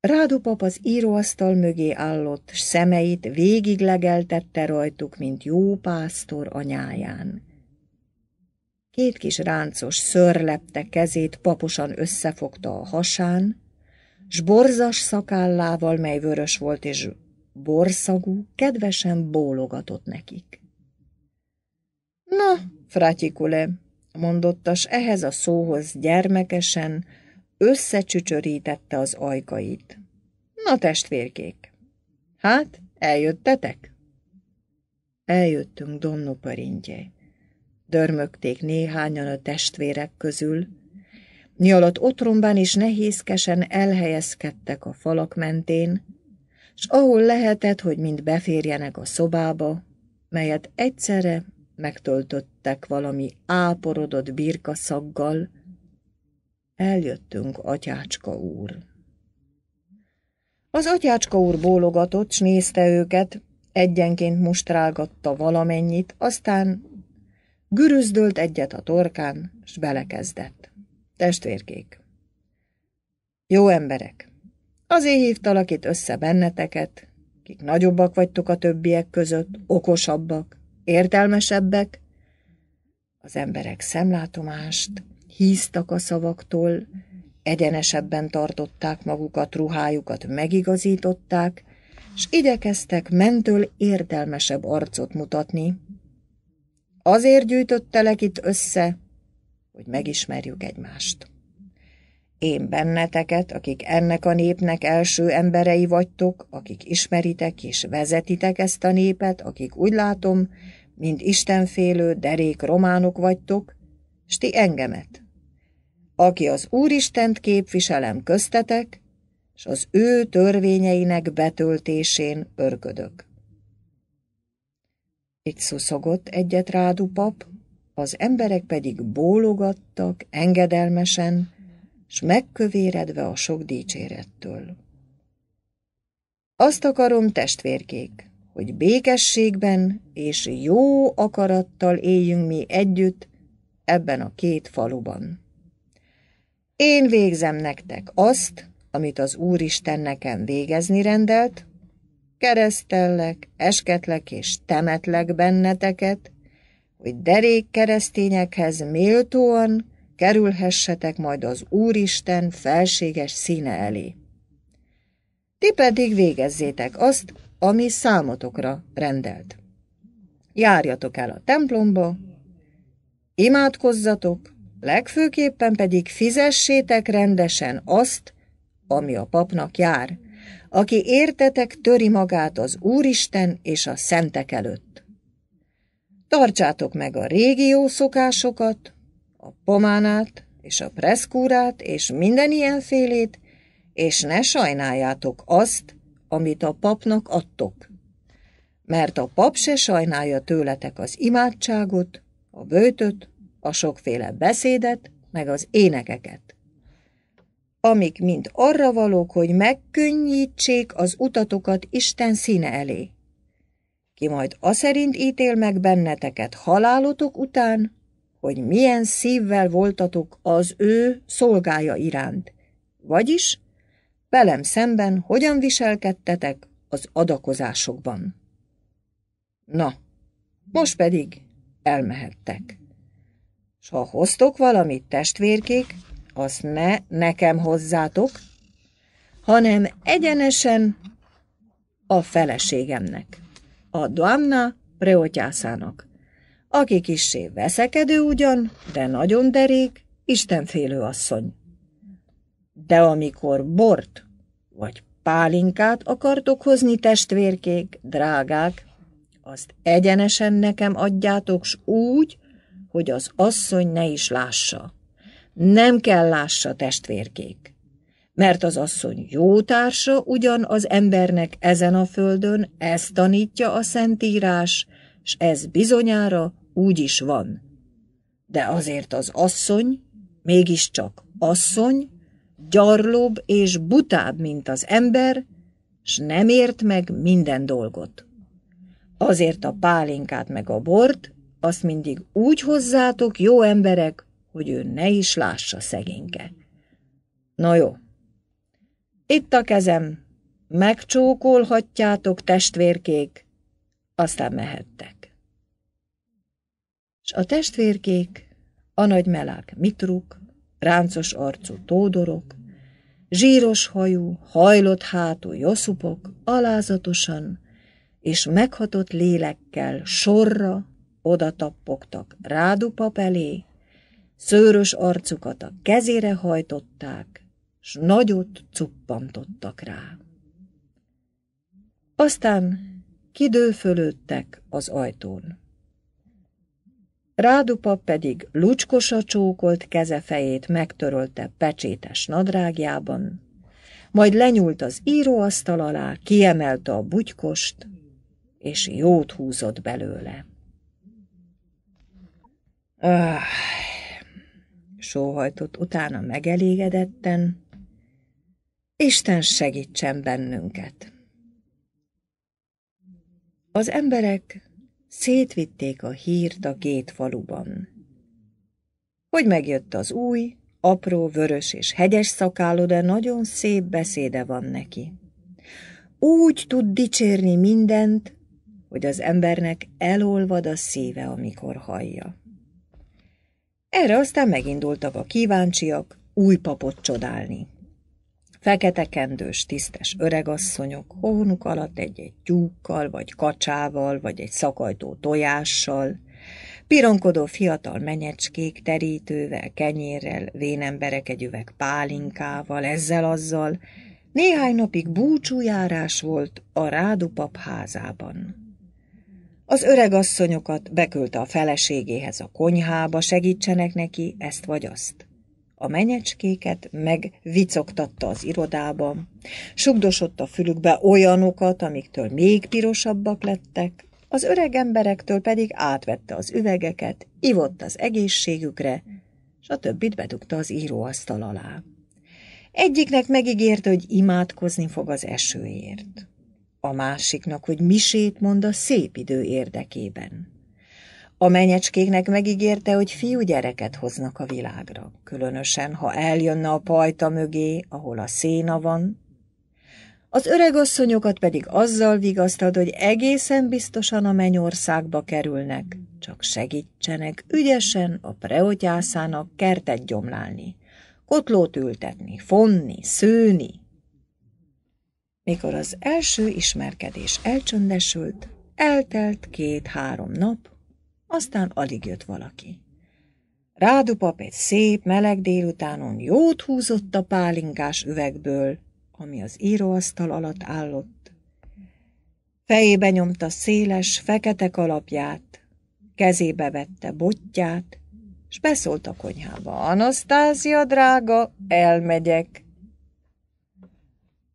Rádó pap az íróasztal mögé állott, s szemeit végiglegeltette rajtuk, mint jó pásztor anyáján. Két kis ráncos szörlepte kezét paposan összefogta a hasán, s borzas szakállával, mely vörös volt és borszagú, kedvesen bólogatott nekik. Na, fratyikule, mondottas ehhez a szóhoz gyermekesen, összecsücsörítette az ajkait. Na testvérkék, hát eljöttetek? Eljöttünk, domnó Dörmögték néhányan a testvérek közül, alatt otromban is nehézkesen elhelyezkedtek a falak mentén, s ahol lehetett, hogy mind beférjenek a szobába, melyet egyszerre megtöltöttek valami áporodott birkaszaggal. Eljöttünk, atyácska úr. Az atyácska úr bólogatott, s nézte őket, egyenként mustrálgatta valamennyit, aztán gürüzdölt egyet a torkán, s belekezdett. Testvérkék. Jó emberek, azért hívtalak itt össze benneteket, kik nagyobbak vagytok a többiek között, okosabbak, értelmesebbek. Az emberek szemlátomást híztak a szavaktól, egyenesebben tartották magukat, ruhájukat megigazították, s igyekeztek mentől érdelmesebb arcot mutatni. Azért gyűjtöttelek itt össze, hogy megismerjük egymást. Én benneteket, akik ennek a népnek első emberei vagytok, akik ismeritek és vezetitek ezt a népet, akik úgy látom, mint istenfélő derék románok vagytok, s ti engemet, aki az Úristent képviselem köztetek, s az ő törvényeinek betöltésén örködök. Itt szuszogott egyet rádu pap, az emberek pedig bólogattak engedelmesen, s megkövéredve a sok dicsérettől. Azt akarom, testvérkék, hogy békességben és jó akarattal éljünk mi együtt ebben a két faluban. Én végzem nektek azt, amit az Úristen nekem végezni rendelt, keresztellek, esketlek és temetlek benneteket, hogy derék keresztényekhez méltóan kerülhessetek majd az Úristen felséges színe elé. Ti pedig végezzétek azt, ami számotokra rendelt. Járjatok el a templomba, imádkozzatok, legfőképpen pedig fizessétek rendesen azt, ami a papnak jár, aki értetek töri magát az Úristen és a szentek előtt. Tartsátok meg a régi jó szokásokat, a pománát és a preszkúrát és minden ilyen félét, és ne sajnáljátok azt, amit a papnak adtok. Mert a pap se sajnálja tőletek az imádságot, a bőtöt, a sokféle beszédet, meg az énekeket, amik mind arra valók, hogy megkönnyítsék az utatokat Isten színe elé ki majd aszerint ítél meg benneteket halálotok után, hogy milyen szívvel voltatok az ő szolgája iránt, vagyis velem szemben hogyan viselkedtetek az adakozásokban. Na, most pedig elmehettek. S ha hoztok valamit testvérkék, azt ne nekem hozzátok, hanem egyenesen a feleségemnek a Doamna preotyászának, aki kissé veszekedő ugyan, de nagyon derék, istenfélő asszony. De amikor bort vagy pálinkát akartok hozni testvérkék, drágák, azt egyenesen nekem adjátok s úgy, hogy az asszony ne is lássa. Nem kell lássa testvérkék mert az asszony jó társa ugyan az embernek ezen a földön, ezt tanítja a szentírás, s ez bizonyára úgy is van. De azért az asszony, mégiscsak asszony, gyarlóbb és butább, mint az ember, s nem ért meg minden dolgot. Azért a pálinkát meg a bort, azt mindig úgy hozzátok, jó emberek, hogy ő ne is lássa szegényke. Na jó, itt a kezem. Megcsókolhatjátok, testvérkék. Aztán mehettek. S a testvérkék, a nagy melák mitruk, ráncos arcú tódorok, zsíros hajú, hajlott hátú joszupok alázatosan és meghatott lélekkel sorra oda tappogtak rádupap elé, szőrös arcukat a kezére hajtották, s nagyot cuppantottak rá. Aztán fölöttek az ajtón. Rádupa pedig lucskosa csókolt kezefejét megtörölte pecsétes nadrágjában, majd lenyúlt az íróasztal alá, kiemelte a bugykost, és jót húzott belőle. Öh, sóhajtott utána megelégedetten, Isten segítsen bennünket! Az emberek szétvitték a hírt a gét faluban. Hogy megjött az új, apró, vörös és hegyes szakálló, de nagyon szép beszéde van neki. Úgy tud dicsérni mindent, hogy az embernek elolvad a szíve, amikor hallja. Erre aztán megindultak a kíváncsiak új papot csodálni. Fekete kendős, tisztes öregasszonyok, hónuk alatt egy-egy tyúkkal, vagy kacsával, vagy egy szakajtó tojással, pironkodó fiatal menyecskék terítővel, kenyérrel, vénemberek egy üveg pálinkával, ezzel-azzal, néhány napig búcsújárás volt a rádupap házában. Az öreg asszonyokat beküldte a feleségéhez a konyhába, segítsenek neki ezt vagy azt a menyecskéket, meg vicogtatta az irodába. Sugdosott a fülükbe olyanokat, amiktől még pirosabbak lettek, az öreg emberektől pedig átvette az üvegeket, ivott az egészségükre, és a többit bedugta az íróasztal alá. Egyiknek megígérte, hogy imádkozni fog az esőért, a másiknak, hogy misét mond a szép idő érdekében. A menyecskéknek megígérte, hogy fiú gyereket hoznak a világra, különösen, ha eljönne a pajta mögé, ahol a széna van. Az asszonyokat pedig azzal vigasztad, hogy egészen biztosan a mennyországba kerülnek, csak segítsenek ügyesen a preotyászának kertet gyomlálni, kotlót ültetni, fonni, szőni. Mikor az első ismerkedés elcsöndesült, eltelt két-három nap, aztán alig jött valaki. Rádupap egy szép, meleg délutánon jót húzott a pálinkás üvegből, ami az íróasztal alatt állott. Fejébe nyomta széles, fekete kalapját, kezébe vette botját, és beszólt a konyhába. Anasztázia, drága, elmegyek.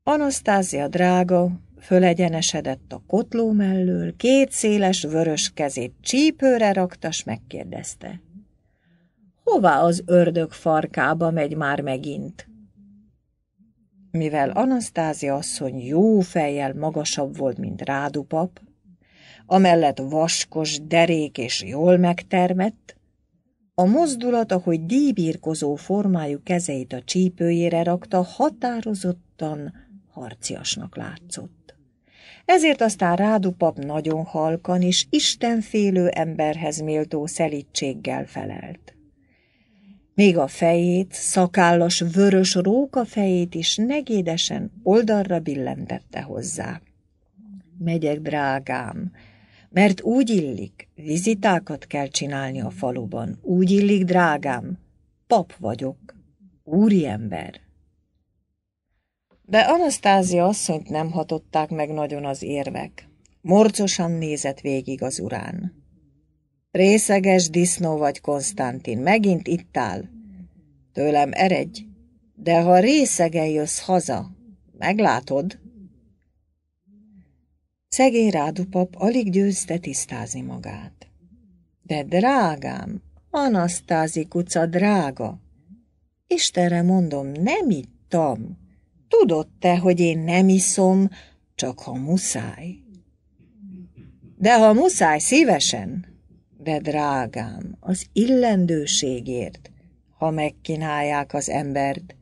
Anasztázia, drága, Fölegyenesedett a kotló mellől, két széles vörös kezét csípőre rakta, megkérdezte. Hová az ördög farkába megy már megint? Mivel Anasztázia asszony jó fejjel magasabb volt, mint rádupap, pap, amellett vaskos, derék és jól megtermett, a mozdulat, ahogy díbírkozó formájú kezeit a csípőjére rakta, határozottan, harciasnak látszott. Ezért aztán Rádu pap nagyon halkan és istenfélő emberhez méltó szelítséggel felelt. Még a fejét, szakállas vörös róka fejét is negédesen oldalra billentette hozzá. Megyek, drágám, mert úgy illik, vizitákat kell csinálni a faluban, úgy illik, drágám, pap vagyok, úriember. De Anasztázia asszonyt nem hatották meg nagyon az érvek. Morcosan nézett végig az urán. Részeges disznó vagy, Konstantin, megint itt áll. Tőlem eredj, de ha részegen jössz haza, meglátod? Szegény rádupap alig győzte tisztázni magát. De drágám, Anasztázi kuca drága, Istenre mondom, nem ittam. Tudod te, hogy én nem iszom, csak ha muszáj. De ha muszáj, szívesen. De drágám, az illendőségért, ha megkínálják az embert.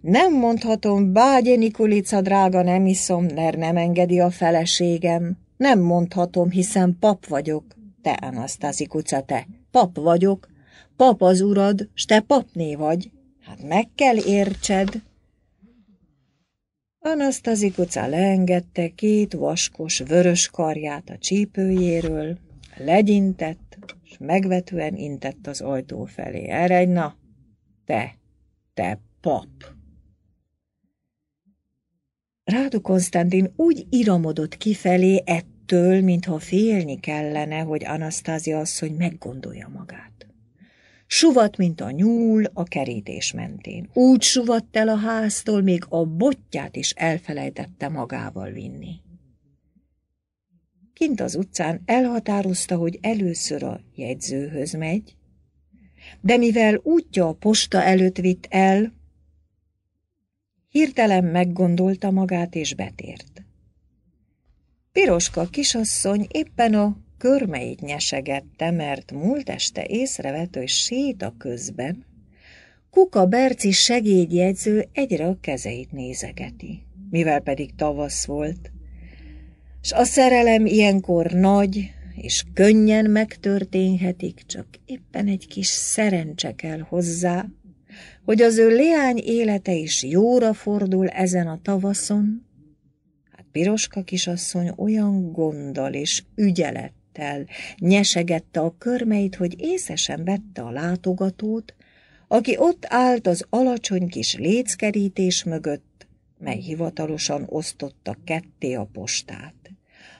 Nem mondhatom, bágyé Nikulica drága nem iszom, mert nem engedi a feleségem. Nem mondhatom, hiszen pap vagyok, te Anasztázi kuca, te. Pap vagyok, pap az urad, s te papné vagy. Hát meg kell értsed. Anasztazi Guca leengedte két vaskos, vörös karját a csípőjéről, legyintett, és megvetően intett az ajtó felé. Eregy, na! Te! Te pap! Rádu Konstantin úgy iramodott kifelé ettől, mintha félni kellene, hogy Anasztázia asszony meggondolja magát. Suvat, mint a nyúl a kerítés mentén. Úgy suvadt el a háztól, még a botját is elfelejtette magával vinni. Kint az utcán elhatározta, hogy először a jegyzőhöz megy, de mivel útja a posta előtt vitt el, hirtelen meggondolta magát és betért. Piroska kisasszony éppen a körmeit nyesegette, mert múlt este észrevett, hogy séta közben Kuka Berci segédjegyző egyre a kezeit nézegeti, mivel pedig tavasz volt, s a szerelem ilyenkor nagy, és könnyen megtörténhetik, csak éppen egy kis szerencse kell hozzá, hogy az ő leány élete is jóra fordul ezen a tavaszon. Hát Piroska kisasszony olyan gonddal és ügyelet el, nyesegette a körmeit, hogy észesen vette a látogatót, aki ott állt az alacsony kis léckerítés mögött, mely hivatalosan osztotta ketté a postát.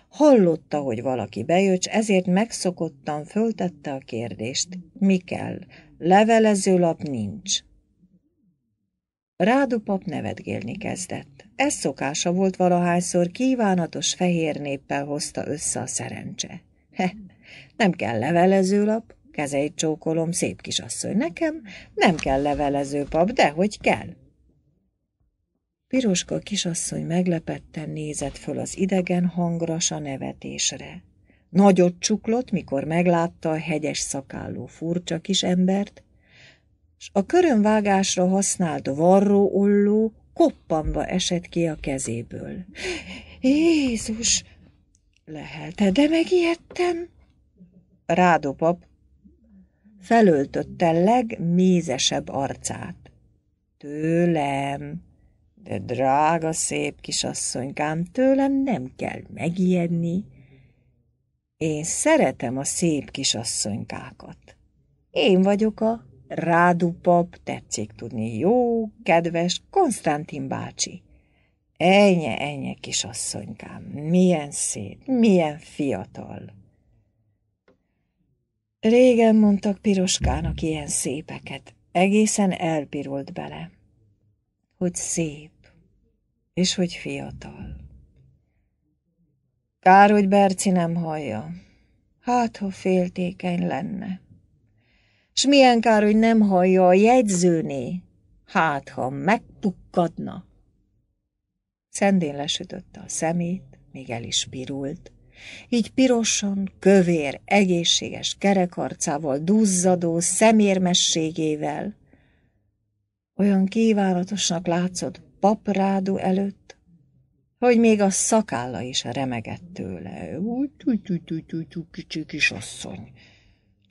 Hallotta, hogy valaki bejöcs, ezért megszokottan föltette a kérdést. Mi kell? Levelezőlap nincs. pap nevetgélni kezdett. Ez szokása volt valahányszor kívánatos fehér néppel hozta össze a szerencse nem kell levelezőlap, kezeit csókolom, szép kisasszony. Nekem nem kell pap, de hogy kell. Piroska kisasszony meglepetten nézett föl az idegen hangra, s a nevetésre. Nagyot csuklott, mikor meglátta a hegyes szakálló furcsa kis embert, s a körönvágásra használt varró olló koppanva esett ki a kezéből. Jézus! Lehelte, de megijedtem. Rádopap felöltötte legmézesebb arcát. Tőlem, de drága szép kisasszonykám, tőlem nem kell megijedni. Én szeretem a szép kisasszonykákat. Én vagyok a rádupap, tetszik tudni, jó, kedves Konstantin bácsi. Ennyi, ennyi, kisasszonykám, milyen szép, milyen fiatal. Régen mondtak piroskának ilyen szépeket, egészen elpirult bele, hogy szép, és hogy fiatal. Kár, hogy Berci nem hallja. Hát, ha féltékeny lenne. S milyen kár, hogy nem hallja a jegyzőné. Hát, ha megpukkadna. Szendén lesütötte a szemét, még el is pirult. Így pirosan, kövér, egészséges kerekarcával, duzzadó, szemérmességével. Olyan kívánatosnak látszott paprádu előtt, hogy még a szakálla is remegett tőle. Úgy, úgy, úgy, úgy, úgy, úgy kicsi kisasszony.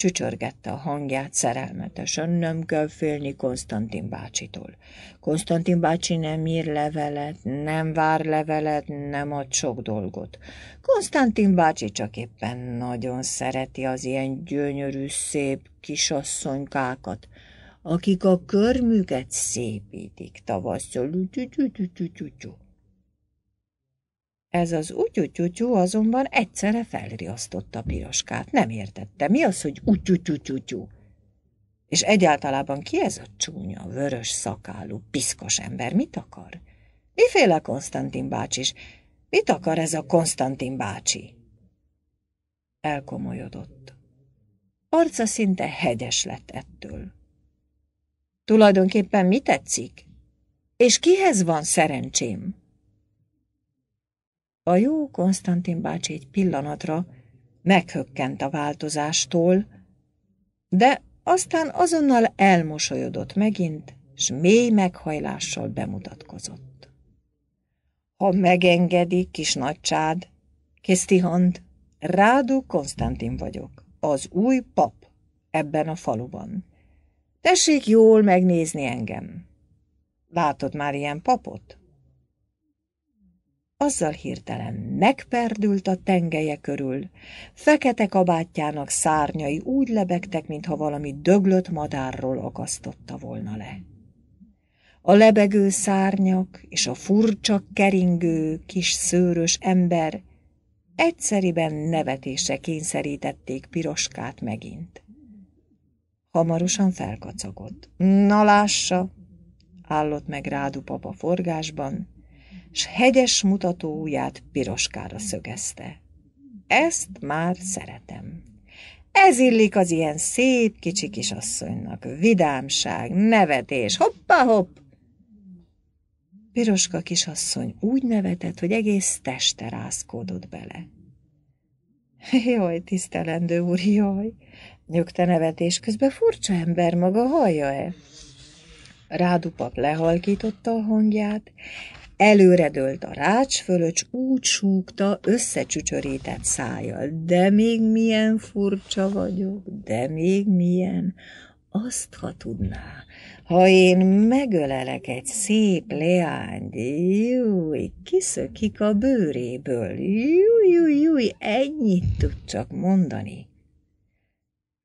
Csücsörgette a hangját szerelmetesen, nem kell félni Konstantin bácsitól. Konstantin bácsi nem ír levelet, nem vár levelet, nem ad sok dolgot. Konstantin bácsi csak éppen nagyon szereti az ilyen gyönyörű, szép kisasszonykákat, akik a körmüket szépítik tavasszal. Tü -tü -tü ez az utyutyutyú azonban egyszerre felriasztotta a Piroskát. Nem értette, mi az, hogy utyutyutyutyú? És egyáltalában ki ez a csúnya, vörös szakálú, piszkos ember? Mit akar? Miféle Konstantin bácsis? Mit akar ez a Konstantin bácsi? Elkomolyodott. Arca szinte hegyes lett ettől. Tulajdonképpen mi tetszik? És kihez van szerencsém? A jó Konstantin bácsi egy pillanatra meghökkent a változástól, de aztán azonnal elmosolyodott megint, s mély meghajlással bemutatkozott. Ha megengedi, kis nagycsád, Kisztihand, Rádu Konstantin vagyok, az új pap ebben a faluban. Tessék jól megnézni engem. Látod már ilyen papot? azzal hirtelen megperdült a tengelye körül. Fekete kabátjának szárnyai úgy lebegtek, mintha valami döglött madárról akasztotta volna le. A lebegő szárnyak és a furcsa keringő kis szőrös ember egyszeriben nevetése kényszerítették piroskát megint. Hamarosan felkacagott. Na lássa! állott meg rádu papa forgásban, s hegyes mutató ujját piroskára szögezte. Ezt már szeretem. Ez illik az ilyen szép kicsi kisasszonynak. Vidámság, nevetés, hoppa-hopp! Piroska kisasszony úgy nevetett, hogy egész teste rászkódott bele. Jaj, tisztelendő úr, jaj! Nyögte nevetés közben furcsa ember maga hallja-e? Rádupap lehalkította a hangját, Előredölt a rács, fölöcs úgy súgta összecsücsörített szájjal. De még milyen furcsa vagyok, de még milyen, azt ha tudná, ha én megölelek egy szép leányt, júj, kiszökik a bőréből, júj, júj, júj, ennyit tud csak mondani.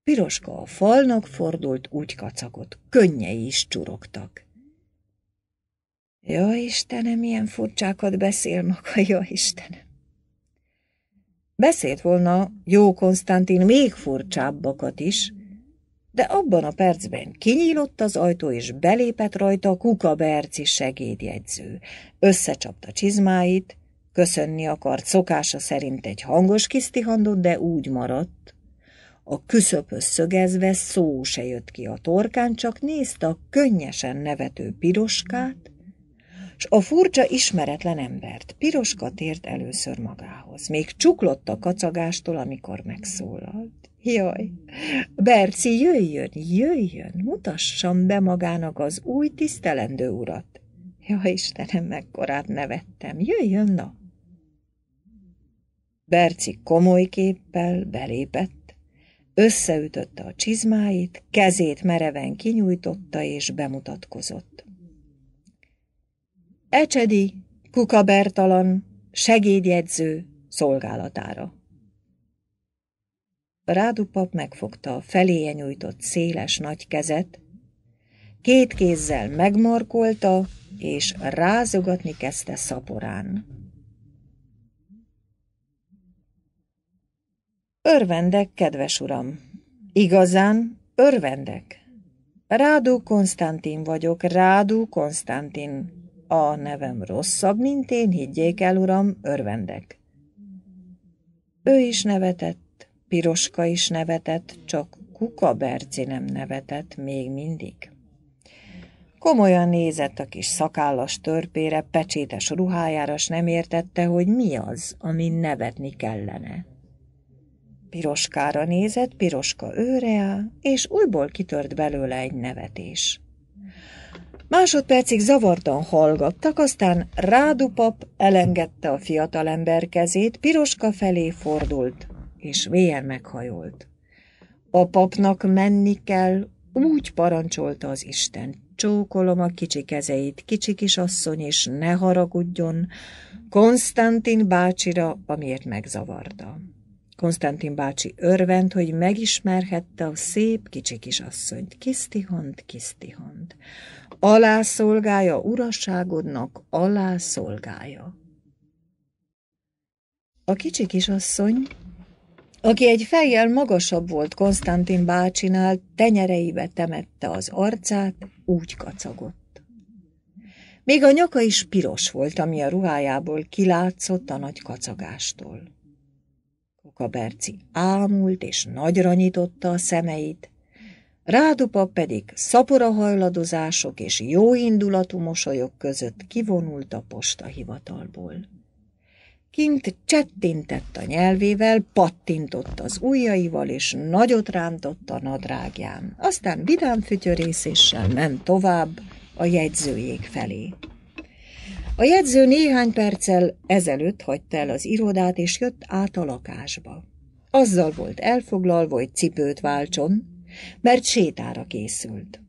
Piroska a falnak fordult, úgy kacagott, könnyei is csurogtak. Jó Istenem, milyen furcsákat beszél maga, jó Istenem. Beszélt volna jó Konstantin még furcsábbakat is, de abban a percben kinyílott az ajtó, és belépett rajta a kukaberci segédjegyző. Összecsapta csizmáit, köszönni akart szokása szerint egy hangos kisztihandot, de úgy maradt. A küszöpöz szögezve szó se jött ki a torkán, csak nézte a könnyesen nevető piroskát, s a furcsa ismeretlen embert. Piroska tért először magához. Még csuklott a kacagástól, amikor megszólalt. Jaj, Berci, jöjjön, jöjjön, mutassam be magának az új tisztelendő urat. Jaj, Istenem, mekkorát nevettem. Jöjjön, na! Berci komoly képpel belépett, összeütötte a csizmáit, kezét mereven kinyújtotta és bemutatkozott. Ecsedi, kukabertalan, segédjegyző szolgálatára. Rádu pap megfogta a feléje nyújtott széles nagy kezet, két kézzel megmarkolta, és rázogatni kezdte szaporán. Örvendek, kedves uram! Igazán örvendek! Rádu Konstantin vagyok, Rádu Konstantin! A nevem rosszabb, mint én, higgyék el, uram, örvendek. Ő is nevetett, Piroska is nevetett, csak Kuka Berci nem nevetett még mindig. Komolyan nézett a kis szakállas törpére, pecsétes ruhájára, s nem értette, hogy mi az, ami nevetni kellene. Piroskára nézett, piroska őre áll, és újból kitört belőle egy nevetés. Másodpercig zavartan hallgattak, aztán rádupap elengedte a fiatalember kezét, piroska felé fordult, és mélyen meghajolt. A papnak menni kell, úgy parancsolta az Isten. Csókolom a kicsi kezeit, kicsi kisasszony, és ne haragudjon Konstantin bácsira, amiért megzavarta. Konstantin bácsi örvend, hogy megismerhette a szép kicsi kisasszonyt. Kisztihant, kisztihant alászolgája uraságodnak alászolgája. A kicsi kisasszony, aki egy fejjel magasabb volt Konstantin bácsinál, tenyereibe temette az arcát, úgy kacagott. Még a nyaka is piros volt, ami a ruhájából kilátszott a nagy kacagástól. Kokaberci ámult és nagyra nyitotta a szemeit, Rádupa pedig szaporahajladozások és jóindulatú mosolyok között kivonult a postahivatalból. Kint csettintett a nyelvével, pattintott az ujjaival, és nagyot rántott a nadrágján. Aztán vidám fütyörészéssel ment tovább a jegyzőjék felé. A jegyző néhány perccel ezelőtt hagyta el az irodát, és jött át a lakásba. Azzal volt elfoglalva, hogy cipőt váltson, mert sétára készült.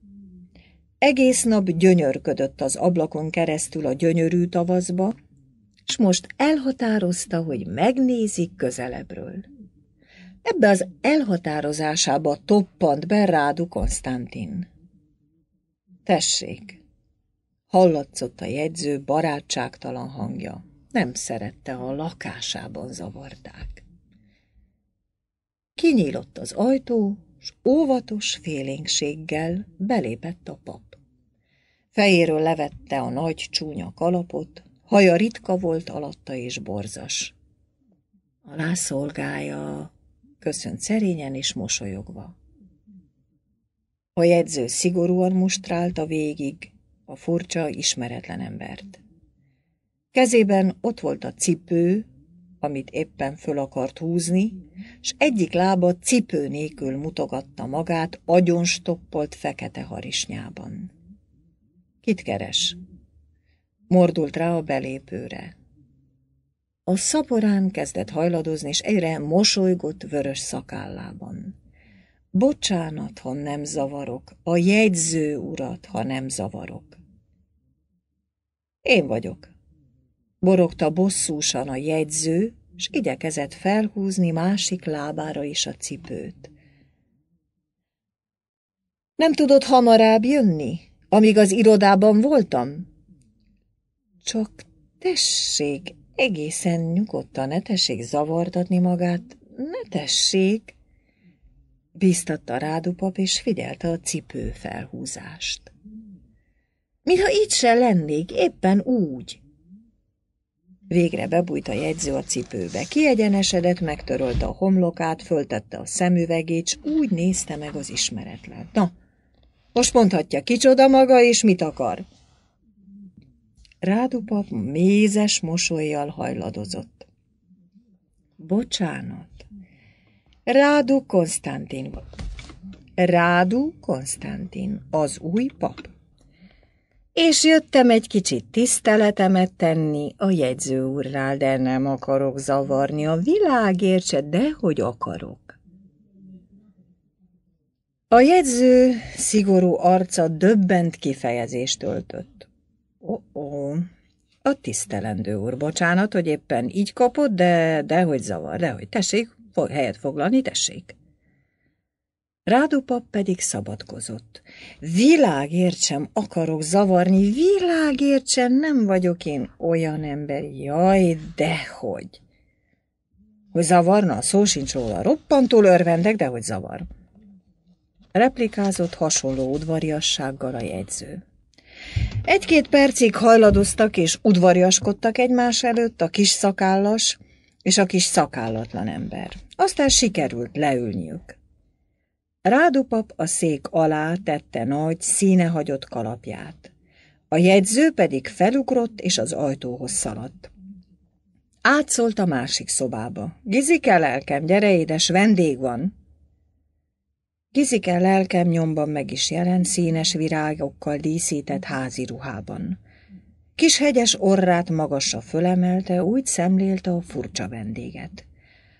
Egész nap gyönyörködött az ablakon keresztül a gyönyörű tavaszba, s most elhatározta, hogy megnézik közelebbről. Ebbe az elhatározásába toppant be rádu Konstantin. Tessék! Hallatszott a jegyző barátságtalan hangja. Nem szerette, ha a lakásában zavarták. Kinyílott az ajtó, s óvatos félénkséggel belépett a pap. Fejéről levette a nagy csúnya kalapot, haja ritka volt alatta és borzas. A lászolgája köszönt szerényen és mosolyogva. A jegyző szigorúan mustrálta végig a furcsa, ismeretlen embert. Kezében ott volt a cipő, amit éppen föl akart húzni, s egyik lába cipő nélkül mutogatta magát agyonstoppolt fekete harisnyában. Kit keres? Mordult rá a belépőre. A szaporán kezdett hajladozni, és egyre mosolygott vörös szakállában. Bocsánat, ha nem zavarok, a jegyző urat, ha nem zavarok. Én vagyok. Borogta bosszúsan a jegyző, és igyekezett felhúzni másik lábára is a cipőt. Nem tudod hamarabb jönni, amíg az irodában voltam? Csak tessék, egészen nyugodtan, ne tessék zavartatni magát, ne tessék! Bíztatta rádupap, és figyelte a cipő felhúzást. Mintha itt se lennék, éppen úgy – Végre bebújt a jegyző a cipőbe, kiegyenesedett, megtörölte a homlokát, föltette a szemüvegét, s úgy nézte meg az ismeretlen. Na, most mondhatja, kicsoda maga, és mit akar? Rádupat mézes mosolyjal hajladozott. Bocsánat. Rádu Konstantin Rádu Konstantin, az új pap és jöttem egy kicsit tiszteletemet tenni a jegyző úrral, de nem akarok zavarni a világért se, de hogy akarok. A jegyző szigorú arca döbbent kifejezést öltött. Ó, oh -oh. a tisztelendő úr, bocsánat, hogy éppen így kapott, de dehogy zavar, dehogy, tessék, helyet foglalni, tessék. Rádupap pap pedig szabadkozott. Világért sem akarok zavarni, világért sem nem vagyok én olyan ember, jaj, dehogy! Hogy zavarna, szó sincs róla, roppantól örvendek, de hogy zavar. Replikázott hasonló udvariassággal a jegyző. Egy-két percig hajladoztak és udvariaskodtak egymás előtt a kis szakállas és a kis szakállatlan ember. Aztán sikerült leülniük. Rádupap a szék alá tette nagy, színehagyott kalapját. A jegyző pedig felugrott, és az ajtóhoz szaladt. Átszólt a másik szobába. Gizike lelkem, gyere édes, vendég van! Gizike lelkem nyomban meg is jelent színes virágokkal díszített házi ruhában. Kis hegyes orrát magasra fölemelte, úgy szemlélte a furcsa vendéget.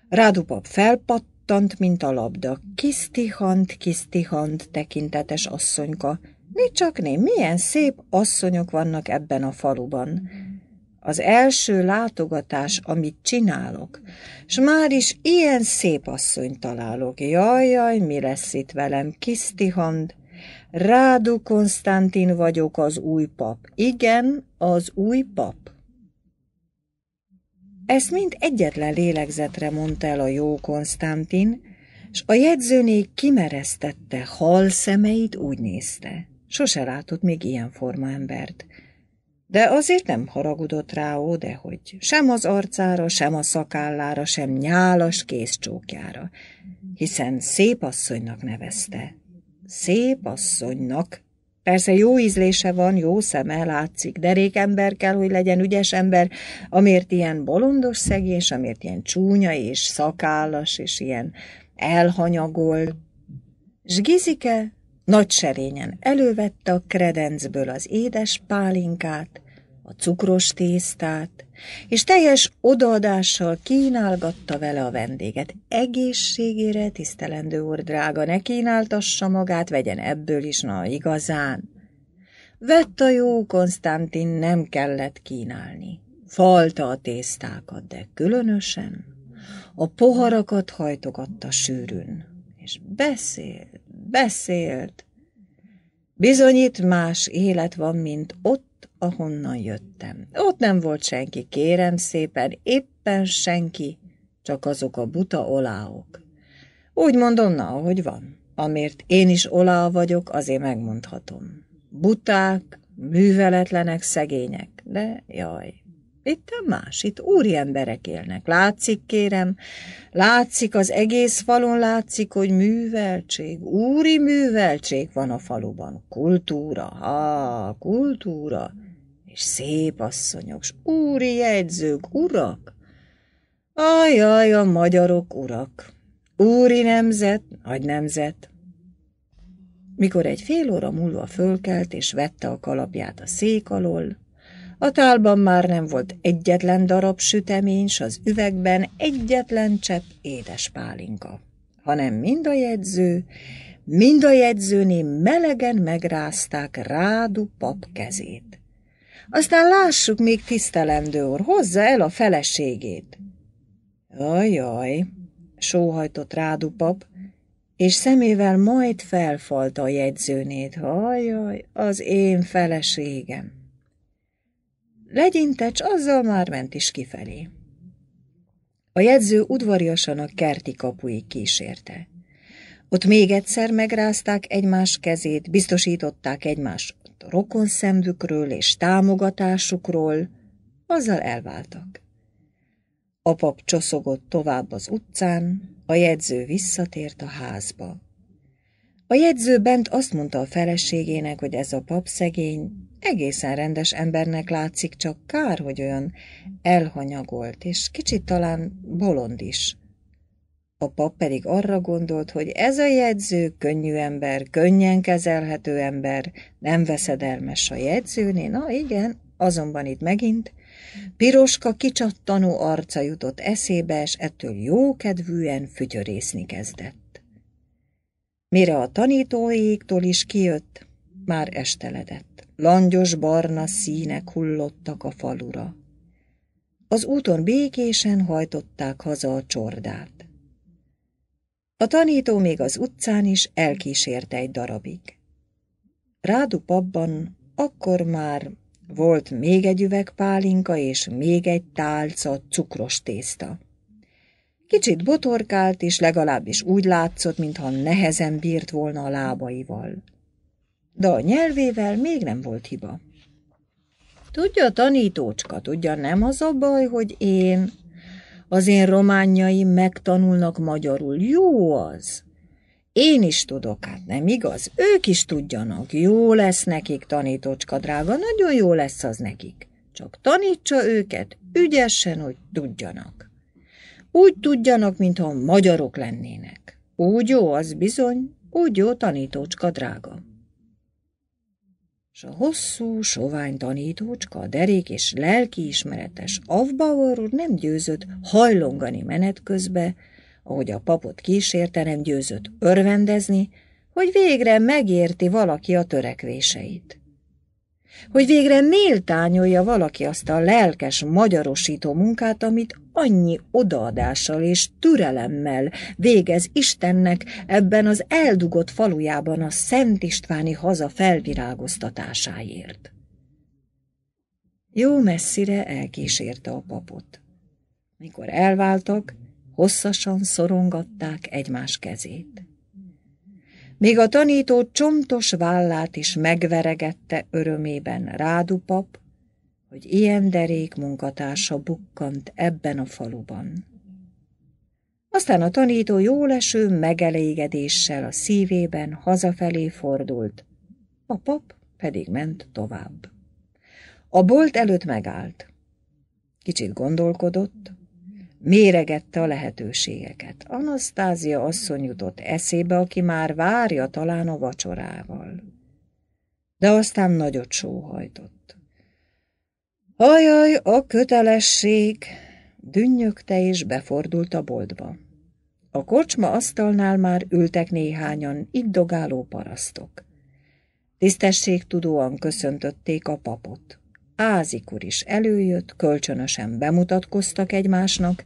Rádupap felpatt, Pattant, mint a labda. Kisztihant, kisztihant, tekintetes asszonyka. Né csak né, milyen szép asszonyok vannak ebben a faluban. Az első látogatás, amit csinálok, s már is ilyen szép asszony találok. Jaj, jaj, mi lesz itt velem, kisztihant? Rádu Konstantin vagyok az új pap. Igen, az új pap. Ezt mind egyetlen lélegzetre mondta el a jó Konstantin, s a jegyzőné kimeresztette hal szemeit úgy nézte. Sose látott még ilyen forma embert. De azért nem haragudott rá ó, dehogy. Sem az arcára, sem a szakállára, sem nyálas kézcsókjára, hiszen szép asszonynak nevezte. Szép asszonynak, Persze jó ízlése van, jó szeme látszik, derék ember kell, hogy legyen ügyes ember, amért ilyen bolondos szegény, és amért ilyen csúnya és szakállas, és ilyen S Gizike nagy serényen elővette a kredencből az édes pálinkát, a cukros tésztát, és teljes odaadással kínálgatta vele a vendéget. Egészségére tisztelendő úr drága, ne kínáltassa magát, vegyen ebből is, na igazán. Vett a jó Konstantin, nem kellett kínálni. Falta a tésztákat, de különösen a poharakat hajtogatta sűrűn, és beszélt, beszélt. Bizonyít más élet van, mint ott ahonnan jöttem. Ott nem volt senki, kérem szépen, éppen senki, csak azok a buta oláok. Úgy mondom, na, ahogy van. Amért én is olá vagyok, azért megmondhatom. Buták, műveletlenek, szegények, de jaj, itt a más, itt úriemberek élnek. Látszik, kérem, látszik, az egész falon látszik, hogy műveltség, úri műveltség van a faluban. Kultúra, ha, kultúra és szép asszonyok, s úri jegyzők, urak. Ajaj, a magyarok urak! Úri nemzet, nagy nemzet! Mikor egy fél óra múlva fölkelt és vette a kalapját a szék alól, a tálban már nem volt egyetlen darab sütemény, s az üvegben egyetlen csepp édes pálinka, hanem mind a jegyző, mind a jegyzőni melegen megrázták rádu pap kezét. Aztán lássuk még tisztelendő úr, hozza el a feleségét. Ajaj, sóhajtott rádu pap, és szemével majd felfalta a jegyzőnét. Ajaj, az én feleségem. Legyintecs azzal már ment is kifelé. A jegyző udvariasan a kerti kapuig kísérte. Ott még egyszer megrázták egymás kezét, biztosították egymás rokon szemükről és támogatásukról, azzal elváltak. A pap csoszogott tovább az utcán, a jegyző visszatért a házba. A jegyző bent azt mondta a feleségének, hogy ez a pap szegény, egészen rendes embernek látszik, csak kár, hogy olyan elhanyagolt, és kicsit talán bolond is. A pap pedig arra gondolt, hogy ez a jegyző könnyű ember, könnyen kezelhető ember, nem veszedelmes a jegyzőné, na igen, azonban itt megint Piroska kicsattanó arca jutott eszébe, és ettől jókedvűen fütyörészni kezdett. Mire a tanítóéktól is kijött, már esteledett. Langyos barna színek hullottak a falura. Az úton békésen hajtották haza a csordát. A tanító még az utcán is elkísért egy darabig. Rádu papban akkor már volt még egy üveg pálinka és még egy tálca cukros tészta. Kicsit botorkált, és legalábbis úgy látszott, mintha nehezen bírt volna a lábaival. De a nyelvével még nem volt hiba. Tudja, tanítócska, tudja, nem az a baj, hogy én az én románjaim megtanulnak magyarul. Jó az! Én is tudok, hát nem igaz? Ők is tudjanak. Jó lesz nekik, tanítócska drága, nagyon jó lesz az nekik. Csak tanítsa őket ügyesen, hogy tudjanak. Úgy tudjanak, mintha magyarok lennének. Úgy jó az bizony, úgy jó tanítócska drága és a hosszú, sovány tanítócska, a derék és lelkiismeretes Avbauer úr nem győzött hajlongani menet közbe, ahogy a papot kísérte, nem győzött örvendezni, hogy végre megérti valaki a törekvéseit hogy végre méltányolja valaki azt a lelkes, magyarosító munkát, amit annyi odaadással és türelemmel végez Istennek ebben az eldugott falujában a Szent Istváni haza felvirágoztatásáért. Jó messzire elkísérte a papot. Mikor elváltak, hosszasan szorongatták egymás kezét. Még a tanító csontos vállát is megveregette örömében rádupap, hogy ilyen derék munkatársa bukkant ebben a faluban. Aztán a tanító jóleső megelégedéssel a szívében hazafelé fordult, a pap pedig ment tovább. A bolt előtt megállt. Kicsit gondolkodott, Méregette a lehetőségeket. Anasztázia asszony jutott eszébe, aki már várja talán a vacsorával. De aztán nagyot sóhajtott. Ajaj, a kötelesség! Dünnyögte és befordult a boltba. A kocsma asztalnál már ültek néhányan iddogáló parasztok. Tisztességtudóan köszöntötték a papot. Ázikur is előjött, kölcsönösen bemutatkoztak egymásnak,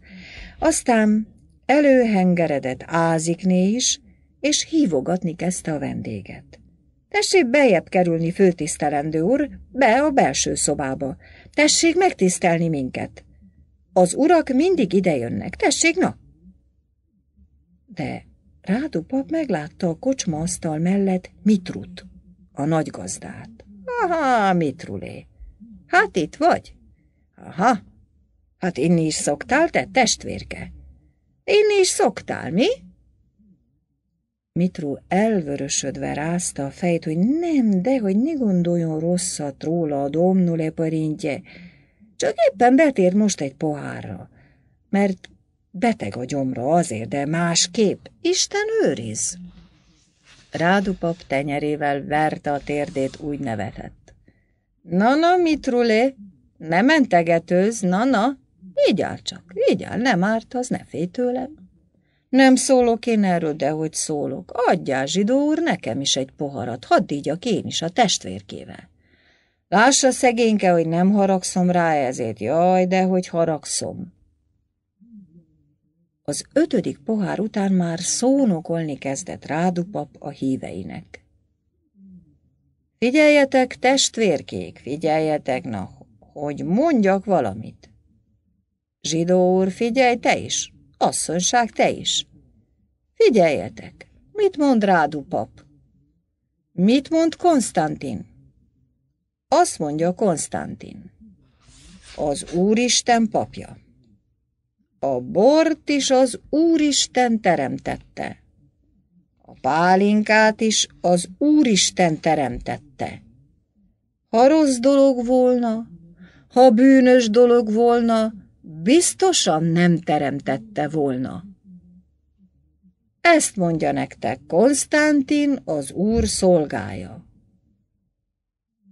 aztán előhengeredett Ázikné is, és hívogatni kezdte a vendéget. Tessék bejebb kerülni, főtisztelendő úr, be a belső szobába. Tessék megtisztelni minket. Az urak mindig idejönnek, tessék, na! De Rádu pap meglátta a asztal mellett Mitrut, a nagygazdát. Aha, Mitrulé! Hát itt vagy? Aha. Hát inni is szoktál, te testvérke? Inni is szoktál, mi? Mitru elvörösödve rázta a fejét, hogy nem, de hogy ne gondoljon rosszat róla a domnule parintje. Csak éppen betért most egy pohárra, mert beteg a gyomra azért, de másképp. Isten őriz! Rádupap tenyerével verte a térdét, úgy nevetett. Na-na, mitrulé, ne mentegetőz, na-na, vigyál csak, vigyál, nem árt az, ne félj tőlem. Nem szólok én erről, de hogy szólok. Adjál, zsidó úr, nekem is egy poharat, hadd a én is a testvérkével. Lássa szegényke, hogy nem haragszom rá ezért, jaj, de hogy haragszom. Az ötödik pohár után már szónokolni kezdett rádupap a híveinek. Figyeljetek, testvérkék, figyeljetek, na, hogy mondjak valamit. Zsidó úr, figyelj te is, asszonyság te is. Figyeljetek, mit mond rádu pap? Mit mond Konstantin? Azt mondja Konstantin. Az Úristen papja. A bort is az Úristen teremtette. A pálinkát is az Úristen teremtette. Ha rossz dolog volna, ha bűnös dolog volna, biztosan nem teremtette volna. Ezt mondja nektek Konstantin, az úr szolgája.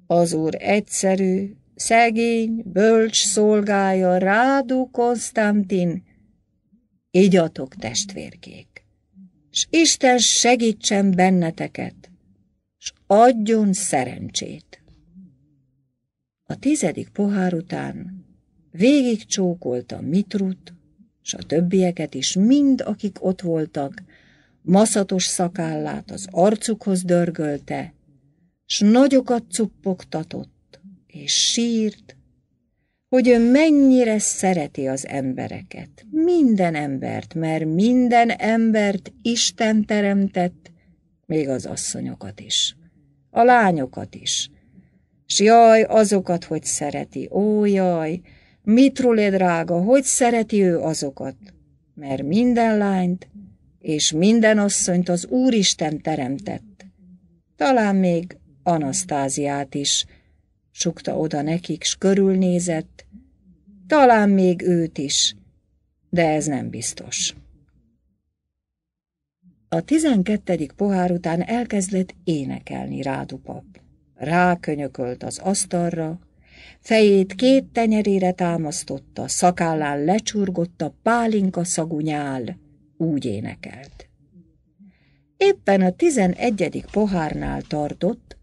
Az úr egyszerű, szegény, bölcs szolgája rádu Konstantin, igyatok testvérkék, s Isten segítsen benneteket, s adjon szerencsét. A tizedik pohár után végig csókolta Mitrut, s a többieket is, mind akik ott voltak, maszatos szakállát az arcukhoz dörgölte, s nagyokat cuppogtatott, és sírt, hogy ő mennyire szereti az embereket, minden embert, mert minden embert Isten teremtett, még az asszonyokat is, a lányokat is, s jaj, azokat, hogy szereti, ó jaj, mit rólé drága, hogy szereti ő azokat, mert minden lányt és minden asszonyt az Úristen teremtett. Talán még Anasztáziát is, sukta oda nekik, s körülnézett, talán még őt is, de ez nem biztos. A tizenkettedik pohár után elkezdett énekelni rádupap. Rákönyökölt az asztalra, fejét két tenyerére támasztotta, szakállán lecsurgott a pálinka szagú nyál, úgy énekelt. Éppen a tizenegyedik pohárnál tartott,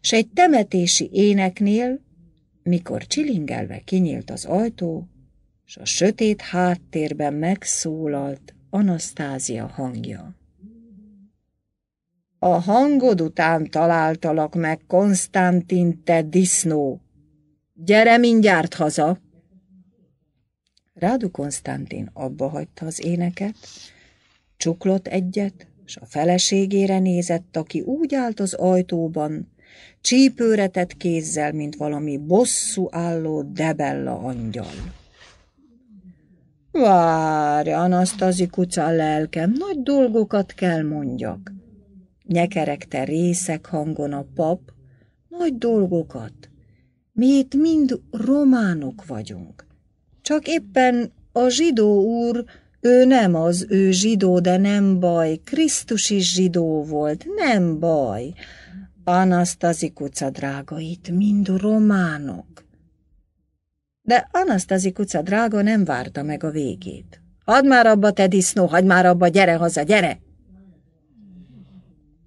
s egy temetési éneknél, mikor csilingelve kinyílt az ajtó, s a sötét háttérben megszólalt Anasztázia hangja. A hangod után találtalak meg, Konstantin, te disznó! Gyere mindjárt haza! Rádu Konstantin abba hagyta az éneket, csuklott egyet, s a feleségére nézett, aki úgy állt az ajtóban, csípőretett kézzel, mint valami bosszú álló debella angyal. Várj, Anasztazi kuca lelkem, nagy dolgokat kell mondjak nyekerekte részek hangon a pap, nagy dolgokat. Mi itt mind románok vagyunk. Csak éppen a zsidó úr, ő nem az, ő zsidó, de nem baj, Krisztus is zsidó volt, nem baj. kuca drága, itt mind románok. De kuca drága nem várta meg a végét. Hadd már abba, te disznó, hagyd már abba, gyere haza, gyere!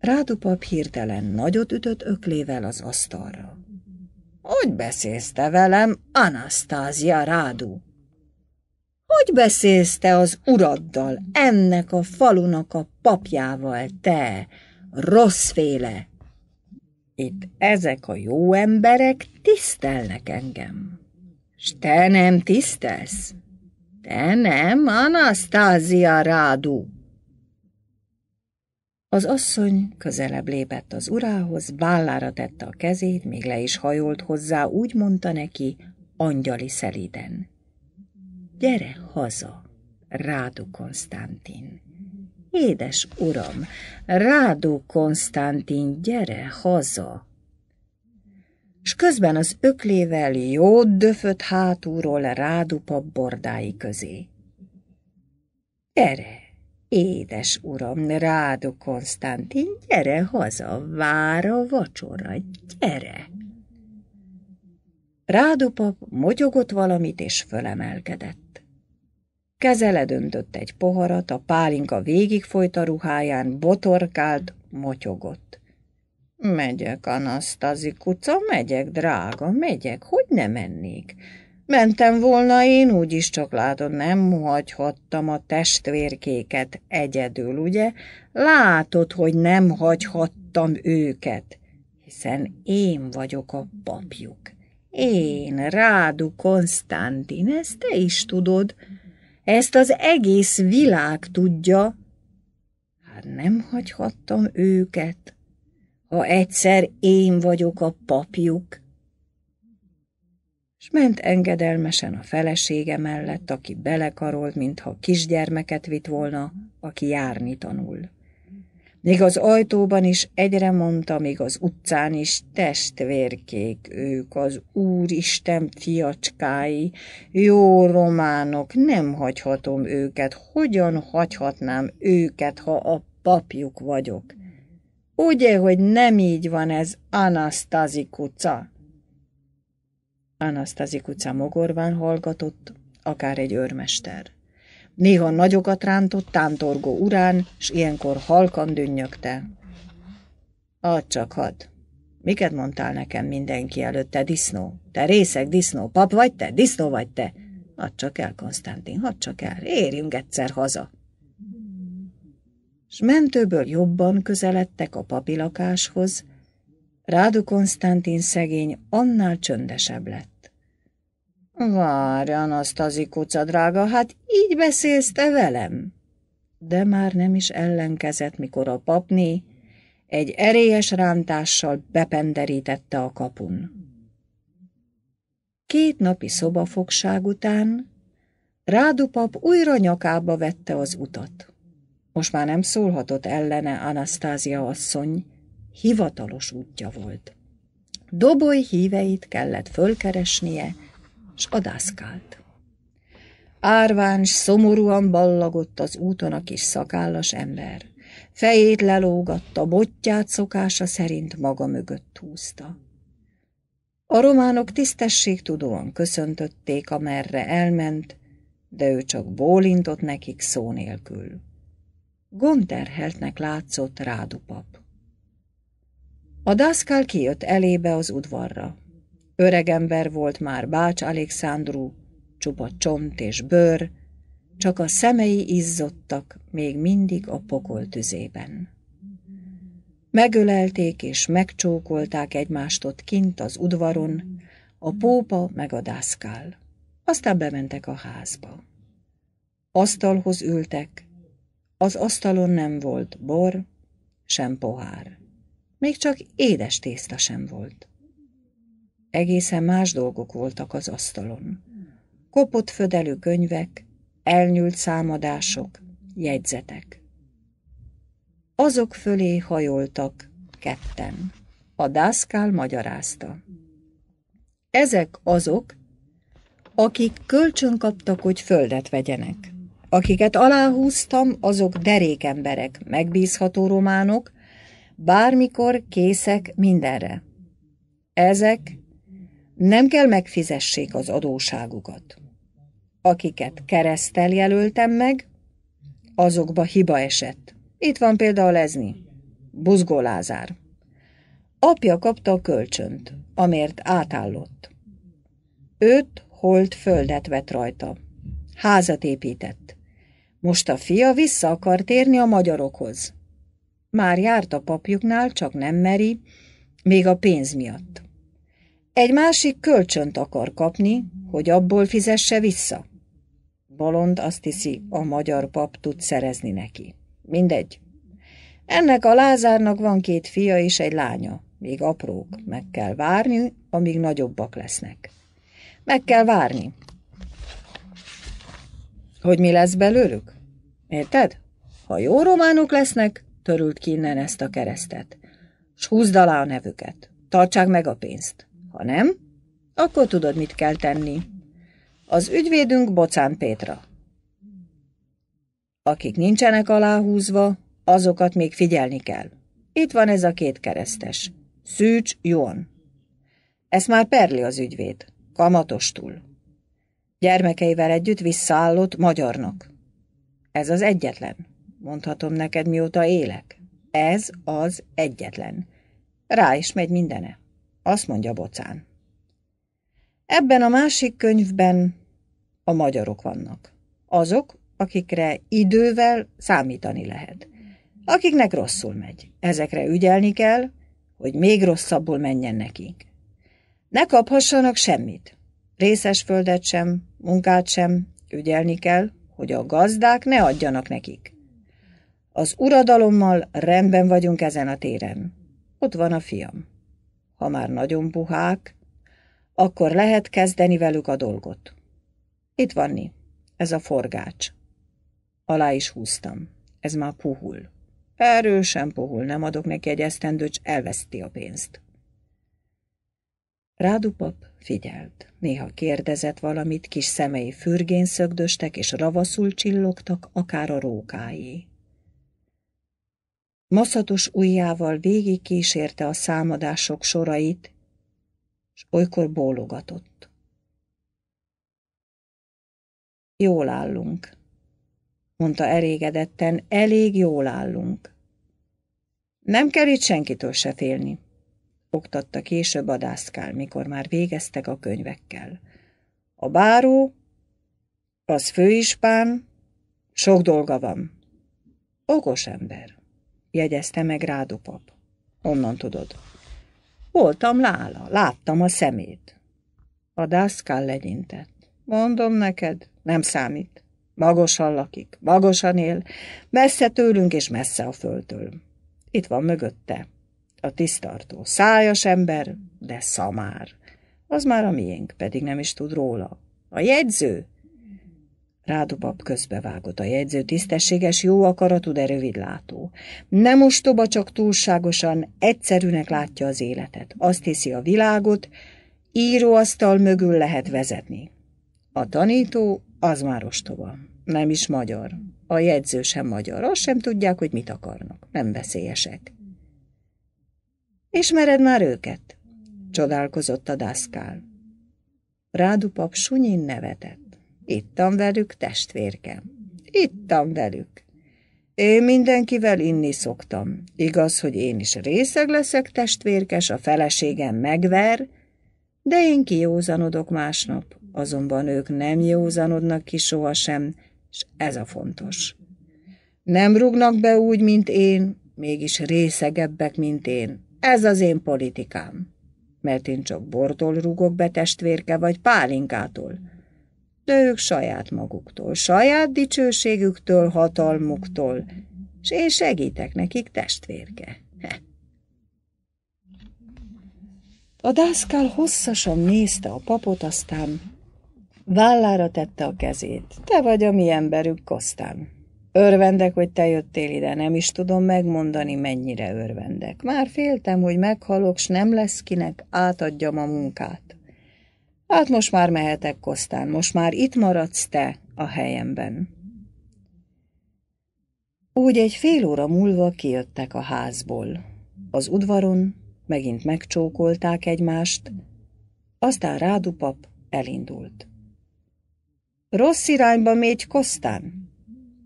Rádupap hirtelen nagyot ütött öklével az asztalra. – Hogy beszélsz te velem, Anasztázia Rádu? – Hogy beszélsz te az uraddal, ennek a falunak a papjával, te, rosszféle? Itt ezek a jó emberek tisztelnek engem. S te nem tisztelsz? Te nem, Anasztázia Rádu! Az asszony közelebb lépett az urához, vállára tette a kezét, még le is hajolt hozzá, úgy mondta neki, angyali szeliden. Gyere haza, rádu Konstantin! Édes uram, rádu Konstantin, gyere haza! S közben az öklével jó döfött hátulról pap bordái közé. Gyere! Édes uram, rádu Konstantin, gyere haza, vár a vacsora, gyere! Rádu pap mogyogott valamit, és fölemelkedett. Kezele döntött egy poharat, a pálinka végigfolyt a ruháján, botorkált, motyogott. Megyek, Anasztazi kuca, megyek, drága, megyek, hogy ne mennék? Mentem volna én úgyis csak látod, nem hagyhattam a testvérkéket egyedül, ugye? Látod, hogy nem hagyhattam őket, hiszen én vagyok a papjuk. Én, Rádu Konstantin, ezt te is tudod. Ezt az egész világ tudja. Hát nem hagyhattam őket, ha egyszer én vagyok a papjuk s ment engedelmesen a felesége mellett, aki belekarolt, mintha kisgyermeket vitt volna, aki járni tanul. Még az ajtóban is egyre mondta, még az utcán is testvérkék ők, az Úristen fiacskái, jó románok, nem hagyhatom őket, hogyan hagyhatnám őket, ha a papjuk vagyok. Ugye, hogy nem így van ez Anasztazi kuca? Anasztazik utca mogorván hallgatott, akár egy őrmester. Néha nagyokat rántott tántorgó urán, s ilyenkor halkan dünnyögte. Add csak had. Miket mondtál nekem mindenki előtt, te disznó? Te részeg disznó, pap vagy te, disznó vagy te? Hadd csak el, Konstantin, hadd csak el, érjünk egyszer haza. S mentőből jobban közeledtek a papilakáshoz, Rádu Konstantin szegény annál csöndesebb lett. Várjan azt az ikuca, drága, hát így beszélsz te velem? De már nem is ellenkezett, mikor a papni egy erélyes rántással bependerítette a kapun. Két napi szobafogság után Rádu pap újra nyakába vette az utat. Most már nem szólhatott ellene Anasztázia asszony, hivatalos útja volt. Doboly híveit kellett fölkeresnie, s adászkált. Árváns szomorúan ballagott az úton a kis szakállas ember. Fejét lelógatta, botját szokása szerint maga mögött húzta. A románok tisztességtudóan köszöntötték, amerre elment, de ő csak bólintott nekik szó nélkül. Gonterheltnek látszott rádupap. A dászkál kijött elébe az udvarra. Öregember volt már Bács Alexandru, csupa csont és bőr, csak a szemei izzottak még mindig a pokol tüzében. Megölelték és megcsókolták egymást ott kint az udvaron, a pópa meg a dászkál. Aztán bementek a házba. Asztalhoz ültek, az asztalon nem volt bor, sem pohár. Még csak édes tészta sem volt. Egészen más dolgok voltak az asztalon. Kopott födelű könyvek, elnyúlt számadások, jegyzetek. Azok fölé hajoltak ketten. A dászkál magyarázta. Ezek azok, akik kölcsön kaptak, hogy földet vegyenek. Akiket aláhúztam, azok derékemberek, megbízható románok, bármikor készek mindenre. Ezek nem kell megfizessék az adóságukat. Akiket keresztel jelöltem meg, azokba hiba esett. Itt van például ezni, Buzgó Lázár. Apja kapta a kölcsönt, amért átállott. Öt holt földet vett rajta. Házat épített. Most a fia vissza akar térni a magyarokhoz. Már járt a papjuknál, csak nem meri, még a pénz miatt. Egy másik kölcsönt akar kapni, hogy abból fizesse vissza. Bolond azt hiszi, a magyar pap tud szerezni neki. Mindegy. Ennek a Lázárnak van két fia és egy lánya, még aprók. Meg kell várni, amíg nagyobbak lesznek. Meg kell várni. Hogy mi lesz belőlük? Érted? Ha jó románok lesznek, törült ki innen ezt a keresztet. S húzd alá a nevüket. Tartsák meg a pénzt. Ha nem, akkor tudod, mit kell tenni. Az ügyvédünk Bocán Pétra. Akik nincsenek aláhúzva, azokat még figyelni kell. Itt van ez a két keresztes. Szűcs Jón. Ezt már perli az ügyvéd. Kamatostul. Gyermekeivel együtt visszaállott magyarnak. Ez az egyetlen mondhatom neked, mióta élek. Ez az egyetlen. Rá is megy mindene. Azt mondja Bocán. Ebben a másik könyvben a magyarok vannak. Azok, akikre idővel számítani lehet. Akiknek rosszul megy. Ezekre ügyelni kell, hogy még rosszabbul menjen nekik. Ne kaphassanak semmit. Részes földet sem, munkát sem, ügyelni kell, hogy a gazdák ne adjanak nekik. Az uradalommal rendben vagyunk ezen a téren. Ott van a fiam. Ha már nagyon puhák, akkor lehet kezdeni velük a dolgot. Itt van ez a forgács. Alá is húztam. Ez már puhul. Erősen puhul, nem adok neki egy esztendőt, elveszti a pénzt. Rádupap figyelt. Néha kérdezett valamit, kis szemei fürgén szögdöstek és ravaszul csillogtak, akár a rókáé. Maszatos ujjával végig kísérte a számadások sorait, és olykor bólogatott. Jól állunk, mondta elégedetten, elég jól állunk. Nem kell itt senkitől se félni, oktatta később dászkál, mikor már végeztek a könyvekkel. A báró, az főispán, sok dolga van. Okos ember jegyezte meg Rádu pap. tudod. Voltam lála, láttam a szemét. A dászkál legyintett. Mondom neked, nem számít. Magosan lakik, magosan él, messze tőlünk és messze a földtől. Itt van mögötte. A tisztartó szájas ember, de szamár. Az már a miénk, pedig nem is tud róla. A jegyző, Rádubab közbevágott a jegyző, tisztességes, jó akaratú, de rövidlátó. Nem ostoba, csak túlságosan egyszerűnek látja az életet. Azt hiszi a világot, íróasztal mögül lehet vezetni. A tanító az már ostoba, nem is magyar. A jegyző sem magyar, azt sem tudják, hogy mit akarnak, nem veszélyesek. Ismered már őket? Csodálkozott a dászkál. Rádu pap sunyin nevetett. Ittam velük, testvérke. Ittam velük. Én mindenkivel inni szoktam. Igaz, hogy én is részeg leszek, testvérkes, a feleségem megver, de én kiózanodok másnap. Azonban ők nem józanodnak ki sohasem, és ez a fontos. Nem rúgnak be úgy, mint én, mégis részegebbek, mint én. Ez az én politikám. Mert én csak bortól rúgok be testvérke, vagy pálinkától de ők saját maguktól, saját dicsőségüktől, hatalmuktól, és én segítek nekik, testvérke. A dászkál hosszasan nézte a papot, aztán vállára tette a kezét. Te vagy a mi emberük, Kostán. Örvendek, hogy te jöttél ide, nem is tudom megmondani, mennyire örvendek. Már féltem, hogy meghalok, s nem lesz kinek átadjam a munkát. Hát most már mehetek, Kosztán, most már itt maradsz te a helyemben. Úgy egy fél óra múlva kijöttek a házból. Az udvaron megint megcsókolták egymást, aztán rádupap elindult. Rossz irányba mégy Kosztán,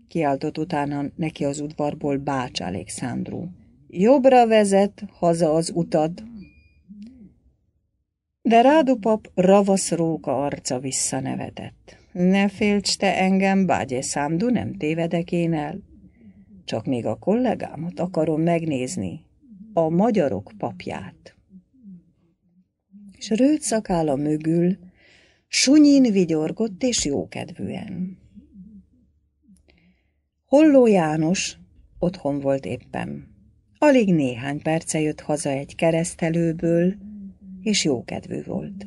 kiáltott utána neki az udvarból Bács Alexandru. Jobbra vezet haza az utad. De Rádu pap ravasz róka arca visszanevetett. Ne félts te engem, számdu, nem tévedek én el. Csak még a kollégámat akarom megnézni, a magyarok papját. És rőt szakála mögül sunyin vigyorgott és jókedvűen. Holló János otthon volt éppen. Alig néhány perce jött haza egy keresztelőből, és jókedvű volt.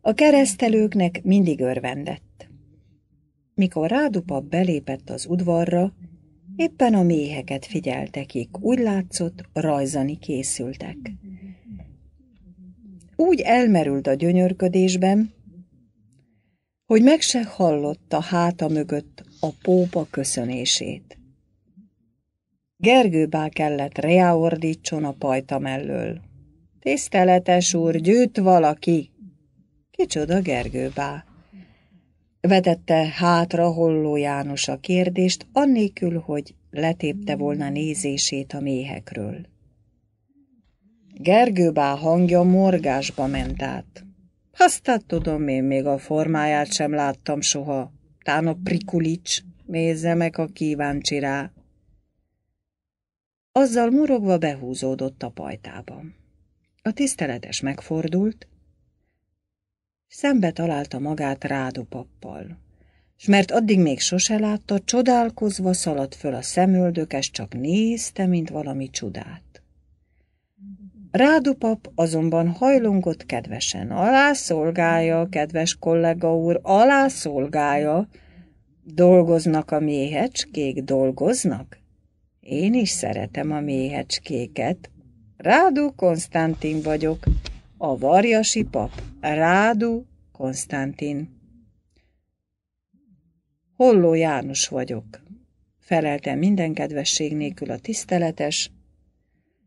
A keresztelőknek mindig örvendett. Mikor rádupa belépett az udvarra, éppen a méheket figyeltekik, úgy látszott, rajzani készültek. Úgy elmerült a gyönyörködésben, hogy meg se hallotta háta mögött a pópa köszönését. Gergőbá kellett reáordítson a pajta mellől. Tiszteletes úr, gyűjt valaki! Kicsoda Gergőbá! Vetette hátra Holló János a kérdést, annélkül, hogy letépte volna nézését a méhekről. Gergőbá hangja morgásba ment át. Aztát tudom, én még a formáját sem láttam soha. Tán a prikulics, meg a kíváncsi rá. Azzal murogva behúzódott a pajtában. A tiszteletes megfordult, szembe találta magát rádupappal, s mert addig még sose látta, csodálkozva szaladt föl a szemöldökes, csak nézte, mint valami csodát. Rádupap azonban hajlongott kedvesen. alászolgálja kedves kollega úr, alászolgálja, Dolgoznak a méhecskék, dolgoznak? Én is szeretem a méhecskéket. Rádu Konstantin vagyok, a varjasi pap. Rádu Konstantin. Holló János vagyok, felelte minden kedvesség nélkül a tiszteletes,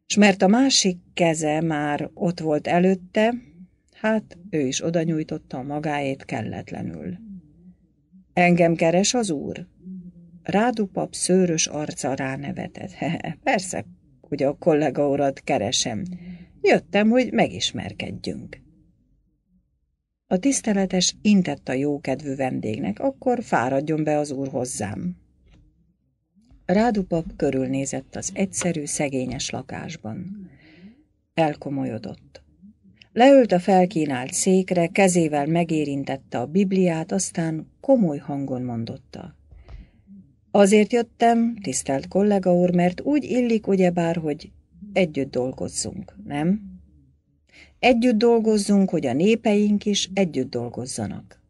s mert a másik keze már ott volt előtte, hát ő is oda nyújtotta magáét kelletlenül. Engem keres az úr? Rádu pap szőrös arca ránevetett. Persze, hogy a kollega urat keresem. Jöttem, hogy megismerkedjünk. A tiszteletes intett a jókedvű vendégnek, akkor fáradjon be az úr hozzám. Rádupap körülnézett az egyszerű, szegényes lakásban. Elkomolyodott. Leült a felkínált székre, kezével megérintette a Bibliát, aztán komoly hangon mondotta. Azért jöttem, tisztelt kollega úr, mert úgy illik ugyebár, hogy együtt dolgozzunk, nem? Együtt dolgozzunk, hogy a népeink is együtt dolgozzanak.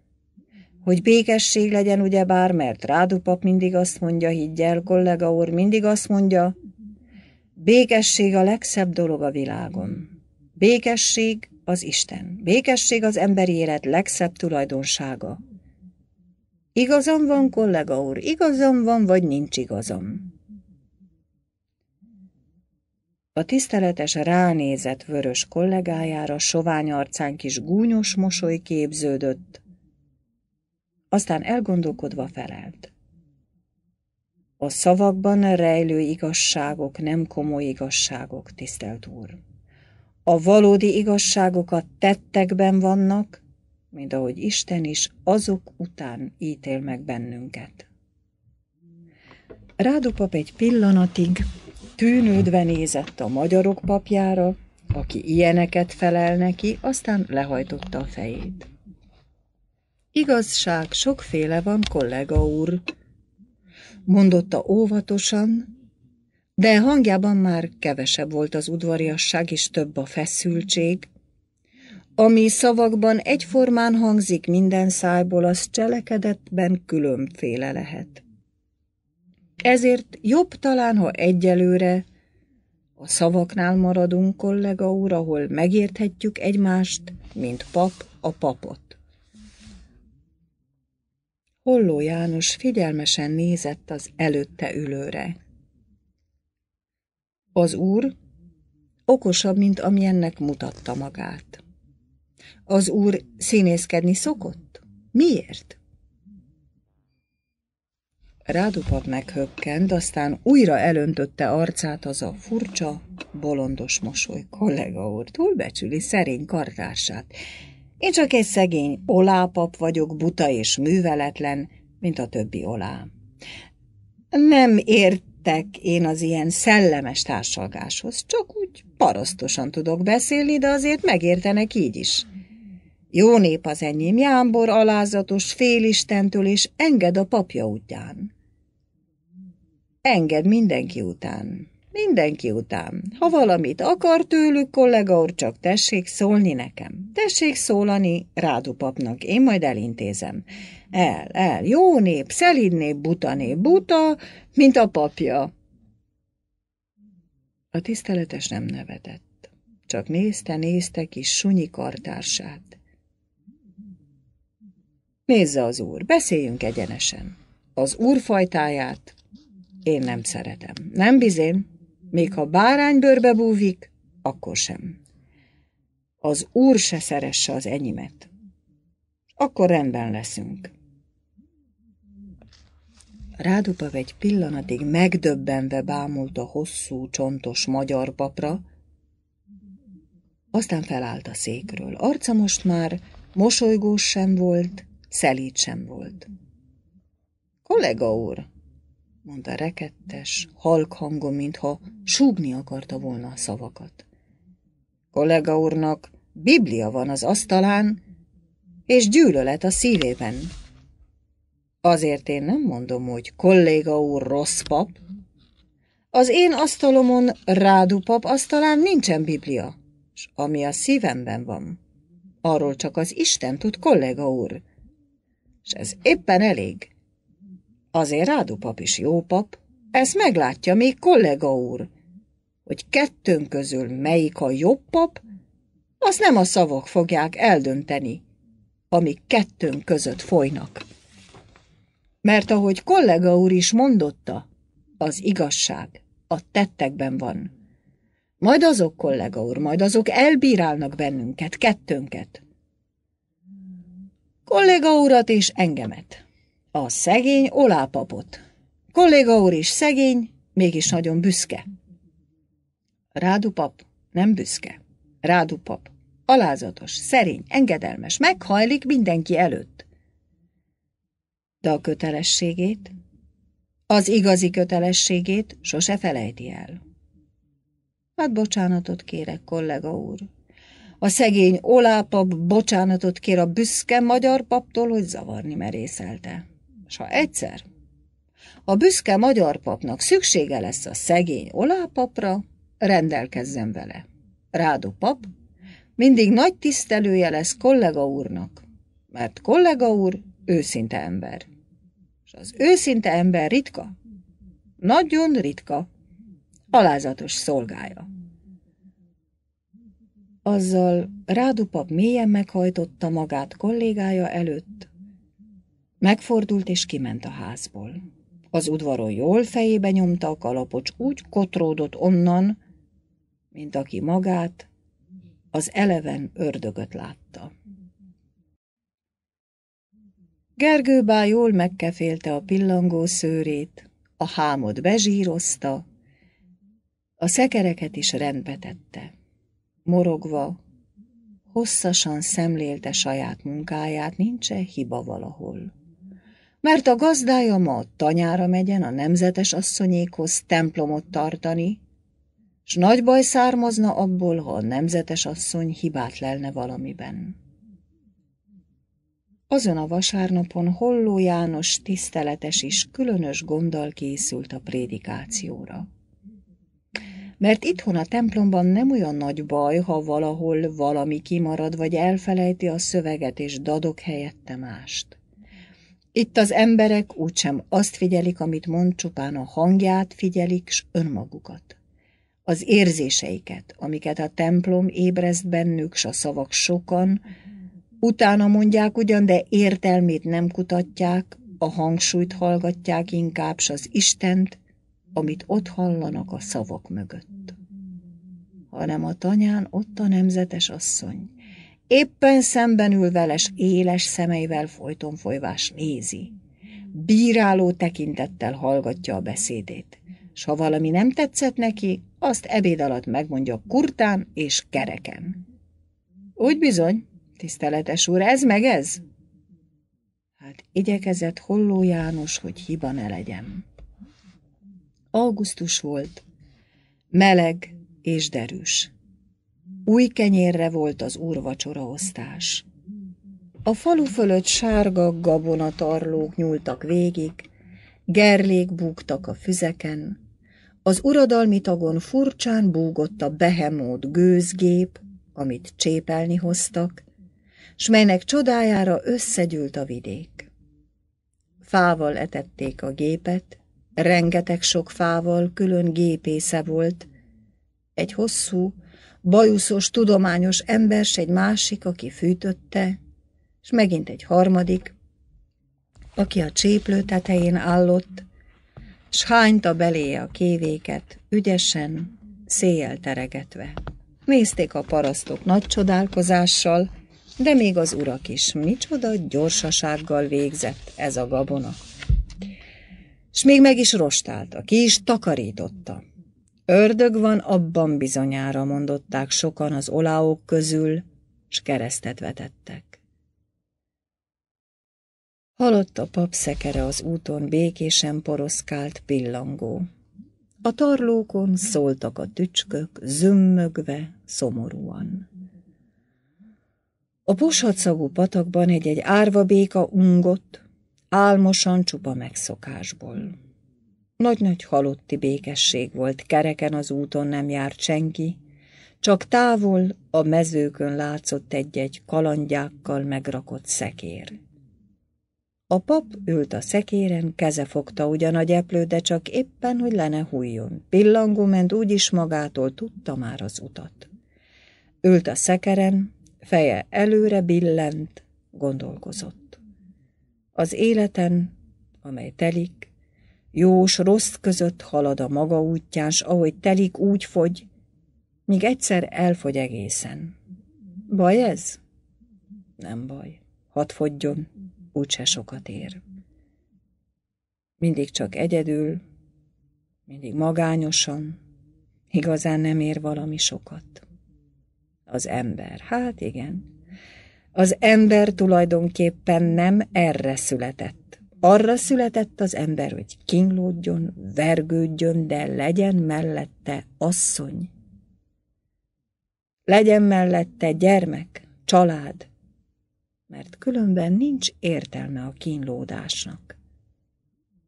Hogy békesség legyen ugyebár, mert rádupap mindig azt mondja, higgyel, kollega úr, mindig azt mondja, békesség a legszebb dolog a világon. Békesség az Isten. Békesség az emberi élet legszebb tulajdonsága. Igazam van, kollega úr, igazam van, vagy nincs igazam. A tiszteletes ránézett vörös kollégájára sovány arcán kis gúnyos mosoly képződött, aztán elgondolkodva felelt. A szavakban rejlő igazságok nem komoly igazságok, tisztelt úr. A valódi igazságok a tettekben vannak, mint ahogy Isten is azok után ítél meg bennünket. Rádu pap egy pillanatig tűnődve nézett a magyarok papjára, aki ilyeneket felel neki, aztán lehajtotta a fejét. Igazság sokféle van, kollega úr, mondotta óvatosan, de hangjában már kevesebb volt az udvariasság és több a feszültség, ami szavakban egyformán hangzik minden szájból, az cselekedetben különféle lehet. Ezért jobb talán, ha egyelőre a szavaknál maradunk, kollega úr, ahol megérthetjük egymást, mint pap a papot. Holló János figyelmesen nézett az előtte ülőre. Az úr okosabb, mint amilyennek mutatta magát. Az úr színészkedni szokott? Miért? Rádupav meghökkent, aztán újra elöntötte arcát az a furcsa, bolondos mosoly. Kollega úr túlbecsüli szerény kartását. Én csak egy szegény olápap vagyok, buta és műveletlen, mint a többi olá. Nem értek én az ilyen szellemes társalgáshoz, csak úgy parasztosan tudok beszélni, de azért megértenek így is. Jó nép az enyém, jámbor alázatos, félistentől, és enged a papja után. Enged mindenki után. Mindenki után. Ha valamit akar tőlük, kollega úr, csak tessék szólni nekem. Tessék szólani rádu papnak, én majd elintézem. El, el, jó nép, szelid nép, buta nép, buta, mint a papja. A tiszteletes nem nevetett, csak nézte-nézte kis sunyi kartársát. Nézze az úr, beszéljünk egyenesen. Az fajtáját én nem szeretem. Nem bizén, még ha bőrbe búvik, akkor sem. Az úr se szeresse az enyimet. Akkor rendben leszünk. Rádupav egy pillanatig megdöbbenve bámult a hosszú, csontos magyar papra, aztán felállt a székről. Arca most már mosolygós sem volt, Szelíd sem volt. Kollega úr, mondta rekettes, halk hangon, mintha súgni akarta volna a szavakat. Kollega úrnak Biblia van az asztalán, és gyűlölet a szívében. Azért én nem mondom, hogy kolléga úr rossz pap. Az én asztalomon rádu pap asztalán nincsen Biblia, és ami a szívemben van, arról csak az Isten tud, kollega úr és ez éppen elég. Azért rádu pap is jó pap, ezt meglátja még kollega úr, hogy kettőnk közül melyik a jobb pap, azt nem a szavak fogják eldönteni, amik kettőnk között folynak. Mert ahogy kollega úr is mondotta, az igazság a tettekben van. Majd azok, kollega úr, majd azok elbírálnak bennünket, kettőnket. Kolléga urat és engemet. A szegény olápapot. Kolléga úr is szegény, mégis nagyon büszke. Rádu pap nem büszke. Rádu pap alázatos, szerény, engedelmes, meghajlik mindenki előtt. De a kötelességét, az igazi kötelességét sose felejti el. Hát bocsánatot kérek, kollega úr, a szegény olápap bocsánatot kér a büszke magyar paptól, hogy zavarni merészelte. S ha egyszer a büszke magyar papnak szüksége lesz a szegény olápapra, rendelkezzen vele. Rádó pap mindig nagy tisztelője lesz kollega úrnak, mert kollega úr őszinte ember. És az őszinte ember ritka, nagyon ritka, alázatos szolgája. Azzal rádupab mélyen meghajtotta magát kollégája előtt, megfordult és kiment a házból. Az udvaron jól fejébe nyomta a kalapocs, úgy kotródott onnan, mint aki magát, az eleven ördögöt látta. Gergő bá jól megkefélte a pillangó szőrét, a hámot bezsírozta, a szekereket is rendbe tette. Morogva, hosszasan szemlélte saját munkáját, nincs-e hiba valahol. Mert a gazdája ma a tanyára megyen a nemzetes asszonyékhoz templomot tartani, s nagy baj származna abból, ha a nemzetes asszony hibát lelne valamiben. Azon a vasárnapon Holló János tiszteletes is különös gonddal készült a prédikációra mert itthon a templomban nem olyan nagy baj, ha valahol valami kimarad, vagy elfelejti a szöveget, és dadok helyette mást. Itt az emberek úgysem azt figyelik, amit mond, csupán a hangját figyelik, s önmagukat. Az érzéseiket, amiket a templom ébreszt bennük, s a szavak sokan, utána mondják ugyan, de értelmét nem kutatják, a hangsúlyt hallgatják inkább, s az Istent, amit ott hallanak a szavak mögött, hanem a tanyán ott a nemzetes asszony, éppen szembenül veles éles szemeivel folyton folyvás nézi, bíráló tekintettel hallgatja a beszédét, s ha valami nem tetszett neki, azt ebéd alatt megmondja kurtán és kereken. Úgy bizony, tiszteletes úr, ez meg ez? Hát igyekezett Holló János, hogy hiba ne legyen. Augusztus volt, meleg és derűs. Új kenyérre volt az osztás. A falu fölött sárga gabonatarlók nyúltak végig, gerlék búgtak a füzeken, az uradalmi tagon furcsán búgott a behemót gőzgép, amit csépelni hoztak, s melynek csodájára összegyűlt a vidék. Fával etették a gépet, Rengeteg sok fával külön gépésze volt. Egy hosszú, bajuszos, tudományos ember, egy másik, aki fűtötte, és megint egy harmadik, aki a cséplő tetején állott, s hányta belé a kévéket, ügyesen, széjjel teregetve. Nézték a parasztok nagy csodálkozással, de még az urak is micsoda gyorsasággal végzett ez a gabona. S még meg is rostálta, ki is takarította. Ördög van abban bizonyára, mondották sokan az oláok közül, s keresztet vetettek. Halott a papszekere az úton békésen poroszkált pillangó. A tarlókon szóltak a tücskök, zümmögve, szomorúan. A poshatszagú patakban egy-egy árva béka ungott, álmosan csupa megszokásból. Nagy-nagy halotti békesség volt, kereken az úton nem járt senki, csak távol a mezőkön látszott egy-egy kalandjákkal megrakott szekér. A pap ült a szekéren, keze fogta ugyan a gyeplő, de csak éppen, hogy lene hújjon. Pillangó ment úgyis magától, tudta már az utat. Ült a szekeren, feje előre billent, gondolkozott. Az életen, amely telik, jós rossz között halad a maga útján, s ahogy telik, úgy fogy, míg egyszer elfogy egészen. Baj ez? Nem baj. Hadd fogyjon, úgyse sokat ér. Mindig csak egyedül, mindig magányosan, igazán nem ér valami sokat. Az ember, hát igen, az ember tulajdonképpen nem erre született. Arra született az ember, hogy kínlódjon, vergődjön, de legyen mellette asszony. Legyen mellette gyermek, család, mert különben nincs értelme a kínlódásnak.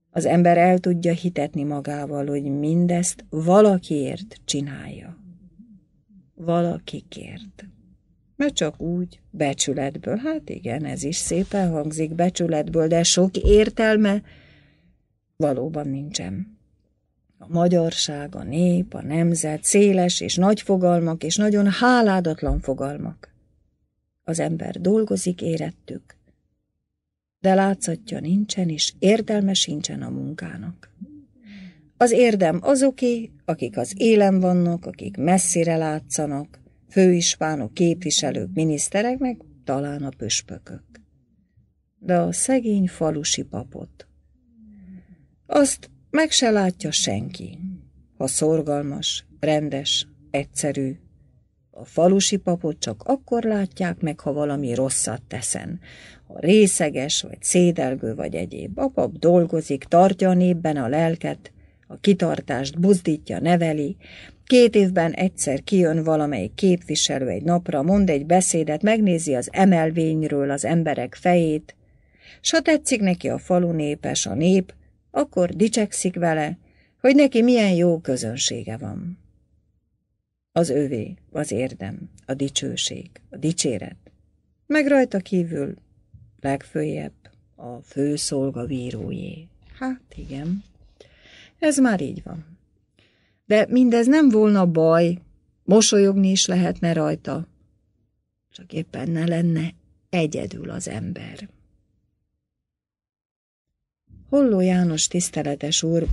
Az ember el tudja hitetni magával, hogy mindezt valakiért csinálja. Valakikért mert csak úgy, becsületből. Hát igen, ez is szépen hangzik becsületből, de sok értelme valóban nincsen. A magyarság, a nép, a nemzet, széles és nagy fogalmak, és nagyon háládatlan fogalmak. Az ember dolgozik érettük, de látszatja nincsen, és értelme sincsen a munkának. Az érdem azoké, akik az élen vannak, akik messzire látszanak, főispánok, képviselők, miniszterek, meg talán a püspökök. De a szegény falusi papot. Azt meg se látja senki, ha szorgalmas, rendes, egyszerű. A falusi papot csak akkor látják meg, ha valami rosszat teszen. Ha részeges, vagy szédelgő, vagy egyéb. A pap dolgozik, tartja a népben a lelket, a kitartást buzdítja, neveli, Két évben egyszer kijön valamelyik képviselő egy napra, mond egy beszédet, megnézi az emelvényről az emberek fejét, s ha tetszik neki a falu népes, a nép, akkor dicsekszik vele, hogy neki milyen jó közönsége van. Az övé, az érdem, a dicsőség, a dicséret, meg rajta kívül legfőjebb a főszolga vírójé. Hát igen, ez már így van. De mindez nem volna baj, mosolyogni is lehetne rajta. Csak éppen ne lenne egyedül az ember. Holló János tiszteletes úr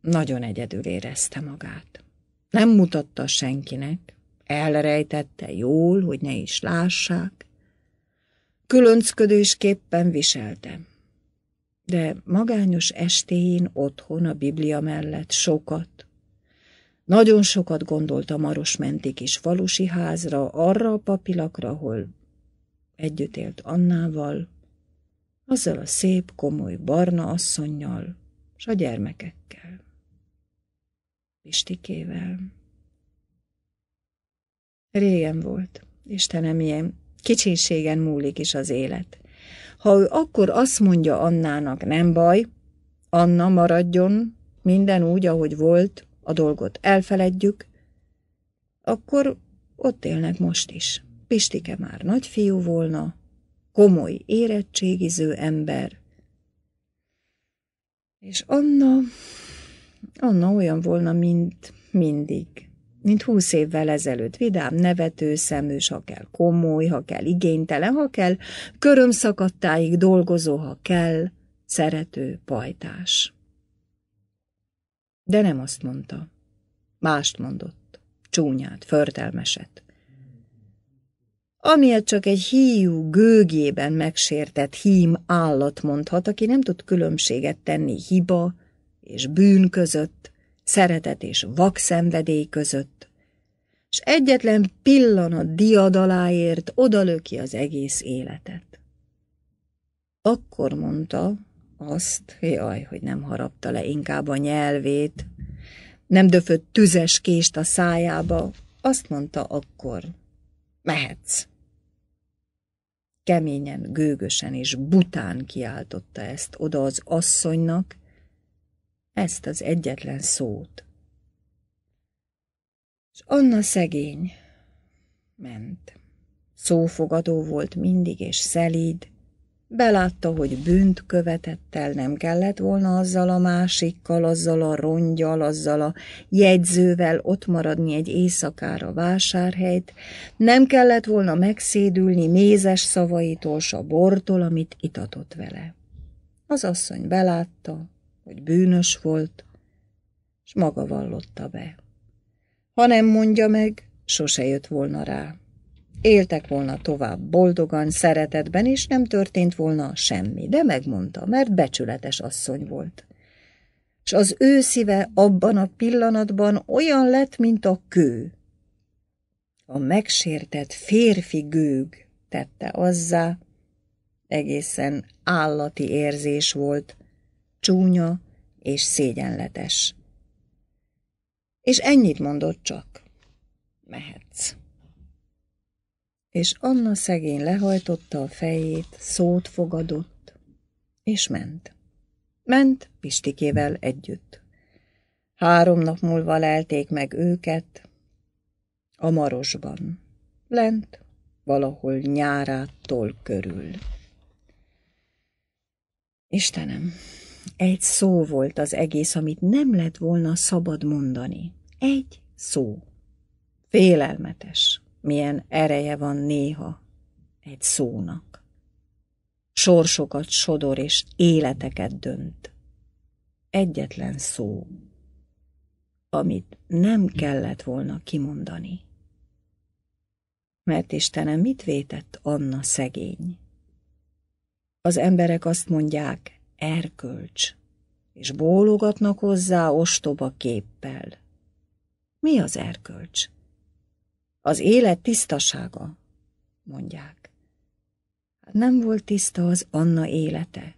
nagyon egyedül érezte magát. Nem mutatta senkinek, elrejtette jól, hogy ne is lássák. Különcködősképpen viselte. De magányos estéjén otthon a Biblia mellett sokat, nagyon sokat gondolt a Maros mentik is falusi házra, arra a papilakra, ahol együtt élt Annával, azzal a szép, komoly barna asszonynal, s a gyermekekkel, Pistikével. Régen volt, Istenem, ilyen kicsinségen múlik is az élet. Ha ő akkor azt mondja Annának, nem baj, Anna maradjon, minden úgy, ahogy volt, a dolgot elfeledjük, akkor ott élnek most is. Pistike már nagyfiú volna, komoly érettségiző ember, és Anna, Anna olyan volna, mint mindig, mint húsz évvel ezelőtt, vidám, nevető, szemős, ha kell komoly, ha kell igénytelen, ha kell körömszakadtáig dolgozó, ha kell szerető, pajtás. De nem azt mondta. Mást mondott. Csúnyát, förtelmeset. Amiért csak egy híjú gőgében megsértett hím állat mondhat, aki nem tud különbséget tenni hiba és bűn között, szeretet és vakszenvedély között, és egyetlen pillanat diadaláért odalöki az egész életet. Akkor mondta, azt, jaj, hogy nem harapta le inkább a nyelvét, nem döfött tüzes kést a szájába, azt mondta akkor, mehetsz. Keményen, gőgösen és bután kiáltotta ezt oda az asszonynak, ezt az egyetlen szót. És Anna szegény ment. Szófogadó volt mindig és szelíd, Belátta, hogy bűnt követett el, nem kellett volna azzal a másikkal, azzal a rongyal, azzal a jegyzővel ott maradni egy éjszakára vásárhelyt, nem kellett volna megszédülni mézes szavaitól, s a bortól, amit itatott vele. Az asszony belátta, hogy bűnös volt, s maga vallotta be. Ha nem mondja meg, sose jött volna rá. Éltek volna tovább boldogan, szeretetben, és nem történt volna semmi, de megmondta, mert becsületes asszony volt. És az ő szíve abban a pillanatban olyan lett, mint a kő. A megsértett férfi gőg tette azzá, egészen állati érzés volt, csúnya és szégyenletes. És ennyit mondott csak, mehetsz és Anna szegény lehajtotta a fejét, szót fogadott, és ment. Ment Pistikével együtt. Három nap múlva lelték meg őket a marosban, lent, valahol nyárától körül. Istenem, egy szó volt az egész, amit nem lett volna szabad mondani. Egy szó. Félelmetes, milyen ereje van néha egy szónak. Sorsokat sodor és életeket dönt. Egyetlen szó, amit nem kellett volna kimondani. Mert Istenem mit vétett Anna szegény? Az emberek azt mondják, erkölcs, és bólogatnak hozzá ostoba képpel. Mi az erkölcs? az élet tisztasága, mondják. Hát nem volt tiszta az Anna élete.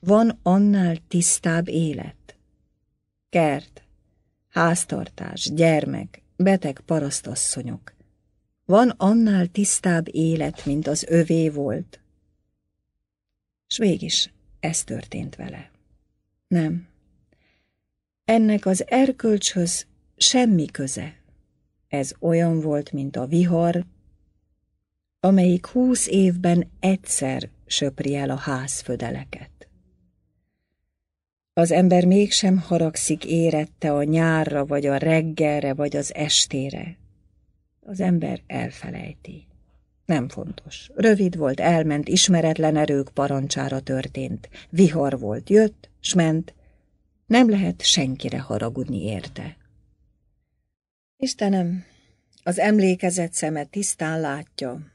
Van annál tisztább élet. Kert, háztartás, gyermek, beteg parasztasszonyok. Van annál tisztább élet, mint az övé volt. S mégis ez történt vele. Nem. Ennek az erkölcshöz semmi köze. Ez olyan volt, mint a vihar, amelyik húsz évben egyszer söpri el a ház födeleket. Az ember mégsem haragszik érette a nyárra, vagy a reggelre, vagy az estére. Az ember elfelejti. Nem fontos. Rövid volt, elment, ismeretlen erők parancsára történt. Vihar volt, jött, s ment. Nem lehet senkire haragudni érte. Istenem, az emlékezett szeme tisztán látja.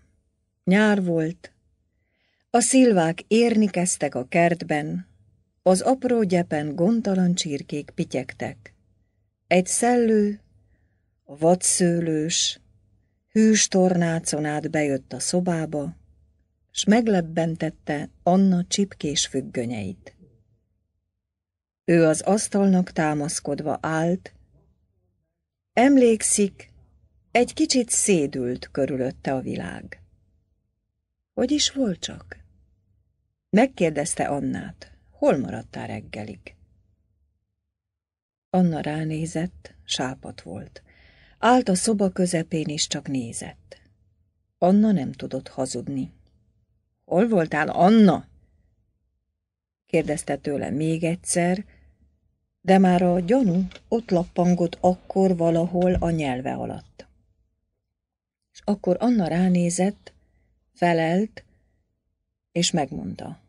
Nyár volt. A szilvák érni kezdtek a kertben, az apró gyepen gondtalan csirkék pityegtek. Egy szellő, a vadszőlős, hűs tornácon át bejött a szobába, s meglebbentette Anna csipkés függönyeit. Ő az asztalnak támaszkodva állt, Emlékszik, egy kicsit szédült körülötte a világ. Hogy is volt csak? Megkérdezte Annát, hol maradtál reggelig? Anna ránézett, sápat volt. Állt a szoba közepén is csak nézett. Anna nem tudott hazudni. Hol voltál, Anna? Kérdezte tőle még egyszer, de már a gyanú ott lappangott akkor valahol a nyelve alatt. És akkor Anna ránézett, felelt, és megmondta.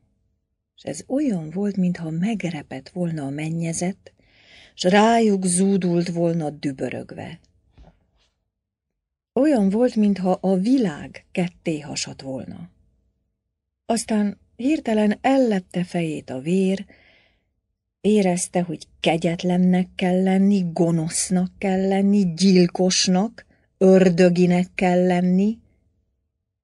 És ez olyan volt, mintha megrepett volna a mennyezet, s rájuk zúdult volna dübörögve. Olyan volt, mintha a világ ketté hasadt volna. Aztán hirtelen ellepte fejét a vér, Érezte, hogy kegyetlennek kell lenni, gonosznak kell lenni, gyilkosnak, ördöginek kell lenni,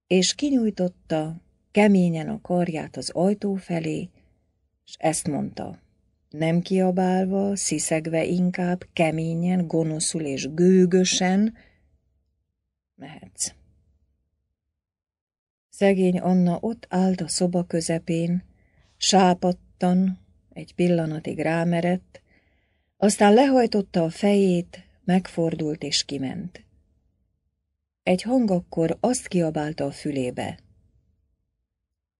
és kinyújtotta keményen a karját az ajtó felé, és ezt mondta. Nem kiabálva, sziszegve inkább, keményen, gonoszul és gőgösen, mehetsz. Szegény Anna ott állt a szoba közepén, sápadtan, egy pillanatig rámerett, aztán lehajtotta a fejét, megfordult és kiment. Egy hang akkor azt kiabálta a fülébe.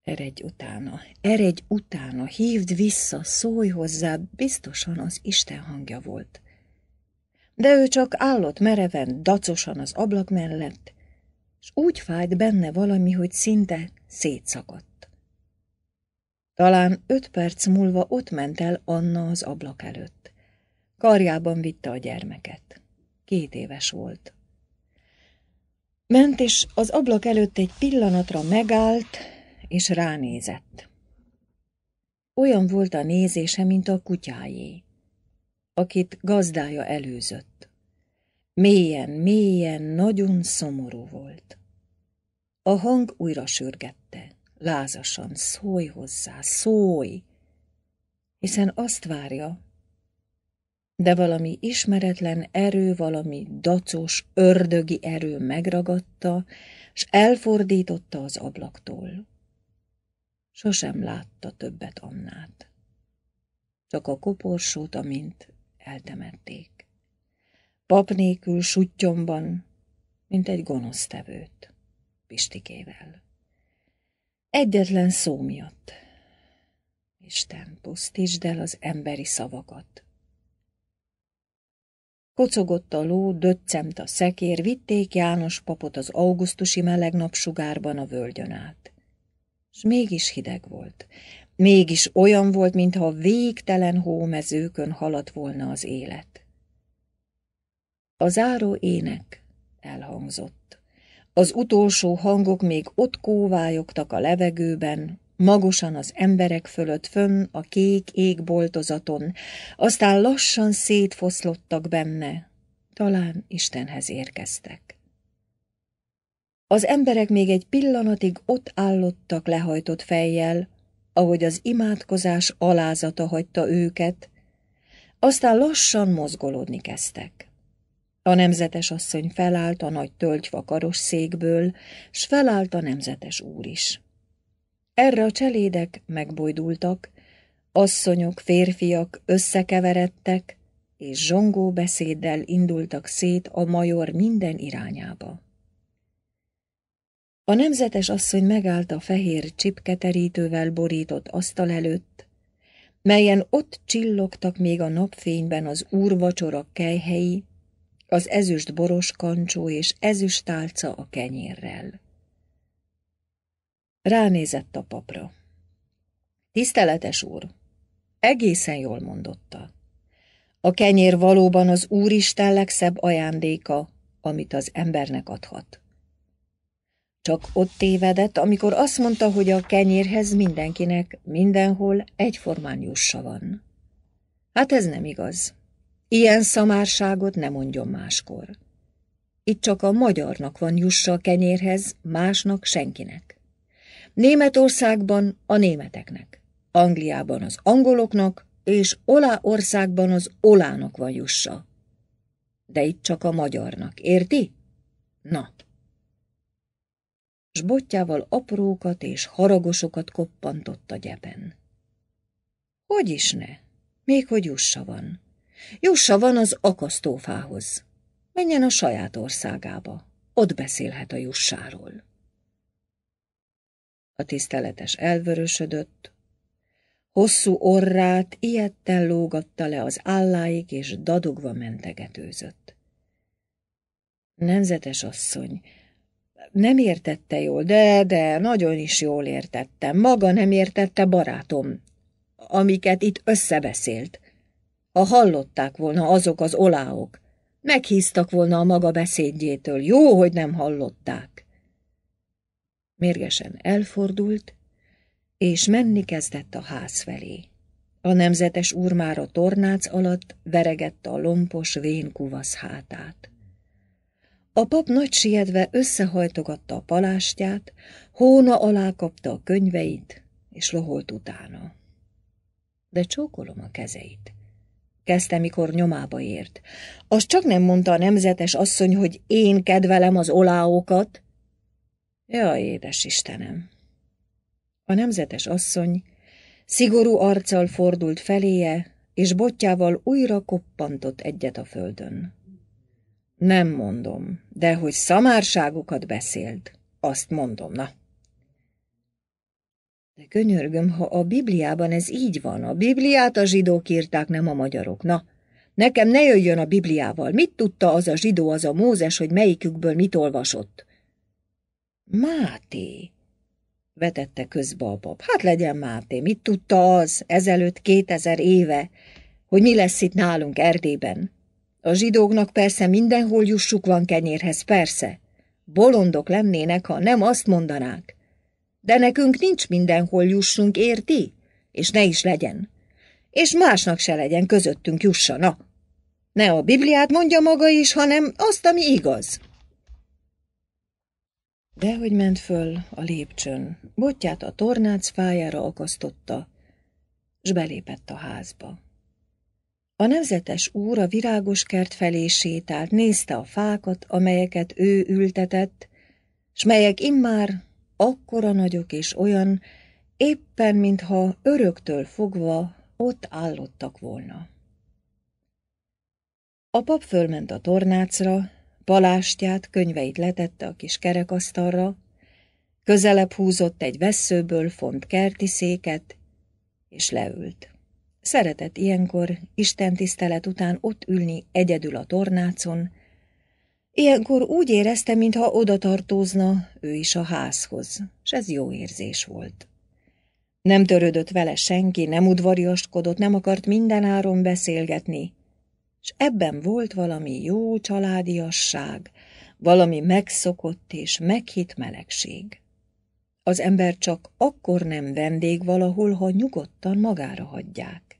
Eredj utána, eredj utána, hívd vissza, szólj hozzá, biztosan az Isten hangja volt. De ő csak állott mereven, dacosan az ablak mellett, és úgy fájt benne valami, hogy szinte szétszakadt. Talán öt perc múlva ott ment el Anna az ablak előtt. Karjában vitte a gyermeket. Két éves volt. Ment, és az ablak előtt egy pillanatra megállt, és ránézett. Olyan volt a nézése, mint a kutyájé, akit gazdája előzött. Mélyen, mélyen, nagyon szomorú volt. A hang újra sürgett lázasan, szólj hozzá, szólj, hiszen azt várja, de valami ismeretlen erő, valami dacos, ördögi erő megragadta, s elfordította az ablaktól. Sosem látta többet Annát. Csak a koporsót, amint eltemették. Pap nélkül sutyomban, mint egy gonosztevőt, Pistikével. Egyetlen szó miatt. Isten, pusztítsd el az emberi szavakat. Kocogott a ló, döccemt a szekér, vitték János papot az augusztusi meleg napsugárban a völgyön át. S mégis hideg volt, mégis olyan volt, mintha végtelen hómezőkön haladt volna az élet. A záró ének elhangzott. Az utolsó hangok még ott kóvályogtak a levegőben, magosan az emberek fölött fönn a kék égboltozaton, aztán lassan szétfoszlottak benne, talán Istenhez érkeztek. Az emberek még egy pillanatig ott állottak lehajtott fejjel, ahogy az imádkozás alázata hagyta őket, aztán lassan mozgolódni kezdtek. A nemzetes asszony felállt a nagy tölgyvakaros székből, s felállt a nemzetes úr is. Erre a cselédek megbojdultak, asszonyok, férfiak összekeveredtek, és zsongó beszéddel indultak szét a major minden irányába. A nemzetes asszony megállt a fehér csipketerítővel borított asztal előtt, melyen ott csillogtak még a napfényben az úrvacsora kejhelyi, az ezüst boros kancsó és ezüst tálca a kenyérrel. Ránézett a papra. Tiszteletes úr, egészen jól mondotta. A kenyér valóban az Úristen legszebb ajándéka, amit az embernek adhat. Csak ott tévedett, amikor azt mondta, hogy a kenyérhez mindenkinek mindenhol egyformán jussa van. Hát ez nem igaz. Ilyen szamárságot ne mondjon máskor. Itt csak a magyarnak van jussa a kenyérhez, másnak senkinek. Németországban a németeknek, Angliában az angoloknak, és Olá országban az Olának van jussa. De itt csak a magyarnak, érti? Na. S botjával aprókat és haragosokat koppantott a gyepen. Hogy is ne? Még hogy jussa van. Jussa van az akasztófához. Menjen a saját országába. Ott beszélhet a Jussáról. A tiszteletes elvörösödött. Hosszú orrát ilyetten lógatta le az álláig, és dadogva mentegetőzött. Nemzetes asszony, nem értette jól, de, de, nagyon is jól értette. Maga nem értette, barátom, amiket itt összebeszélt ha hallották volna azok az oláok. Meghíztak volna a maga beszédjétől. Jó, hogy nem hallották. Mérgesen elfordult, és menni kezdett a ház felé. A nemzetes úr már a tornác alatt veregette a lompos kuvasz hátát. A pap nagy siedve összehajtogatta a palástját, hóna alá kapta a könyveit, és loholt utána. De csókolom a kezeit kezdte, mikor nyomába ért. Azt csak nem mondta a nemzetes asszony, hogy én kedvelem az oláókat. Ja, édes Istenem! A nemzetes asszony szigorú arccal fordult feléje, és botjával újra koppantott egyet a földön. Nem mondom, de hogy szamárságukat beszélt, azt mondom, na. De könyörgöm, ha a Bibliában ez így van, a Bibliát a zsidók írták, nem a magyarok. Na, nekem ne jöjjön a Bibliával. Mit tudta az a zsidó, az a Mózes, hogy melyikükből mit olvasott? Máté, vetette közbe a pap. Hát legyen Máté, mit tudta az ezelőtt kétezer éve, hogy mi lesz itt nálunk Erdében? A zsidóknak persze mindenhol jussuk van kenyérhez, persze. Bolondok lennének, ha nem azt mondanák. De nekünk nincs mindenhol jussunk, érti? És ne is legyen. És másnak se legyen közöttünk jussana. Ne a Bibliát mondja maga is, hanem azt, ami igaz. Dehogy ment föl a lépcsőn, botját a tornác fájára akasztotta, s belépett a házba. A nemzetes úr a virágos kert felé sétált, nézte a fákat, amelyeket ő ültetett, s melyek immár akkora nagyok és olyan, éppen mintha öröktől fogva ott állottak volna. A pap fölment a tornácra, palástját, könyveit letette a kis kerekasztalra, közelebb húzott egy vesszőből font kerti széket, és leült. Szeretett ilyenkor, Isten tisztelet után ott ülni egyedül a tornácon, Ilyenkor úgy érezte, mintha oda tartózna ő is a házhoz, és ez jó érzés volt. Nem törődött vele senki, nem udvariaskodott, nem akart mindenáron beszélgetni, és ebben volt valami jó családiasság, valami megszokott és meghitt melegség. Az ember csak akkor nem vendég valahol, ha nyugodtan magára hagyják.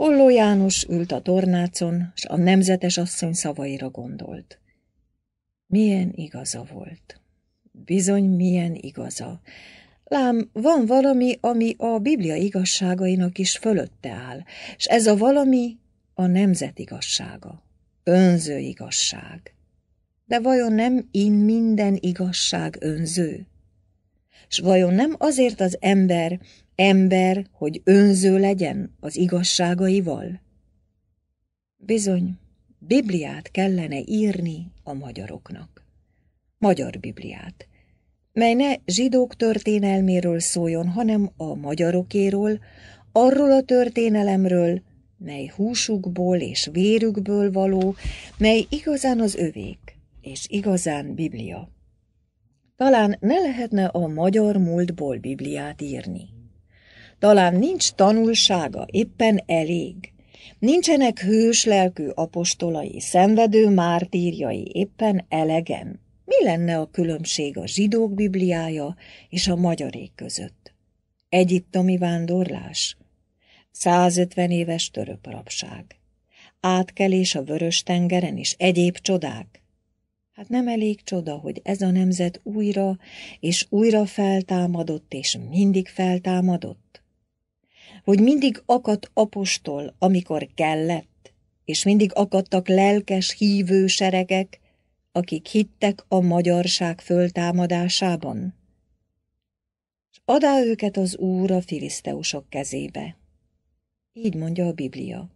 Holló János ült a tornácon, s a nemzetes asszony szavaira gondolt. Milyen igaza volt. Bizony, milyen igaza. Lám, van valami, ami a Biblia igazságainak is fölötte áll, és ez a valami a nemzet igazsága, önző igazság. De vajon nem én minden igazság önző? S vajon nem azért az ember, ember, hogy önző legyen az igazságaival? Bizony, Bibliát kellene írni a magyaroknak. Magyar Bibliát, mely ne zsidók történelméről szóljon, hanem a magyarokéról, arról a történelemről, mely húsukból és vérükből való, mely igazán az övék, és igazán Biblia. Talán ne lehetne a magyar múltból Bibliát írni talán nincs tanulsága, éppen elég. Nincsenek hős lelkű apostolai, szenvedő mártírjai, éppen elegen. Mi lenne a különbség a zsidók bibliája és a magyarék között? Egyiptomi vándorlás, 150 éves török rabság, átkelés a vörös tengeren és egyéb csodák. Hát nem elég csoda, hogy ez a nemzet újra és újra feltámadott és mindig feltámadott? hogy mindig akadt apostol, amikor kellett, és mindig akadtak lelkes hívő seregek, akik hittek a magyarság föltámadásában. S adá őket az Úr a filiszteusok kezébe. Így mondja a Biblia.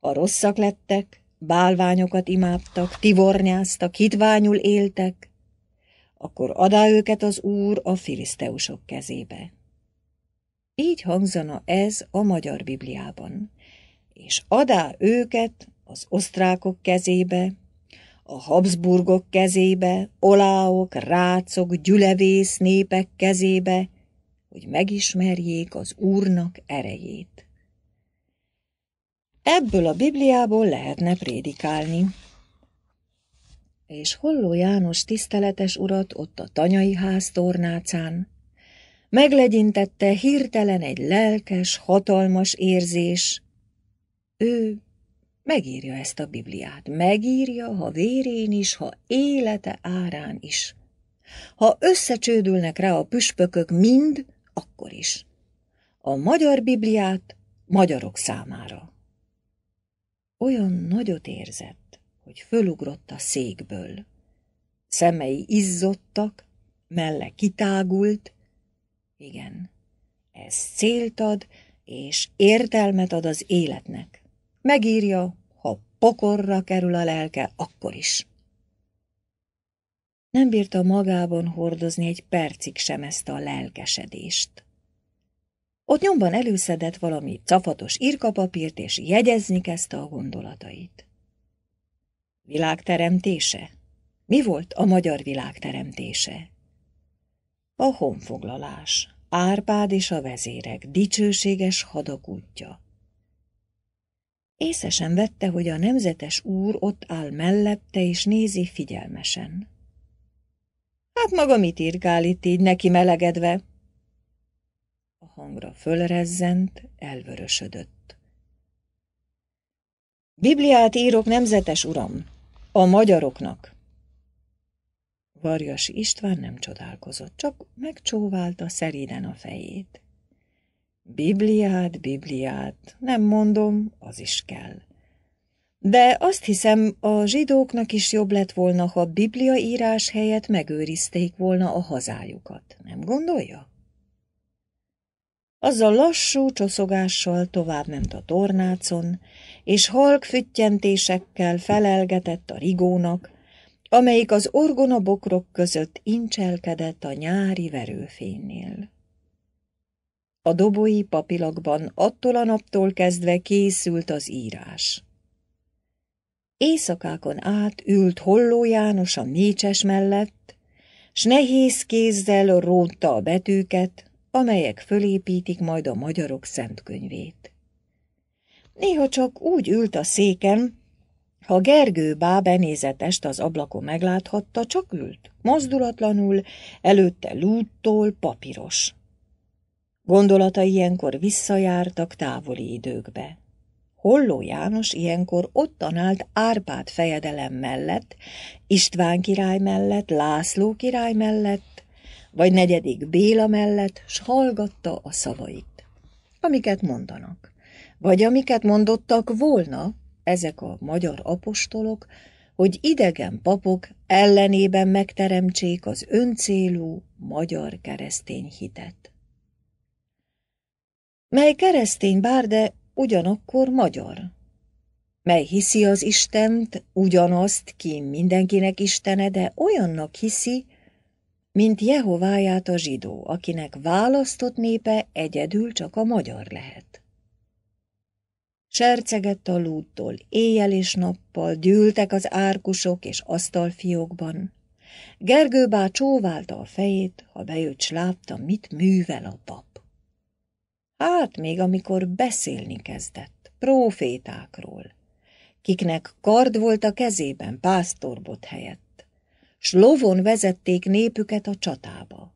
A rosszak lettek, bálványokat imádtak, tivornyáztak, hitványul éltek, akkor adá őket az Úr a filiszteusok kezébe. Így hangzana ez a magyar Bibliában. És adá őket az osztrákok kezébe, a Habsburgok kezébe, oláok, rácok, gyülevész népek kezébe, hogy megismerjék az Úrnak erejét. Ebből a Bibliából lehetne prédikálni. És Holló János tiszteletes urat ott a tanyai ház tornácán, meglegyintette hirtelen egy lelkes, hatalmas érzés. Ő megírja ezt a Bibliát, megírja, ha vérén is, ha élete árán is. Ha összecsődülnek rá a püspökök mind, akkor is. A magyar Bibliát magyarok számára. Olyan nagyot érzett, hogy fölugrott a székből. Szemei izzottak, melle kitágult, igen, ez célt ad, és értelmet ad az életnek. Megírja, ha pokorra kerül a lelke, akkor is. Nem bírta magában hordozni egy percig sem ezt a lelkesedést. Ott nyomban előszedett valami cafatos írkapapírt, és jegyezni kezdte a gondolatait. Világteremtése? Mi volt a magyar világteremtése? A honfoglalás, Árpád és a vezérek, dicsőséges hadak útja. Észesen vette, hogy a nemzetes úr ott áll mellette, és nézi figyelmesen. Hát maga mit írkál itt így neki melegedve? A hangra fölrezzent, elvörösödött. Bibliát írok, nemzetes uram, a magyaroknak. Varjas István nem csodálkozott, csak megcsóválta szeriden a fejét. Bibliát, Bibliát, nem mondom, az is kell. De azt hiszem, a zsidóknak is jobb lett volna, ha Biblia írás helyett megőrizték volna a hazájukat, nem gondolja? Azzal lassú csoszogással továbbment a tornácon, és halk füttyentésekkel felelgetett a rigónak, amelyik az orgona bokrok között incselkedett a nyári verőfénynél. A dobói papilakban attól a naptól kezdve készült az írás. Éjszakákon át ült Holló János a mécses mellett, s nehéz kézzel rótta a betűket, amelyek fölépítik majd a magyarok szentkönyvét. Néha csak úgy ült a széken, ha Gergő bá este az ablakon megláthatta, csak ült, mozdulatlanul, előtte lúttól papíros. Gondolata ilyenkor visszajártak távoli időkbe. Holló János ilyenkor ottan állt Árpád fejedelem mellett, István király mellett, László király mellett, vagy negyedik Béla mellett, s hallgatta a szavait, amiket mondanak, vagy amiket mondottak volna, ezek a magyar apostolok, hogy idegen papok ellenében megteremtsék az öncélú magyar keresztény hitet. Mely keresztény bár, de ugyanakkor magyar, mely hiszi az Istent, ugyanazt, ki mindenkinek Istene, de olyannak hiszi, mint Jehováját a zsidó, akinek választott népe egyedül csak a magyar lehet. Sercegett a lúdtól, éjjel és nappal gyűltek az árkusok és asztalfiókban. Gergő bá csóválta a fejét, ha bejött s látta, mit művel a pap. Hát még amikor beszélni kezdett, prófétákról, kiknek kard volt a kezében pásztorbot helyett, s lovon vezették népüket a csatába,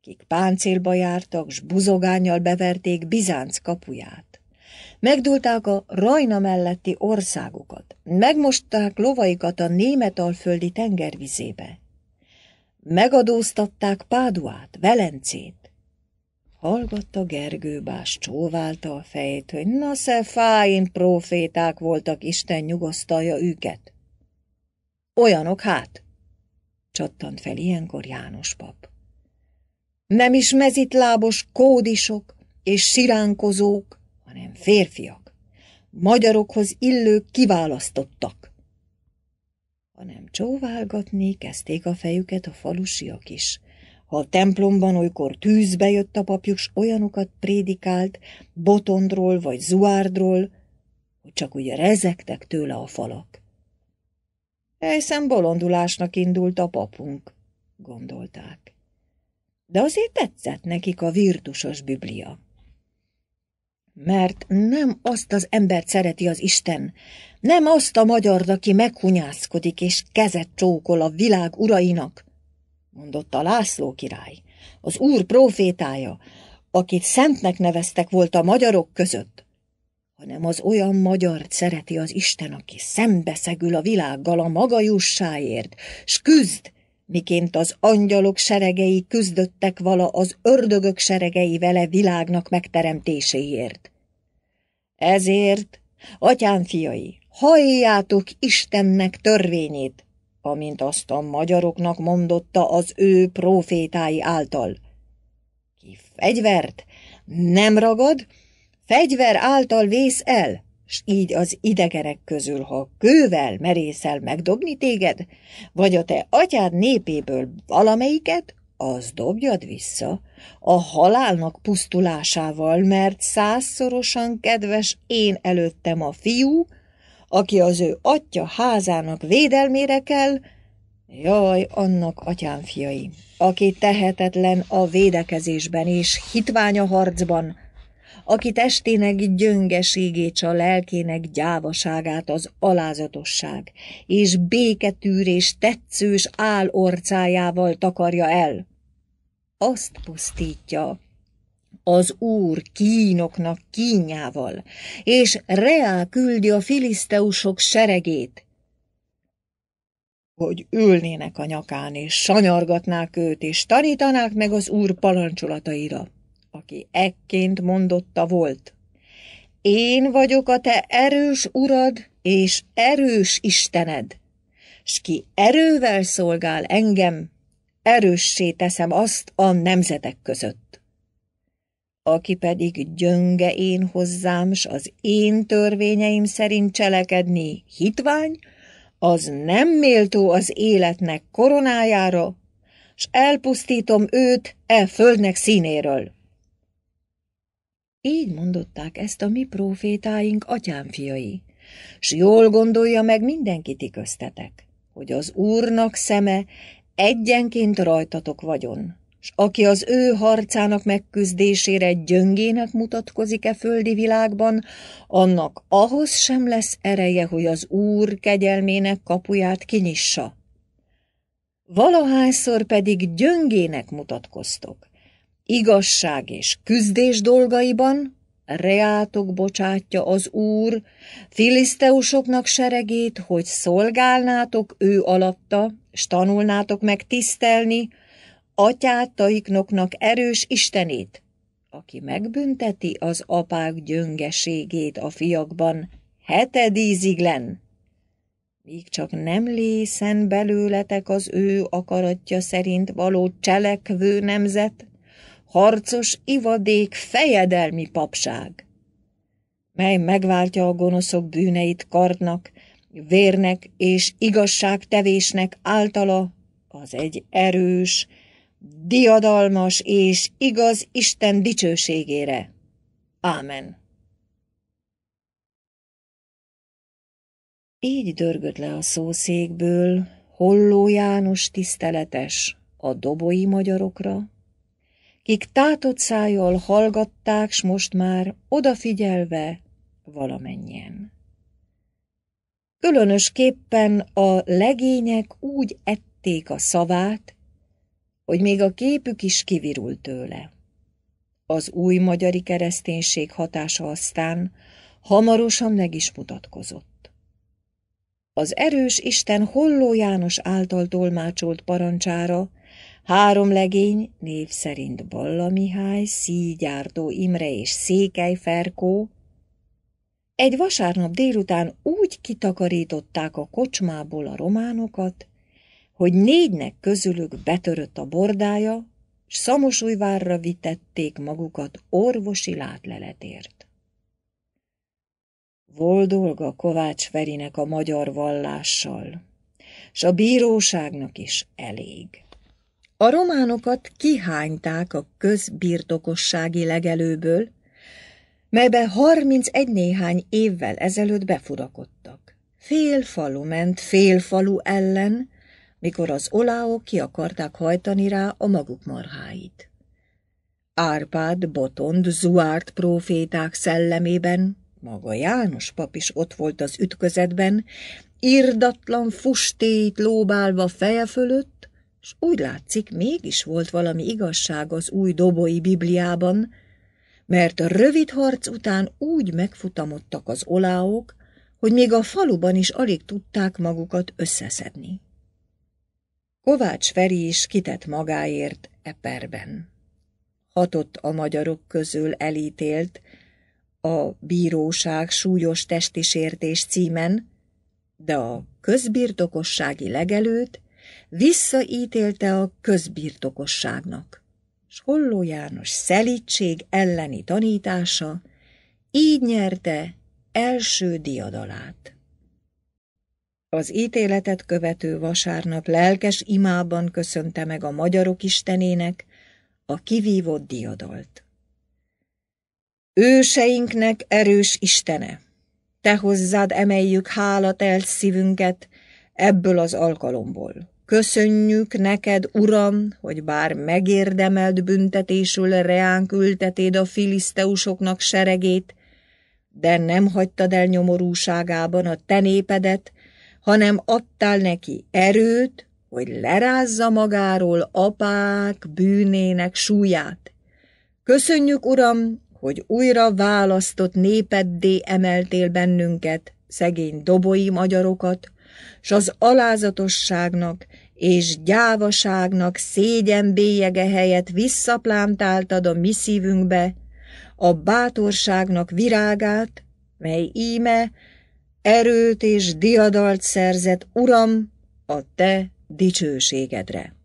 kik páncélba jártak, s buzogányjal beverték Bizánc kapuját, Megdulták a rajna melletti országokat, megmosták lovaikat a németalföldi tengervizébe. Megadóztatták Páduát, Velencét. Hallgatta Gergőbás, csóválta a fejét, hogy na se fáin proféták voltak, Isten nyugasztalja őket. Olyanok hát, csattant fel ilyenkor János pap. Nem is mezitlábos kódisok és siránkozók, hanem férfiak, magyarokhoz illő kiválasztottak, hanem csóválgatni kezdték a fejüket a falusiak is. Ha a templomban olykor tűzbe jött a papjuk, s olyanokat prédikált Botondról vagy Zuárdról, hogy csak úgy rezegtek tőle a falak. Helyszem bolondulásnak indult a papunk, gondolták. De azért tetszett nekik a virtusos biblia. Mert nem azt az embert szereti az Isten, nem azt a magyar, aki meghunyászkodik és kezet csókol a világ urainak, mondotta László király, az úr profétája, akit szentnek neveztek volt a magyarok között, hanem az olyan magyar szereti az Isten, aki szembeszegül a világgal a maga jussáért, s küzd, miként az angyalok seregei küzdöttek vala az ördögök seregei vele világnak megteremtéséért. Ezért, atyám fiai, halljátok Istennek törvényét, amint azt a magyaroknak mondotta az ő profétái által. Ki fegyvert nem ragad, fegyver által vész el, s így az idegerek közül, ha kővel merészel megdobni téged, vagy a te atyád népéből valamelyiket, az dobjad vissza a halálnak pusztulásával, mert százszorosan kedves én előttem a fiú, aki az ő atya házának védelmére kell, jaj, annak atyám fiai, aki tehetetlen a védekezésben és hitvány a harcban, aki testének gyöngeségét, a lelkének gyávaságát az alázatosság, és béketűrés tetszős áll orcájával takarja el. Azt pusztítja, az úr kínoknak kínjával, és reá küldi a filiszteusok seregét, hogy ülnének a nyakán, és sanyargatnák őt, és tanítanák meg az úr parancsolataira aki ekként mondotta volt. Én vagyok a te erős urad és erős istened, s ki erővel szolgál engem, erőssé teszem azt a nemzetek között. Aki pedig gyönge én hozzám, s az én törvényeim szerint cselekedni hitvány, az nem méltó az életnek koronájára, s elpusztítom őt e földnek színéről. Így mondották ezt a mi prófétáink atyám fiai. S jól gondolja meg mindenki ti köztetek, hogy az Úrnak szeme egyenként rajtatok vagyon, s aki az ő harcának megküzdésére gyöngének mutatkozik-e földi világban, annak ahhoz sem lesz ereje, hogy az Úr kegyelmének kapuját kinyissa. Valahányszor pedig gyöngének mutatkoztok, igazság és küzdés dolgaiban, reátok bocsátja az Úr, filiszteusoknak seregét, hogy szolgálnátok ő alatta, s tanulnátok meg tisztelni, atyátaiknoknak erős Istenét, aki megbünteti az apák gyöngeségét a fiakban, hetedíziglen. Míg csak nem lészen belőletek az ő akaratja szerint való cselekvő nemzet, harcos ivadék fejedelmi papság, mely megváltja a gonoszok bűneit kardnak, vérnek és igazságtevésnek általa az egy erős, diadalmas és igaz Isten dicsőségére. Ámen. Így dörgött le a szószékből Holló János tiszteletes a doboi magyarokra, kik tátott szájjal hallgatták, s most már odafigyelve valamennyien. Különösképpen a legények úgy ették a szavát, hogy még a képük is kivirult tőle. Az új magyari kereszténység hatása aztán hamarosan meg is mutatkozott. Az erős Isten Holló János által tolmácsolt parancsára Három legény, név szerint Balla Mihály, Szígyárdó Imre és Székely Ferkó, egy vasárnap délután úgy kitakarították a kocsmából a románokat, hogy négynek közülük betörött a bordája, s Szamosújvárra vitették magukat orvosi látleletért. Vol dolga Kovács Ferinek a magyar vallással, s a bíróságnak is elég. A románokat kihányták a közbirtokossági legelőből, melybe 31 néhány évvel ezelőtt befurakodtak. Fél falu ment fél falu ellen, mikor az oláok ki akarták hajtani rá a maguk marháit. Árpád, Botond, Zuárt proféták szellemében, maga János pap is ott volt az ütközetben, irdatlan fustét lóbálva feje fölött, s úgy látszik, mégis volt valami igazság az új dobói Bibliában, mert a rövid harc után úgy megfutamodtak az oláok, hogy még a faluban is alig tudták magukat összeszedni. Kovács Feri is kitett magáért eperben. Hatott a magyarok közül elítélt a bíróság súlyos testi címen, de a közbirtokossági legelőt visszaítélte a közbirtokosságnak. S Holló János szelítség elleni tanítása így nyerte első diadalát. Az ítéletet követő vasárnap lelkes imában köszönte meg a magyarok istenének a kivívott diadalt. Őseinknek erős istene! te hozzád emeljük hálatelt szívünket ebből az alkalomból. Köszönjük neked, Uram, hogy bár megérdemelt büntetésül reánk ültetéd a filiszteusoknak seregét, de nem hagytad el nyomorúságában a tenépedet, hanem adtál neki erőt, hogy lerázza magáról apák bűnének súlyát. Köszönjük, Uram, hogy újra választott népeddé emeltél bennünket, szegény dobói magyarokat, s az alázatosságnak és gyávaságnak szégyen bélyege helyett visszaplántáltad a mi szívünkbe a bátorságnak virágát, mely íme erőt és diadalt szerzett, Uram, a Te dicsőségedre.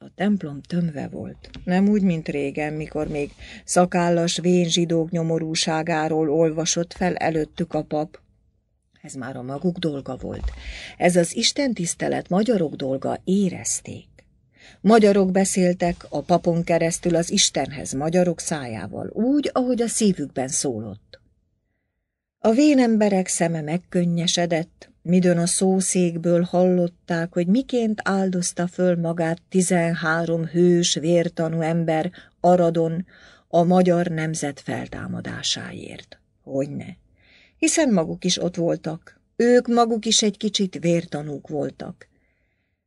A templom tömve volt, nem úgy, mint régen, mikor még szakállas vén zsidók nyomorúságáról olvasott fel előttük a pap, ez már a maguk dolga volt. Ez az Isten tisztelet magyarok dolga, érezték. Magyarok beszéltek a papon keresztül az Istenhez magyarok szájával, úgy, ahogy a szívükben szólott. A vén emberek szeme megkönnyesedett, midőn a szószékből hallották, hogy miként áldozta föl magát tizenhárom hős, vértanú ember Aradon a magyar nemzet feltámadásáért. Hogyne! hiszen maguk is ott voltak. Ők maguk is egy kicsit vértanúk voltak.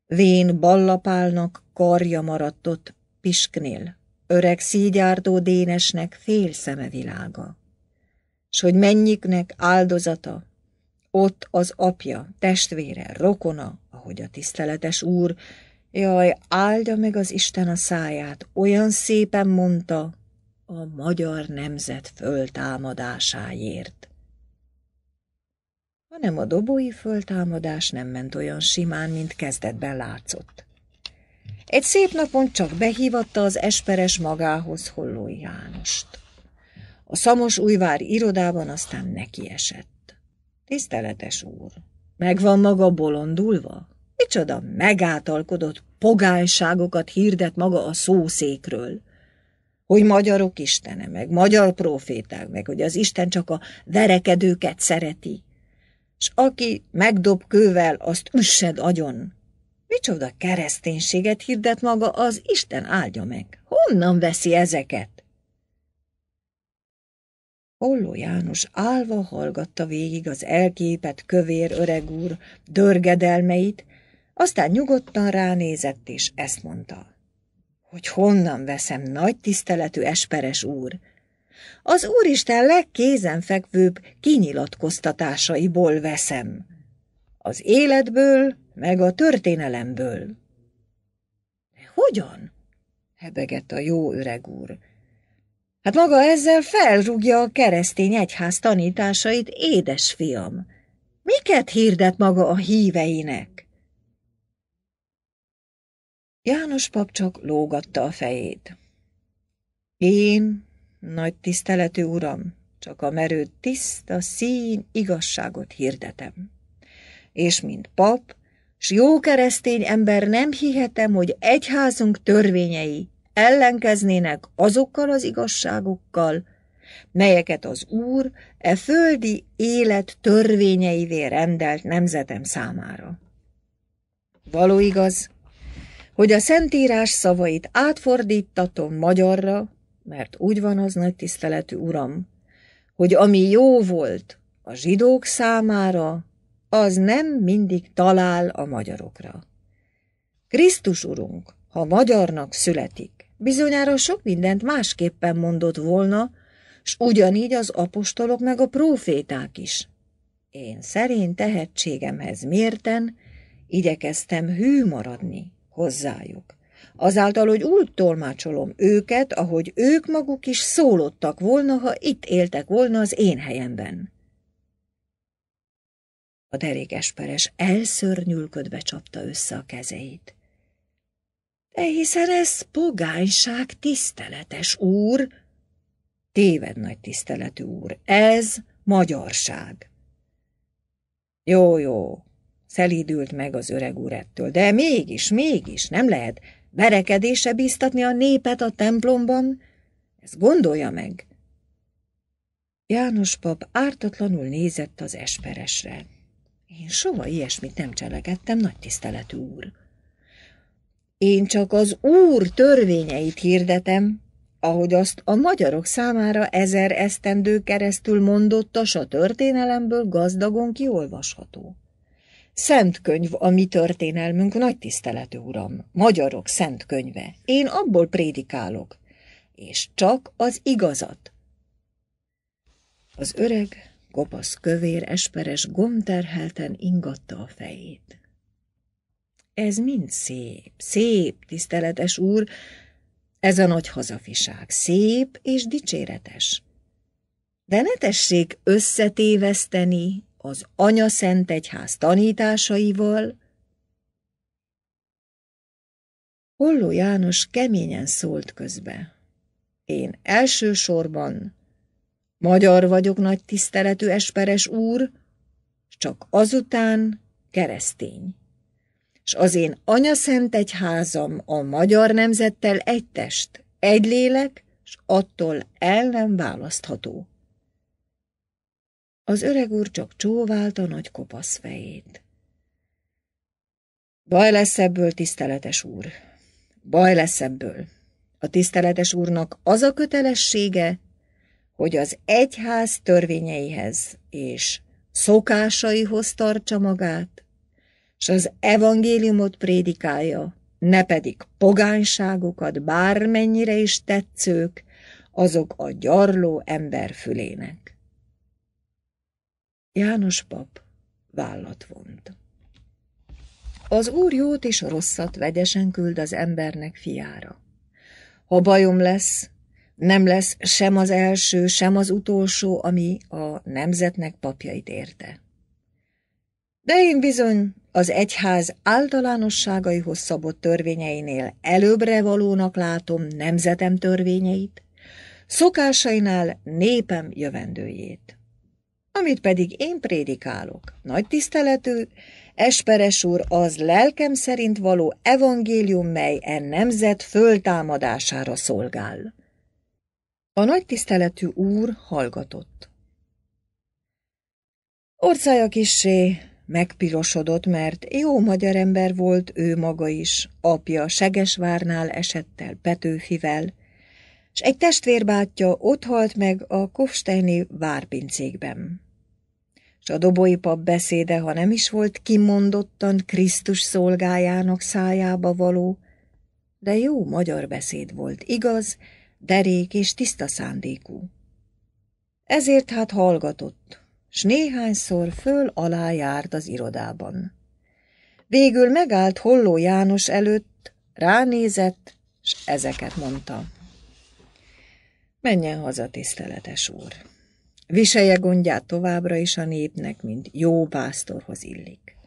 Vén ballapálnak karja maradt ott Pisknél, öreg szígyárdó Dénesnek fél szeme világa. S hogy mennyiknek áldozata, ott az apja, testvére, rokona, ahogy a tiszteletes úr, jaj, áldja meg az Isten a száját, olyan szépen mondta, a magyar nemzet föltámadásáért hanem a dobói föltámadás nem ment olyan simán, mint kezdetben látszott. Egy szép napon csak behívatta az esperes magához holló Jánost. A szamos újvár irodában aztán neki esett. Tiszteletes úr, megvan maga bolondulva? Micsoda megátalkodott pogányságokat hirdet maga a szószékről. Hogy magyarok istene, meg magyar proféták, meg hogy az Isten csak a verekedőket szereti s aki megdob kővel, azt üssed agyon. Micsoda kereszténységet hirdet maga, az Isten áldja meg. Honnan veszi ezeket? Holló János álva hallgatta végig az elképet kövér öreg úr dörgedelmeit, aztán nyugodtan ránézett, és ezt mondta. Hogy honnan veszem, nagy tiszteletű esperes úr? Az Úristen legkézenfekvőbb kinyilatkoztatásaiból veszem. Az életből, meg a történelemből. Hogyan? hebegett a jó öreg úr. Hát maga ezzel felrúgja a keresztény egyház tanításait, édes fiam. Miket hirdet maga a híveinek? János pap csak lógatta a fejét. Én, nagy tiszteletű uram, csak a merő tiszta szín igazságot hirdetem. És mint pap, s jó keresztény ember nem hihetem, hogy egyházunk törvényei ellenkeznének azokkal az igazságokkal, melyeket az Úr e földi élet törvényeivé rendelt nemzetem számára. Való igaz, hogy a Szentírás szavait átfordítatom magyarra, mert úgy van az nagy tiszteletű uram, hogy ami jó volt a zsidók számára, az nem mindig talál a magyarokra. Krisztus urunk, ha magyarnak születik, bizonyára sok mindent másképpen mondott volna, s ugyanígy az apostolok meg a próféták is. Én szerint tehetségemhez mérten igyekeztem hű maradni hozzájuk azáltal, hogy úgy tolmácsolom őket, ahogy ők maguk is szólottak volna, ha itt éltek volna az én helyemben. A derékesperes elszörnyülködve csapta össze a kezeit. De hiszen ez pogányság, tiszteletes úr! Téved nagy tiszteletű úr, ez magyarság. Jó, jó, szelídült meg az öreg úr ettől, de mégis, mégis, nem lehet verekedése bíztatni a népet a templomban? Ez gondolja meg. János pap ártatlanul nézett az esperesre. Én soha ilyesmit nem cselekedtem, nagy tiszteletű úr. Én csak az úr törvényeit hirdetem, ahogy azt a magyarok számára ezer esztendő keresztül mondotta, s a történelemből gazdagon kiolvasható. Szent könyv a mi történelmünk, nagy tiszteletű uram, magyarok szent könyve. Én abból prédikálok, és csak az igazat. Az öreg, kopasz, kövér, esperes gomterhelten ingatta a fejét. Ez mind szép, szép, tiszteletes úr, ez a nagy hazafiság, szép és dicséretes. De ne tessék összetéveszteni az Anya Szent Egyház tanításaival, Holló János keményen szólt közbe. Én elsősorban magyar vagyok nagy tiszteletű esperes úr, csak azután keresztény. S az én anyaszent egyházam a magyar nemzettel egy test, egy lélek, s attól el nem választható. Az öreg úr csak a nagy kopasz fejét. Baj lesz ebből, tiszteletes úr. Baj lesz ebből. A tiszteletes úrnak az a kötelessége, hogy az egyház törvényeihez és szokásaihoz tartsa magát, s az evangéliumot prédikálja, ne pedig pogányságokat bármennyire is tetszők, azok a gyarló ember fülének. János pap vállat vont. Az úr jót és rosszat vegyesen küld az embernek fiára. Ha bajom lesz, nem lesz sem az első, sem az utolsó, ami a nemzetnek papjait érte. De én bizony az egyház általánosságaihoz szabott törvényeinél előbbre valónak látom nemzetem törvényeit, szokásainál népem jövendőjét amit pedig én prédikálok. Nagy tiszteletű Esperes úr az lelkem szerint való evangélium, mely e nemzet föltámadására szolgál. A nagy tiszteletű úr hallgatott. Orszája kissé megpirosodott, mert jó magyar ember volt ő maga is, apja Segesvárnál esettel Petőfivel, és egy testvérbátyja ott halt meg a Kofsteini várpincékben. S a dobói pap beszéde, ha nem is volt kimondottan Krisztus szolgájának szájába való, de jó magyar beszéd volt, igaz, derék és tiszta szándékú. Ezért hát hallgatott, s néhányszor föl alá járt az irodában. Végül megállt Holló János előtt, ránézett, s ezeket mondta. Menjen haza, tiszteletes úr! Viselje gondját továbbra is a népnek, mint jó pásztorhoz illik.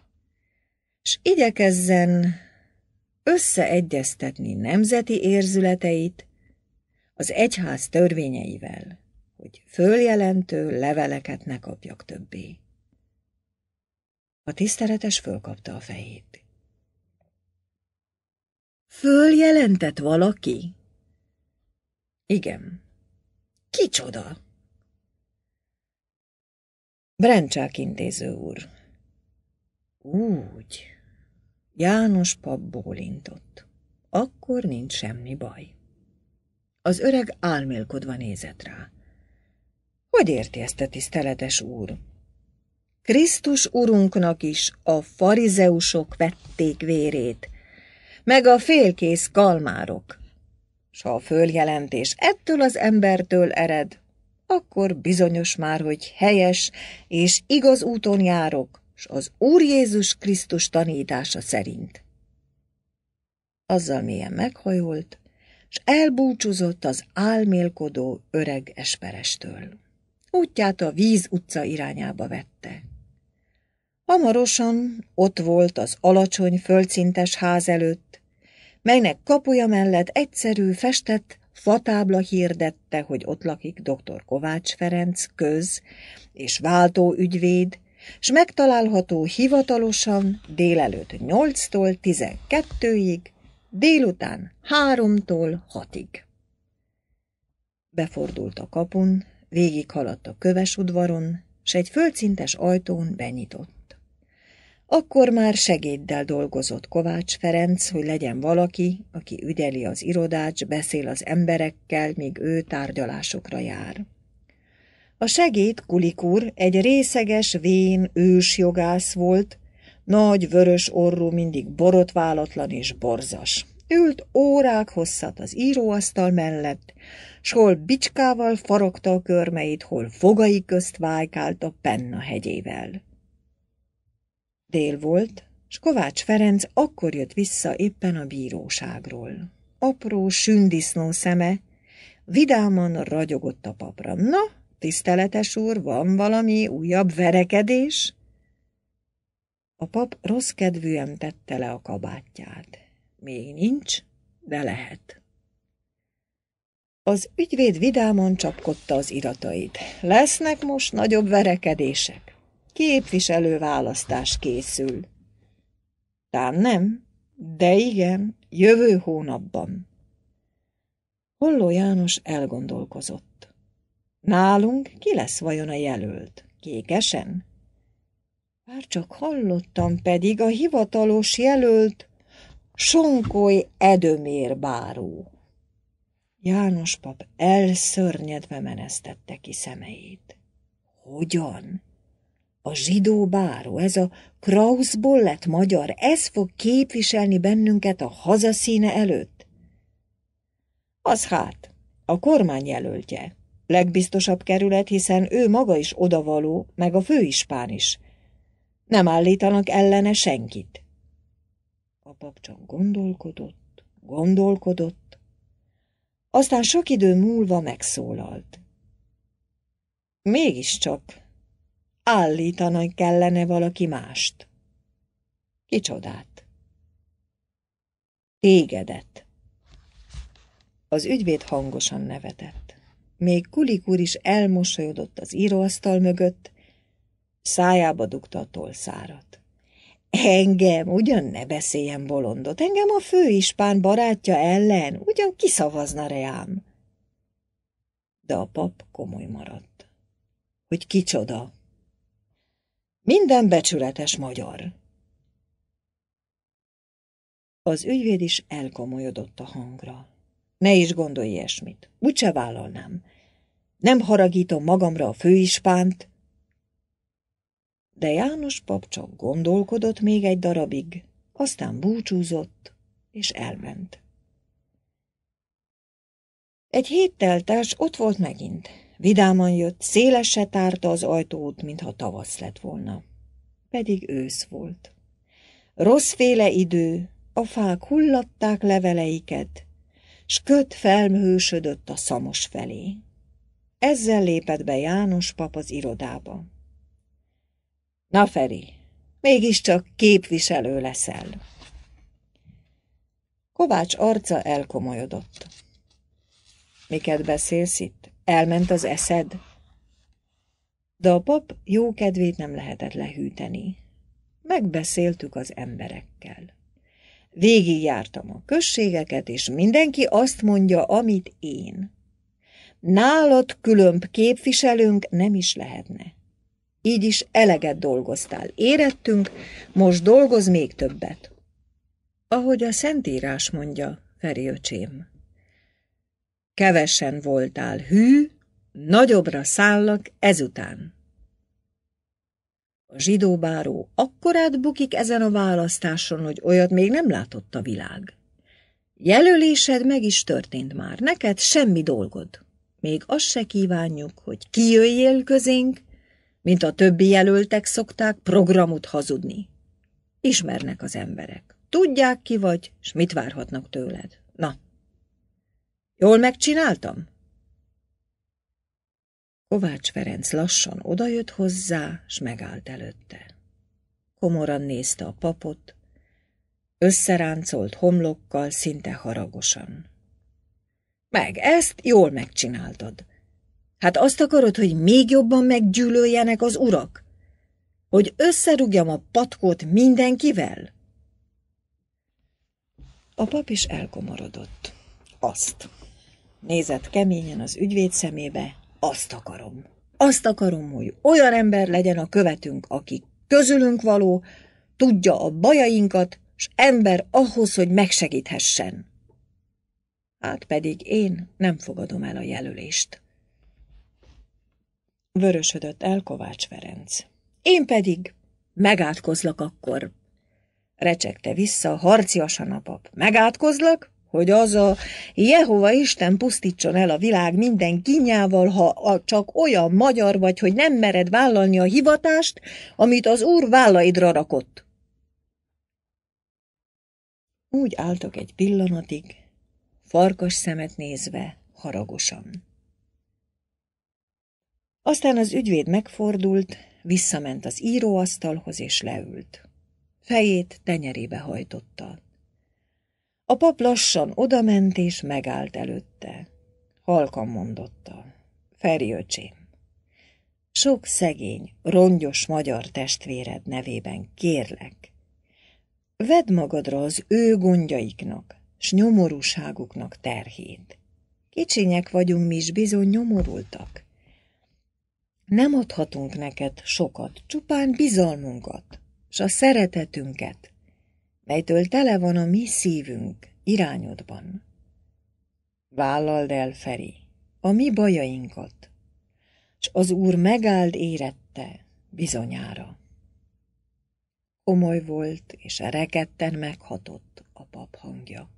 És igyekezzen összeegyeztetni nemzeti érzületeit az egyház törvényeivel, hogy följelentő leveleket ne kapjak többé. A tiszteletes fölkapta a fejét. Följelentett valaki? Igen. Kicsoda? Brencsák intéző úr. Úgy. János pap bólintott. Akkor nincs semmi baj. Az öreg álmélkodva nézett rá. Hogy érti ezt a tiszteletes úr? Krisztus urunknak is a farizeusok vették vérét, meg a félkész kalmárok, s ha a följelentés ettől az embertől ered, akkor bizonyos már, hogy helyes és igaz úton járok, s az Úr Jézus Krisztus tanítása szerint. Azzal mélyen meghajolt, s elbúcsúzott az álmélkodó öreg esperestől. Útját a víz utca irányába vette. Hamarosan ott volt az alacsony földszintes ház előtt, melynek kapuja mellett egyszerű, festett fatábla hirdette, hogy ott lakik dr. Kovács Ferenc köz és váltó ügyvéd, s megtalálható hivatalosan délelőtt 8-tól 12-ig, délután 3-tól 6-ig. Befordult a kapun, végighaladt a köves udvaron, s egy földszintes ajtón benyitott. Akkor már segéddel dolgozott Kovács Ferenc, hogy legyen valaki, aki üdeli az irodát, beszél az emberekkel, míg ő tárgyalásokra jár. A segéd Kulikur egy részeges, vén, jogász volt, nagy, vörös orrú, mindig borotválatlan és borzas. Ült órák hosszat az íróasztal mellett, s hol bicskával farogta a körmeit, hol fogai közt vájkált a penna hegyével. Dél volt, s Kovács Ferenc akkor jött vissza éppen a bíróságról. Apró sündisznó szeme, vidáman ragyogott a papra. Na, tiszteletes úr, van valami újabb verekedés? A pap rossz kedvűen tette le a kabátját. Még nincs, de lehet. Az ügyvéd vidáman csapkodta az iratait. Lesznek most nagyobb verekedések. Képviselő választás készül. Tám nem, de igen, jövő hónapban. Holló János elgondolkozott. Nálunk ki lesz vajon a jelölt? Kékesen? Bár csak hallottam pedig a hivatalos jelölt Sonkói Edömér báró. János pap elszörnyedve menesztette ki szemeit. Hogyan? A zsidó báró, ez a Krauszból lett magyar, ez fog képviselni bennünket a hazaszíne előtt? Az hát, a kormány jelöltje. Legbiztosabb kerület, hiszen ő maga is odavaló, meg a főispán is. Nem állítanak ellene senkit. A pap csak gondolkodott, gondolkodott. Aztán sok idő múlva megszólalt. Mégiscsak állítanak kellene valaki mást. Kicsodát? Tégedet. Az ügyvéd hangosan nevetett. Még Kulik úr is elmosolyodott az íróasztal mögött, szájába dugta a tolszárat. Engem ugyan ne beszéljen bolondot, engem a főispán barátja ellen ugyan kiszavazna reám. De a pap komoly maradt. Hogy kicsoda, minden becsületes magyar. Az ügyvéd is elkomolyodott a hangra. Ne is gondolj ilyesmit, úgyse vállalnám. Nem haragítom magamra a főispánt. De János pap csak gondolkodott még egy darabig, aztán búcsúzott és elment. Egy héttel társ ott volt megint, Vidáman jött, szélesre tárta az ajtót, mintha tavasz lett volna. Pedig ősz volt. Rosszféle idő, a fák hullatták leveleiket, s köt felmhősödött a szamos felé. Ezzel lépett be János pap az irodába. Na Feri, mégiscsak képviselő leszel. Kovács arca elkomolyodott. Miket beszélsz itt? Elment az eszed? De a pap jó kedvét nem lehetett lehűteni. Megbeszéltük az emberekkel. Végigjártam a községeket, és mindenki azt mondja, amit én. Nálad különb képviselőnk nem is lehetne. Így is eleget dolgoztál, érettünk, most dolgoz még többet. Ahogy a Szentírás mondja, Feri öcsém kevesen voltál hű, nagyobbra szállak ezután. A zsidó báró akkorát bukik ezen a választáson, hogy olyat még nem látott a világ. Jelölésed meg is történt már, neked semmi dolgod. Még azt se kívánjuk, hogy kijöjjél közénk, mint a többi jelöltek szokták programot hazudni. Ismernek az emberek, tudják ki vagy, és mit várhatnak tőled. Jól megcsináltam? Kovács Ferenc lassan odajött hozzá, s megállt előtte. Komoran nézte a papot, összeráncolt homlokkal, szinte haragosan. Meg ezt jól megcsináltad. Hát azt akarod, hogy még jobban meggyűlöljenek az urak? Hogy összerúgjam a patkót mindenkivel? A pap is elkomorodott. Azt. Nézett keményen az ügyvéd szemébe, azt akarom. Azt akarom, hogy olyan ember legyen a követünk, aki közülünk való, tudja a bajainkat, s ember ahhoz, hogy megsegíthessen. Hát pedig én nem fogadom el a jelölést. Vörösödött el Kovács Ferenc. Én pedig megátkozlak akkor. Recsegte vissza harciasan a pap. Megátkozlak, hogy az a Jehova Isten pusztítson el a világ minden kinyával, ha a, csak olyan magyar vagy, hogy nem mered vállalni a hivatást, amit az úr vállaidra rakott. Úgy álltak egy pillanatig, farkas szemet nézve, haragosan. Aztán az ügyvéd megfordult, visszament az íróasztalhoz és leült. Fejét tenyerébe hajtotta. A pap lassan odament és megállt előtte. Halkan mondotta. Feri öcsém, sok szegény, rongyos magyar testvéred nevében kérlek, vedd magadra az ő gondjaiknak, s nyomorúságuknak terhét. Kicsinyek vagyunk mi is bizony nyomorultak. Nem adhatunk neked sokat, csupán bizalmunkat, s a szeretetünket, melytől tele van a mi szívünk irányodban. Vállald el, Feri, a mi bajainkat, s az Úr megáld érette bizonyára. Komoly volt, és rekedten meghatott a pap hangja.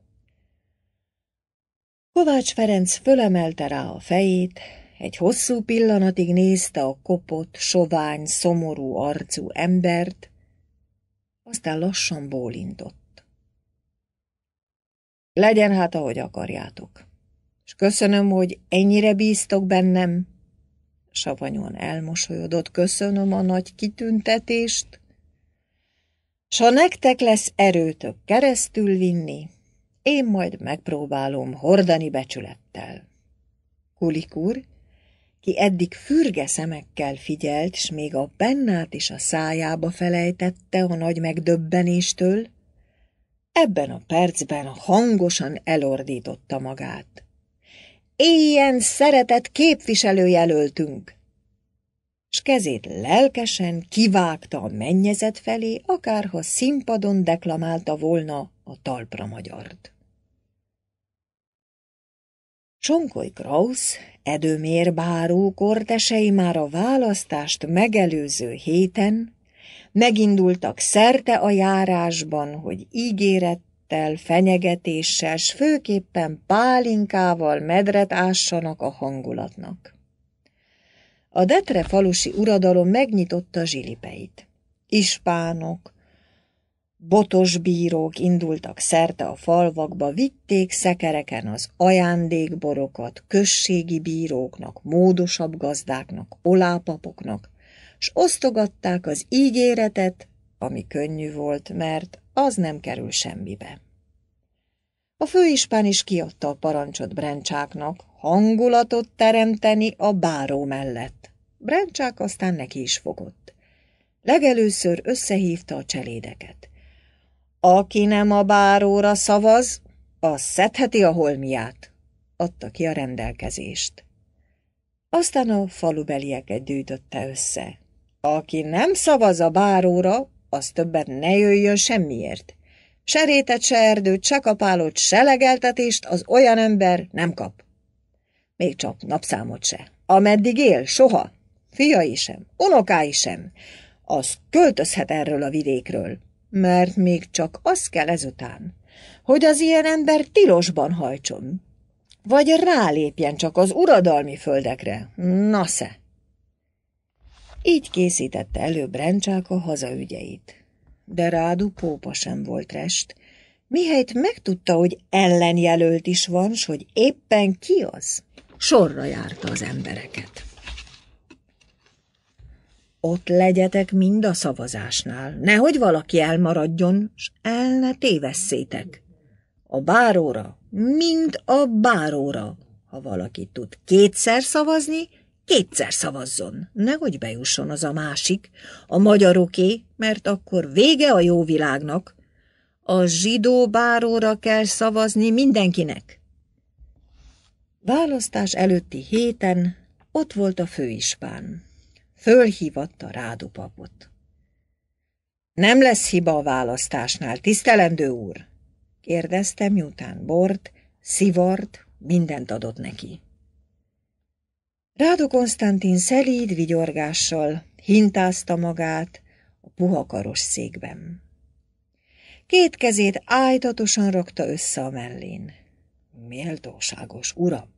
Kovács Ferenc fölemelte rá a fejét, egy hosszú pillanatig nézte a kopott, sovány, szomorú arcú embert, aztán lassan bólintott. Legyen hát, ahogy akarjátok. És köszönöm, hogy ennyire bíztok bennem. Savanyúan elmosolyodott, köszönöm a nagy kitüntetést. S ha nektek lesz erőtök keresztül vinni, én majd megpróbálom hordani becsülettel. Kulik úr, ki eddig fürge szemekkel figyelt, s még a bennát is a szájába felejtette a nagy megdöbbenéstől, ebben a percben hangosan elordította magát. Éjjen szeretett képviselőjelöltünk! S kezét lelkesen kivágta a mennyezet felé, akárha színpadon deklamálta volna a talpra magyart. Csonkoly Krausz, báró kortesei már a választást megelőző héten megindultak szerte a járásban, hogy ígérettel, fenyegetéssel, s főképpen pálinkával medret ássanak a hangulatnak. A Detre falusi uradalom megnyitotta zsilipeit. Ispánok, Botos bírók indultak szerte a falvakba, vitték szekereken az ajándékborokat községi bíróknak, módosabb gazdáknak, olápapoknak, s osztogatták az ígéretet, ami könnyű volt, mert az nem kerül semmibe. A főispán is kiadta a parancsot Brencsáknak, hangulatot teremteni a báró mellett. Brencsák aztán neki is fogott. Legelőször összehívta a cselédeket. Aki nem a báróra szavaz, az szedheti a holmiát, adta ki a rendelkezést. Aztán a falubelieket gyűjtötte össze. Aki nem szavaz a báróra, az többet ne jöjjön semmiért. Serétet, se erdőt, se kapálót, se legeltetést az olyan ember nem kap. Még csak napszámot se. Ameddig él, soha. Fiai sem, unokái sem. Az költözhet erről a vidékről mert még csak az kell ezután, hogy az ilyen ember tilosban hajtson, vagy rálépjen csak az uradalmi földekre. Na sze! Így készítette előbb Rencsák a hazaügyeit. De Rádu pópa sem volt rest, mihelyt megtudta, hogy ellenjelölt is van, s hogy éppen ki az, sorra járta az embereket. Ott legyetek mind a szavazásnál, nehogy valaki elmaradjon, s el ne tévesszétek. A báróra, mind a báróra, ha valaki tud kétszer szavazni, kétszer szavazzon, nehogy bejusson az a másik, a magyaroké, mert akkor vége a jó világnak. A zsidó báróra kell szavazni mindenkinek. Választás előtti héten ott volt a főispán fölhívatta Rádu papot. Nem lesz hiba a választásnál, tisztelendő úr? kérdezte, miután bort, szivart, mindent adott neki. Rádu Konstantin szelíd vigyorgással hintázta magát a puha karos székben. Két kezét ájtatosan rakta össze a mellén. Méltóságos uram!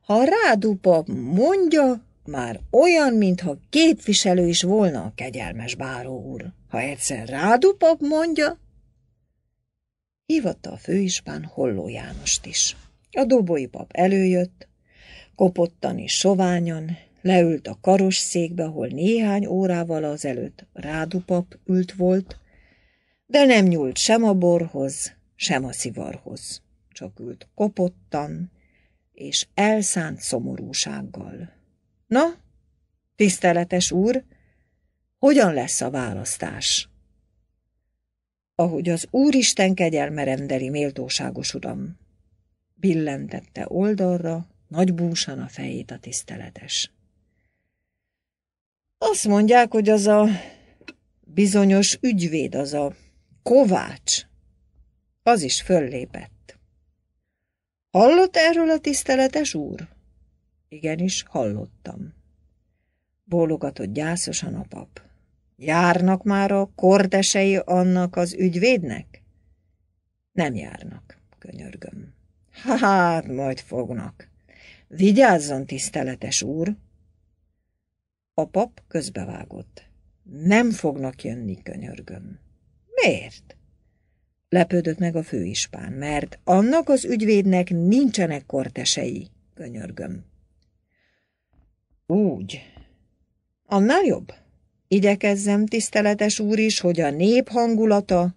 Ha rádupa pap mondja, már olyan, mintha képviselő is volna a kegyelmes báró úr. Ha egyszer rádupap mondja... Hívatta a főispán Holló Jánost is. A dobói pap előjött, kopottan és soványan, leült a karosszékbe, ahol néhány órával azelőtt rádupap ült volt, de nem nyúlt sem a borhoz, sem a szivarhoz. Csak ült kopottan és elszánt szomorúsággal. Na, tiszteletes úr, hogyan lesz a választás? Ahogy az Úristen kegyelme rendeli méltóságos uram, billentette oldalra, nagy búsan a fejét a tiszteletes. Azt mondják, hogy az a bizonyos ügyvéd, az a kovács, az is föllépett. Hallott erről a tiszteletes úr? Igenis, hallottam. Bólogatott gyászosan a pap. Járnak már a kordesei annak az ügyvédnek? Nem járnak, könyörgöm. Hát, majd fognak. Vigyázzon, tiszteletes úr! A pap közbevágott. Nem fognak jönni, könyörgöm. Miért? Lepődött meg a főispán, mert annak az ügyvédnek nincsenek kortesei, könyörgöm. Úgy. Annál jobb? Igyekezzem, tiszteletes úr is, hogy a nép hangulata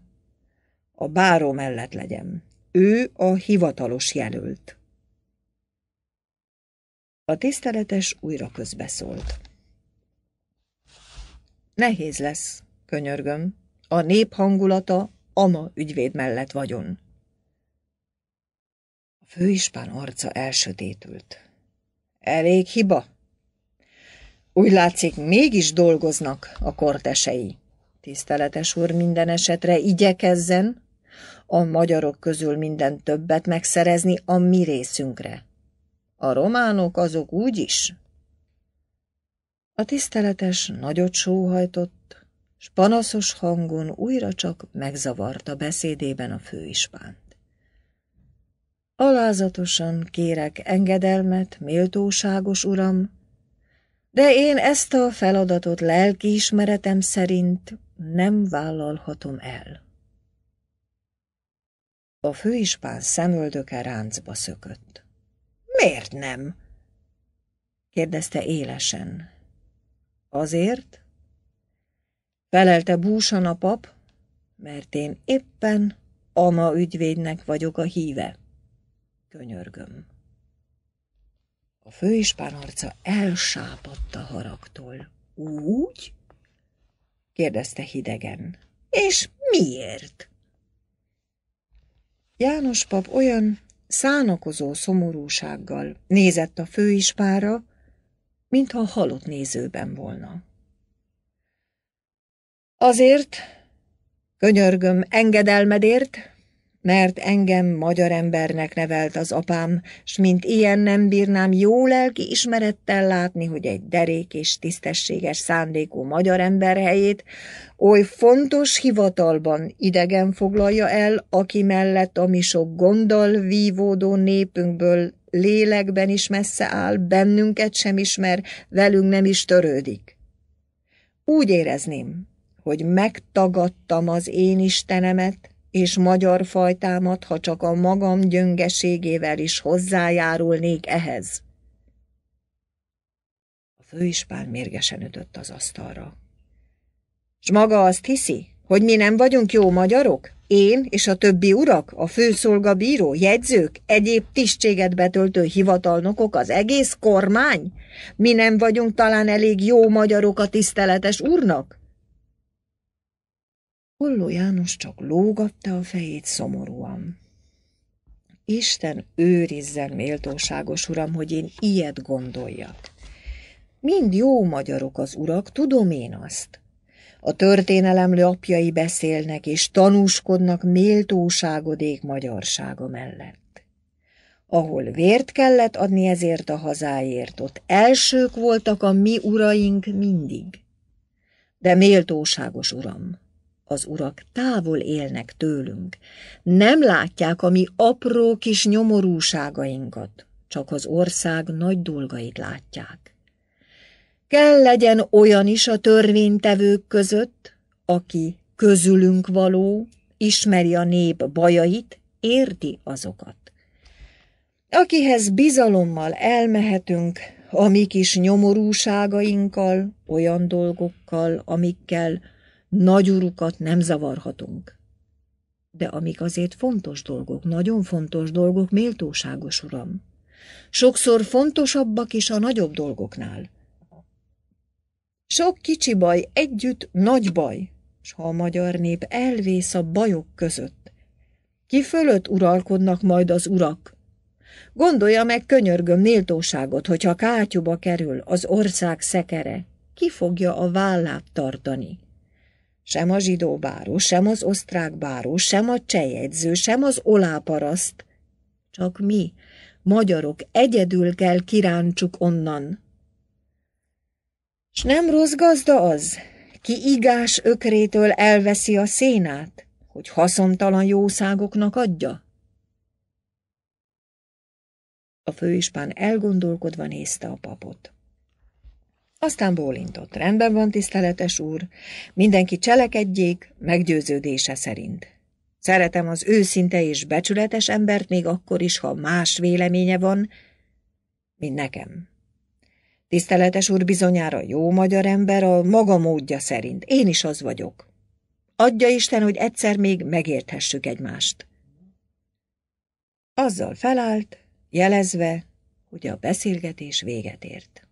a báró mellett legyen. Ő a hivatalos jelölt. A tiszteletes újra közbeszólt. Nehéz lesz, könyörgöm. A nép hangulata ama ügyvéd mellett vagyon. A főispán arca elsötétült. Elég hiba, úgy látszik, mégis dolgoznak a kortesei. Tiszteletes úr minden esetre igyekezzen a magyarok közül minden többet megszerezni a mi részünkre. A románok azok úgy is. A tiszteletes nagyot sóhajtott, s panaszos hangon újra csak megzavarta beszédében a főispánt. Alázatosan kérek engedelmet, méltóságos uram, de én ezt a feladatot lelkiismeretem szerint nem vállalhatom el. A főispán szemöldöke ráncba szökött. Miért nem? kérdezte élesen. Azért? Felelte búsan a pap, mert én éppen ama ügyvédnek vagyok a híve. Könyörgöm. A főispán arca elsápadt a haragtól. Úgy? kérdezte hidegen. És miért? János pap olyan szánakozó szomorúsággal nézett a főispára, mintha halott nézőben volna. Azért, könyörgöm engedelmedért, mert engem magyar embernek nevelt az apám, s mint ilyen nem bírnám jó lelki ismerettel látni, hogy egy derék és tisztességes szándékú magyar ember helyét oly fontos hivatalban idegen foglalja el, aki mellett a mi sok gonddal vívódó népünkből lélekben is messze áll, bennünket sem ismer, velünk nem is törődik. Úgy érezném, hogy megtagadtam az én Istenemet, és magyar fajtámat, ha csak a magam gyöngeségével is hozzájárulnék ehhez. A főispán mérgesen ütött az asztalra. S maga azt hiszi, hogy mi nem vagyunk jó magyarok? Én és a többi urak, a főszolgabíró, jegyzők, egyéb tisztséget betöltő hivatalnokok, az egész kormány? Mi nem vagyunk talán elég jó magyarok a tiszteletes úrnak? Holló János csak lógatta a fejét szomorúan. Isten őrizzen, méltóságos uram, hogy én ilyet gondoljak. Mind jó magyarok az urak, tudom én azt. A történelem apjai beszélnek és tanúskodnak méltóságodék magyarsága mellett. Ahol vért kellett adni ezért a hazáért, ott elsők voltak a mi uraink mindig. De méltóságos uram, az urak távol élnek tőlünk, nem látják a mi apró kis nyomorúságainkat, csak az ország nagy dolgait látják. Kell legyen olyan is a törvénytevők között, aki közülünk való, ismeri a nép bajait, érti azokat. Akihez bizalommal elmehetünk, a mi kis nyomorúságainkkal, olyan dolgokkal, amikkel nagy urukat nem zavarhatunk. De amik azért fontos dolgok, nagyon fontos dolgok, méltóságos uram. Sokszor fontosabbak is a nagyobb dolgoknál. Sok kicsi baj együtt nagy baj, s ha a magyar nép elvész a bajok között, ki fölött uralkodnak majd az urak? Gondolja meg könyörgöm méltóságot, hogyha kátyuba kerül az ország szekere, ki fogja a vállát tartani? Sem a zsidó báró, sem az osztrák báró, sem a csejegyző, sem az oláparaszt. Csak mi, magyarok, egyedül kell kiráncsuk onnan. S nem rossz gazda az, ki igás ökrétől elveszi a szénát, hogy haszontalan jószágoknak adja? A főispán elgondolkodva nézte a papot. Aztán bólintott. Rendben van, tiszteletes úr. Mindenki cselekedjék meggyőződése szerint. Szeretem az őszinte és becsületes embert még akkor is, ha más véleménye van, mint nekem. Tiszteletes úr bizonyára jó magyar ember a maga módja szerint. Én is az vagyok. Adja Isten, hogy egyszer még megérthessük egymást. Azzal felállt, jelezve, hogy a beszélgetés véget ért.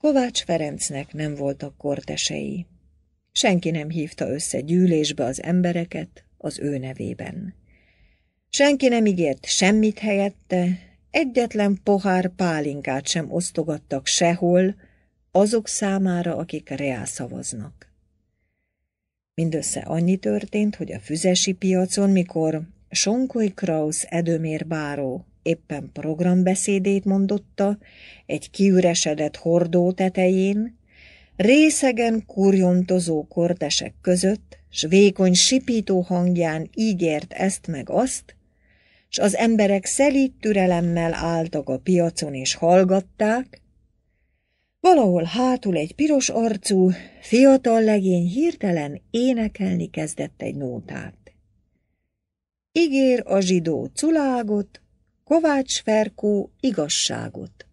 Kovács Ferencnek nem voltak kortesei. Senki nem hívta össze gyűlésbe az embereket az ő nevében. Senki nem ígért semmit helyette, egyetlen pohár pálinkát sem osztogattak sehol azok számára, akik reál szavaznak. Mindössze annyi történt, hogy a füzesi piacon, mikor Sonkoly Krausz Edömér báró éppen programbeszédét mondotta egy kiüresedett hordó tetején, részegen kurjontozó kortesek között, s vékony sipító hangján ígért ezt meg azt, s az emberek szelít türelemmel álltak a piacon és hallgatták, valahol hátul egy piros arcú, fiatal legény hirtelen énekelni kezdett egy nótát. Ígér a zsidó culágot, Kovács Ferkó igazságot.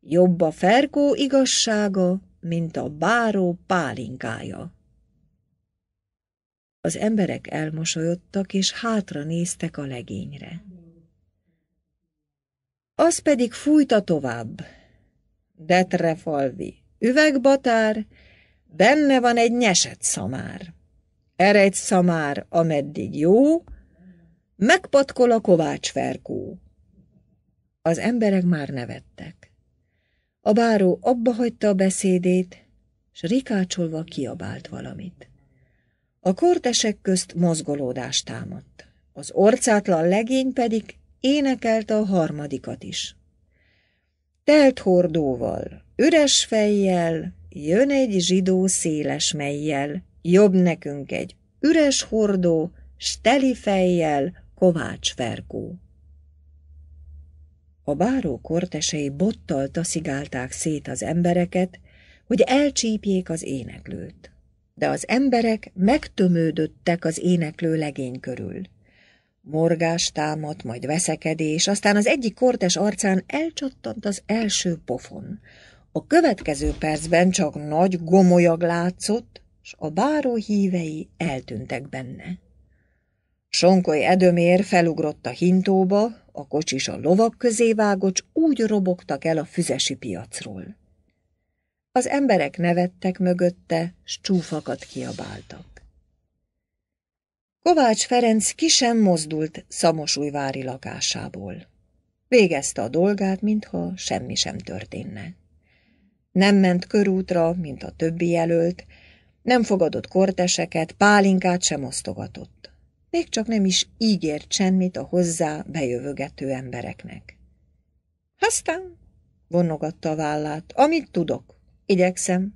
Jobb a Ferkó igazsága, mint a báró pálinkája. Az emberek elmosolyodtak, és hátra néztek a legényre. Az pedig fújta tovább. Detrefalvi, üvegbatár, benne van egy nyesett szamár. Eredj szamár, ameddig jó, megpatkol a kovács ferkó. Az emberek már nevettek. A báró abba hagyta a beszédét, s rikácsolva kiabált valamit. A kortesek közt mozgolódás támadt. Az orcátlan legény pedig énekelte a harmadikat is. Telt hordóval, üres fejjel, jön egy zsidó széles mellyel, jobb nekünk egy üres hordó, steli fejjel Kovács Verkó. A báró kortesei bottal taszigálták szét az embereket, hogy elcsípjék az éneklőt. De az emberek megtömődöttek az éneklő legény körül. Morgás támadt, majd veszekedés, aztán az egyik kortes arcán elcsattant az első pofon. A következő percben csak nagy gomolyag látszott, s a báró hívei eltűntek benne. Sonkoly Edömér felugrott a hintóba, akkakocs és a lovak közé vágocs úgy robogtak el a füzesi piacról. Az emberek nevettek mögötte, s csúfakat kiabáltak. Kovács Ferenc ki sem mozdult Szamosújvári lakásából. Végezte a dolgát, mintha semmi sem történne. Nem ment körútra, mint a többi jelölt, nem fogadott korteseket, pálinkát sem osztogatott még csak nem is ígért semmit a hozzá bejövögető embereknek. Aztán vonogatta a vállát, amit tudok, igyekszem.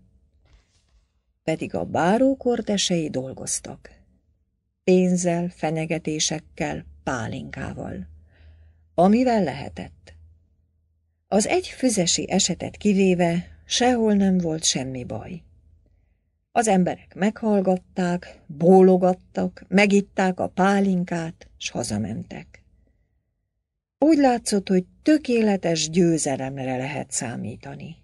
Pedig a bárókortesei dolgoztak. Pénzzel, fenyegetésekkel, pálinkával. Amivel lehetett. Az egy füzesi esetet kivéve sehol nem volt semmi baj. Az emberek meghallgatták, bólogattak, megitták a pálinkát, s hazamentek. Úgy látszott, hogy tökéletes győzelemre lehet számítani.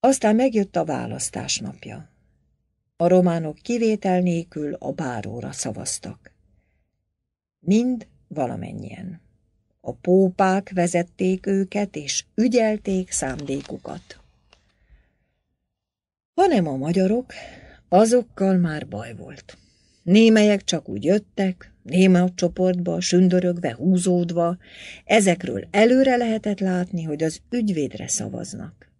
Aztán megjött a választás napja. A románok kivétel nélkül a báróra szavaztak. Mind valamennyien. A pópák vezették őket, és ügyelték szándékukat hanem a magyarok, azokkal már baj volt. Némelyek csak úgy jöttek, néma csoportba, sündörögve, húzódva, ezekről előre lehetett látni, hogy az ügyvédre szavaznak.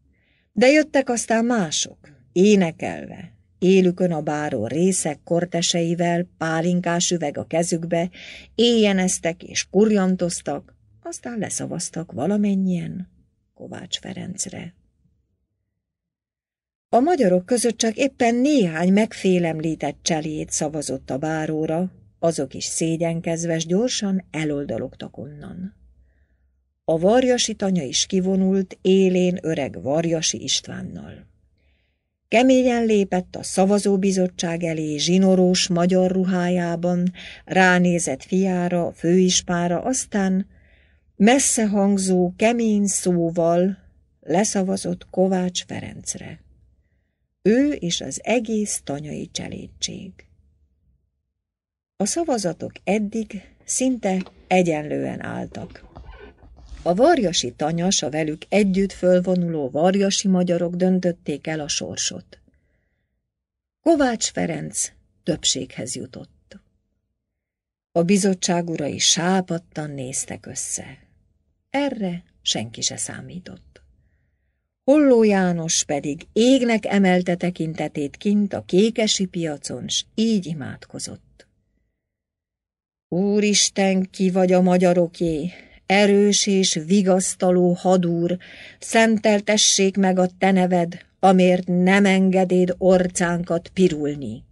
De jöttek aztán mások, énekelve, élükön a báró részek korteseivel, pálinkás üveg a kezükbe, éjjeneztek és kurjantoztak, aztán leszavaztak valamennyien Kovács Ferencre. A magyarok között csak éppen néhány megfélemlített cseléd szavazott a báróra, azok is szégyenkezves gyorsan eloldalogtak onnan. A varjasi tanya is kivonult élén öreg varjasi Istvánnal. Keményen lépett a szavazóbizottság elé zsinórós magyar ruhájában, ránézett fiára, főispára, aztán messze hangzó, kemény szóval leszavazott Kovács Ferencre ő és az egész tanyai cselédség. A szavazatok eddig szinte egyenlően álltak. A varjasi tanyas a velük együtt fölvonuló varjasi magyarok döntötték el a sorsot. Kovács Ferenc többséghez jutott. A bizottság urai sápadtan néztek össze. Erre senki se számított. Holló János pedig égnek emelte tekintetét kint a kékesi piacon, s így imádkozott. Úristen, ki vagy a magyaroké, erős és vigasztaló hadúr, szenteltessék meg a te neved, amért nem engedéd orcánkat pirulni.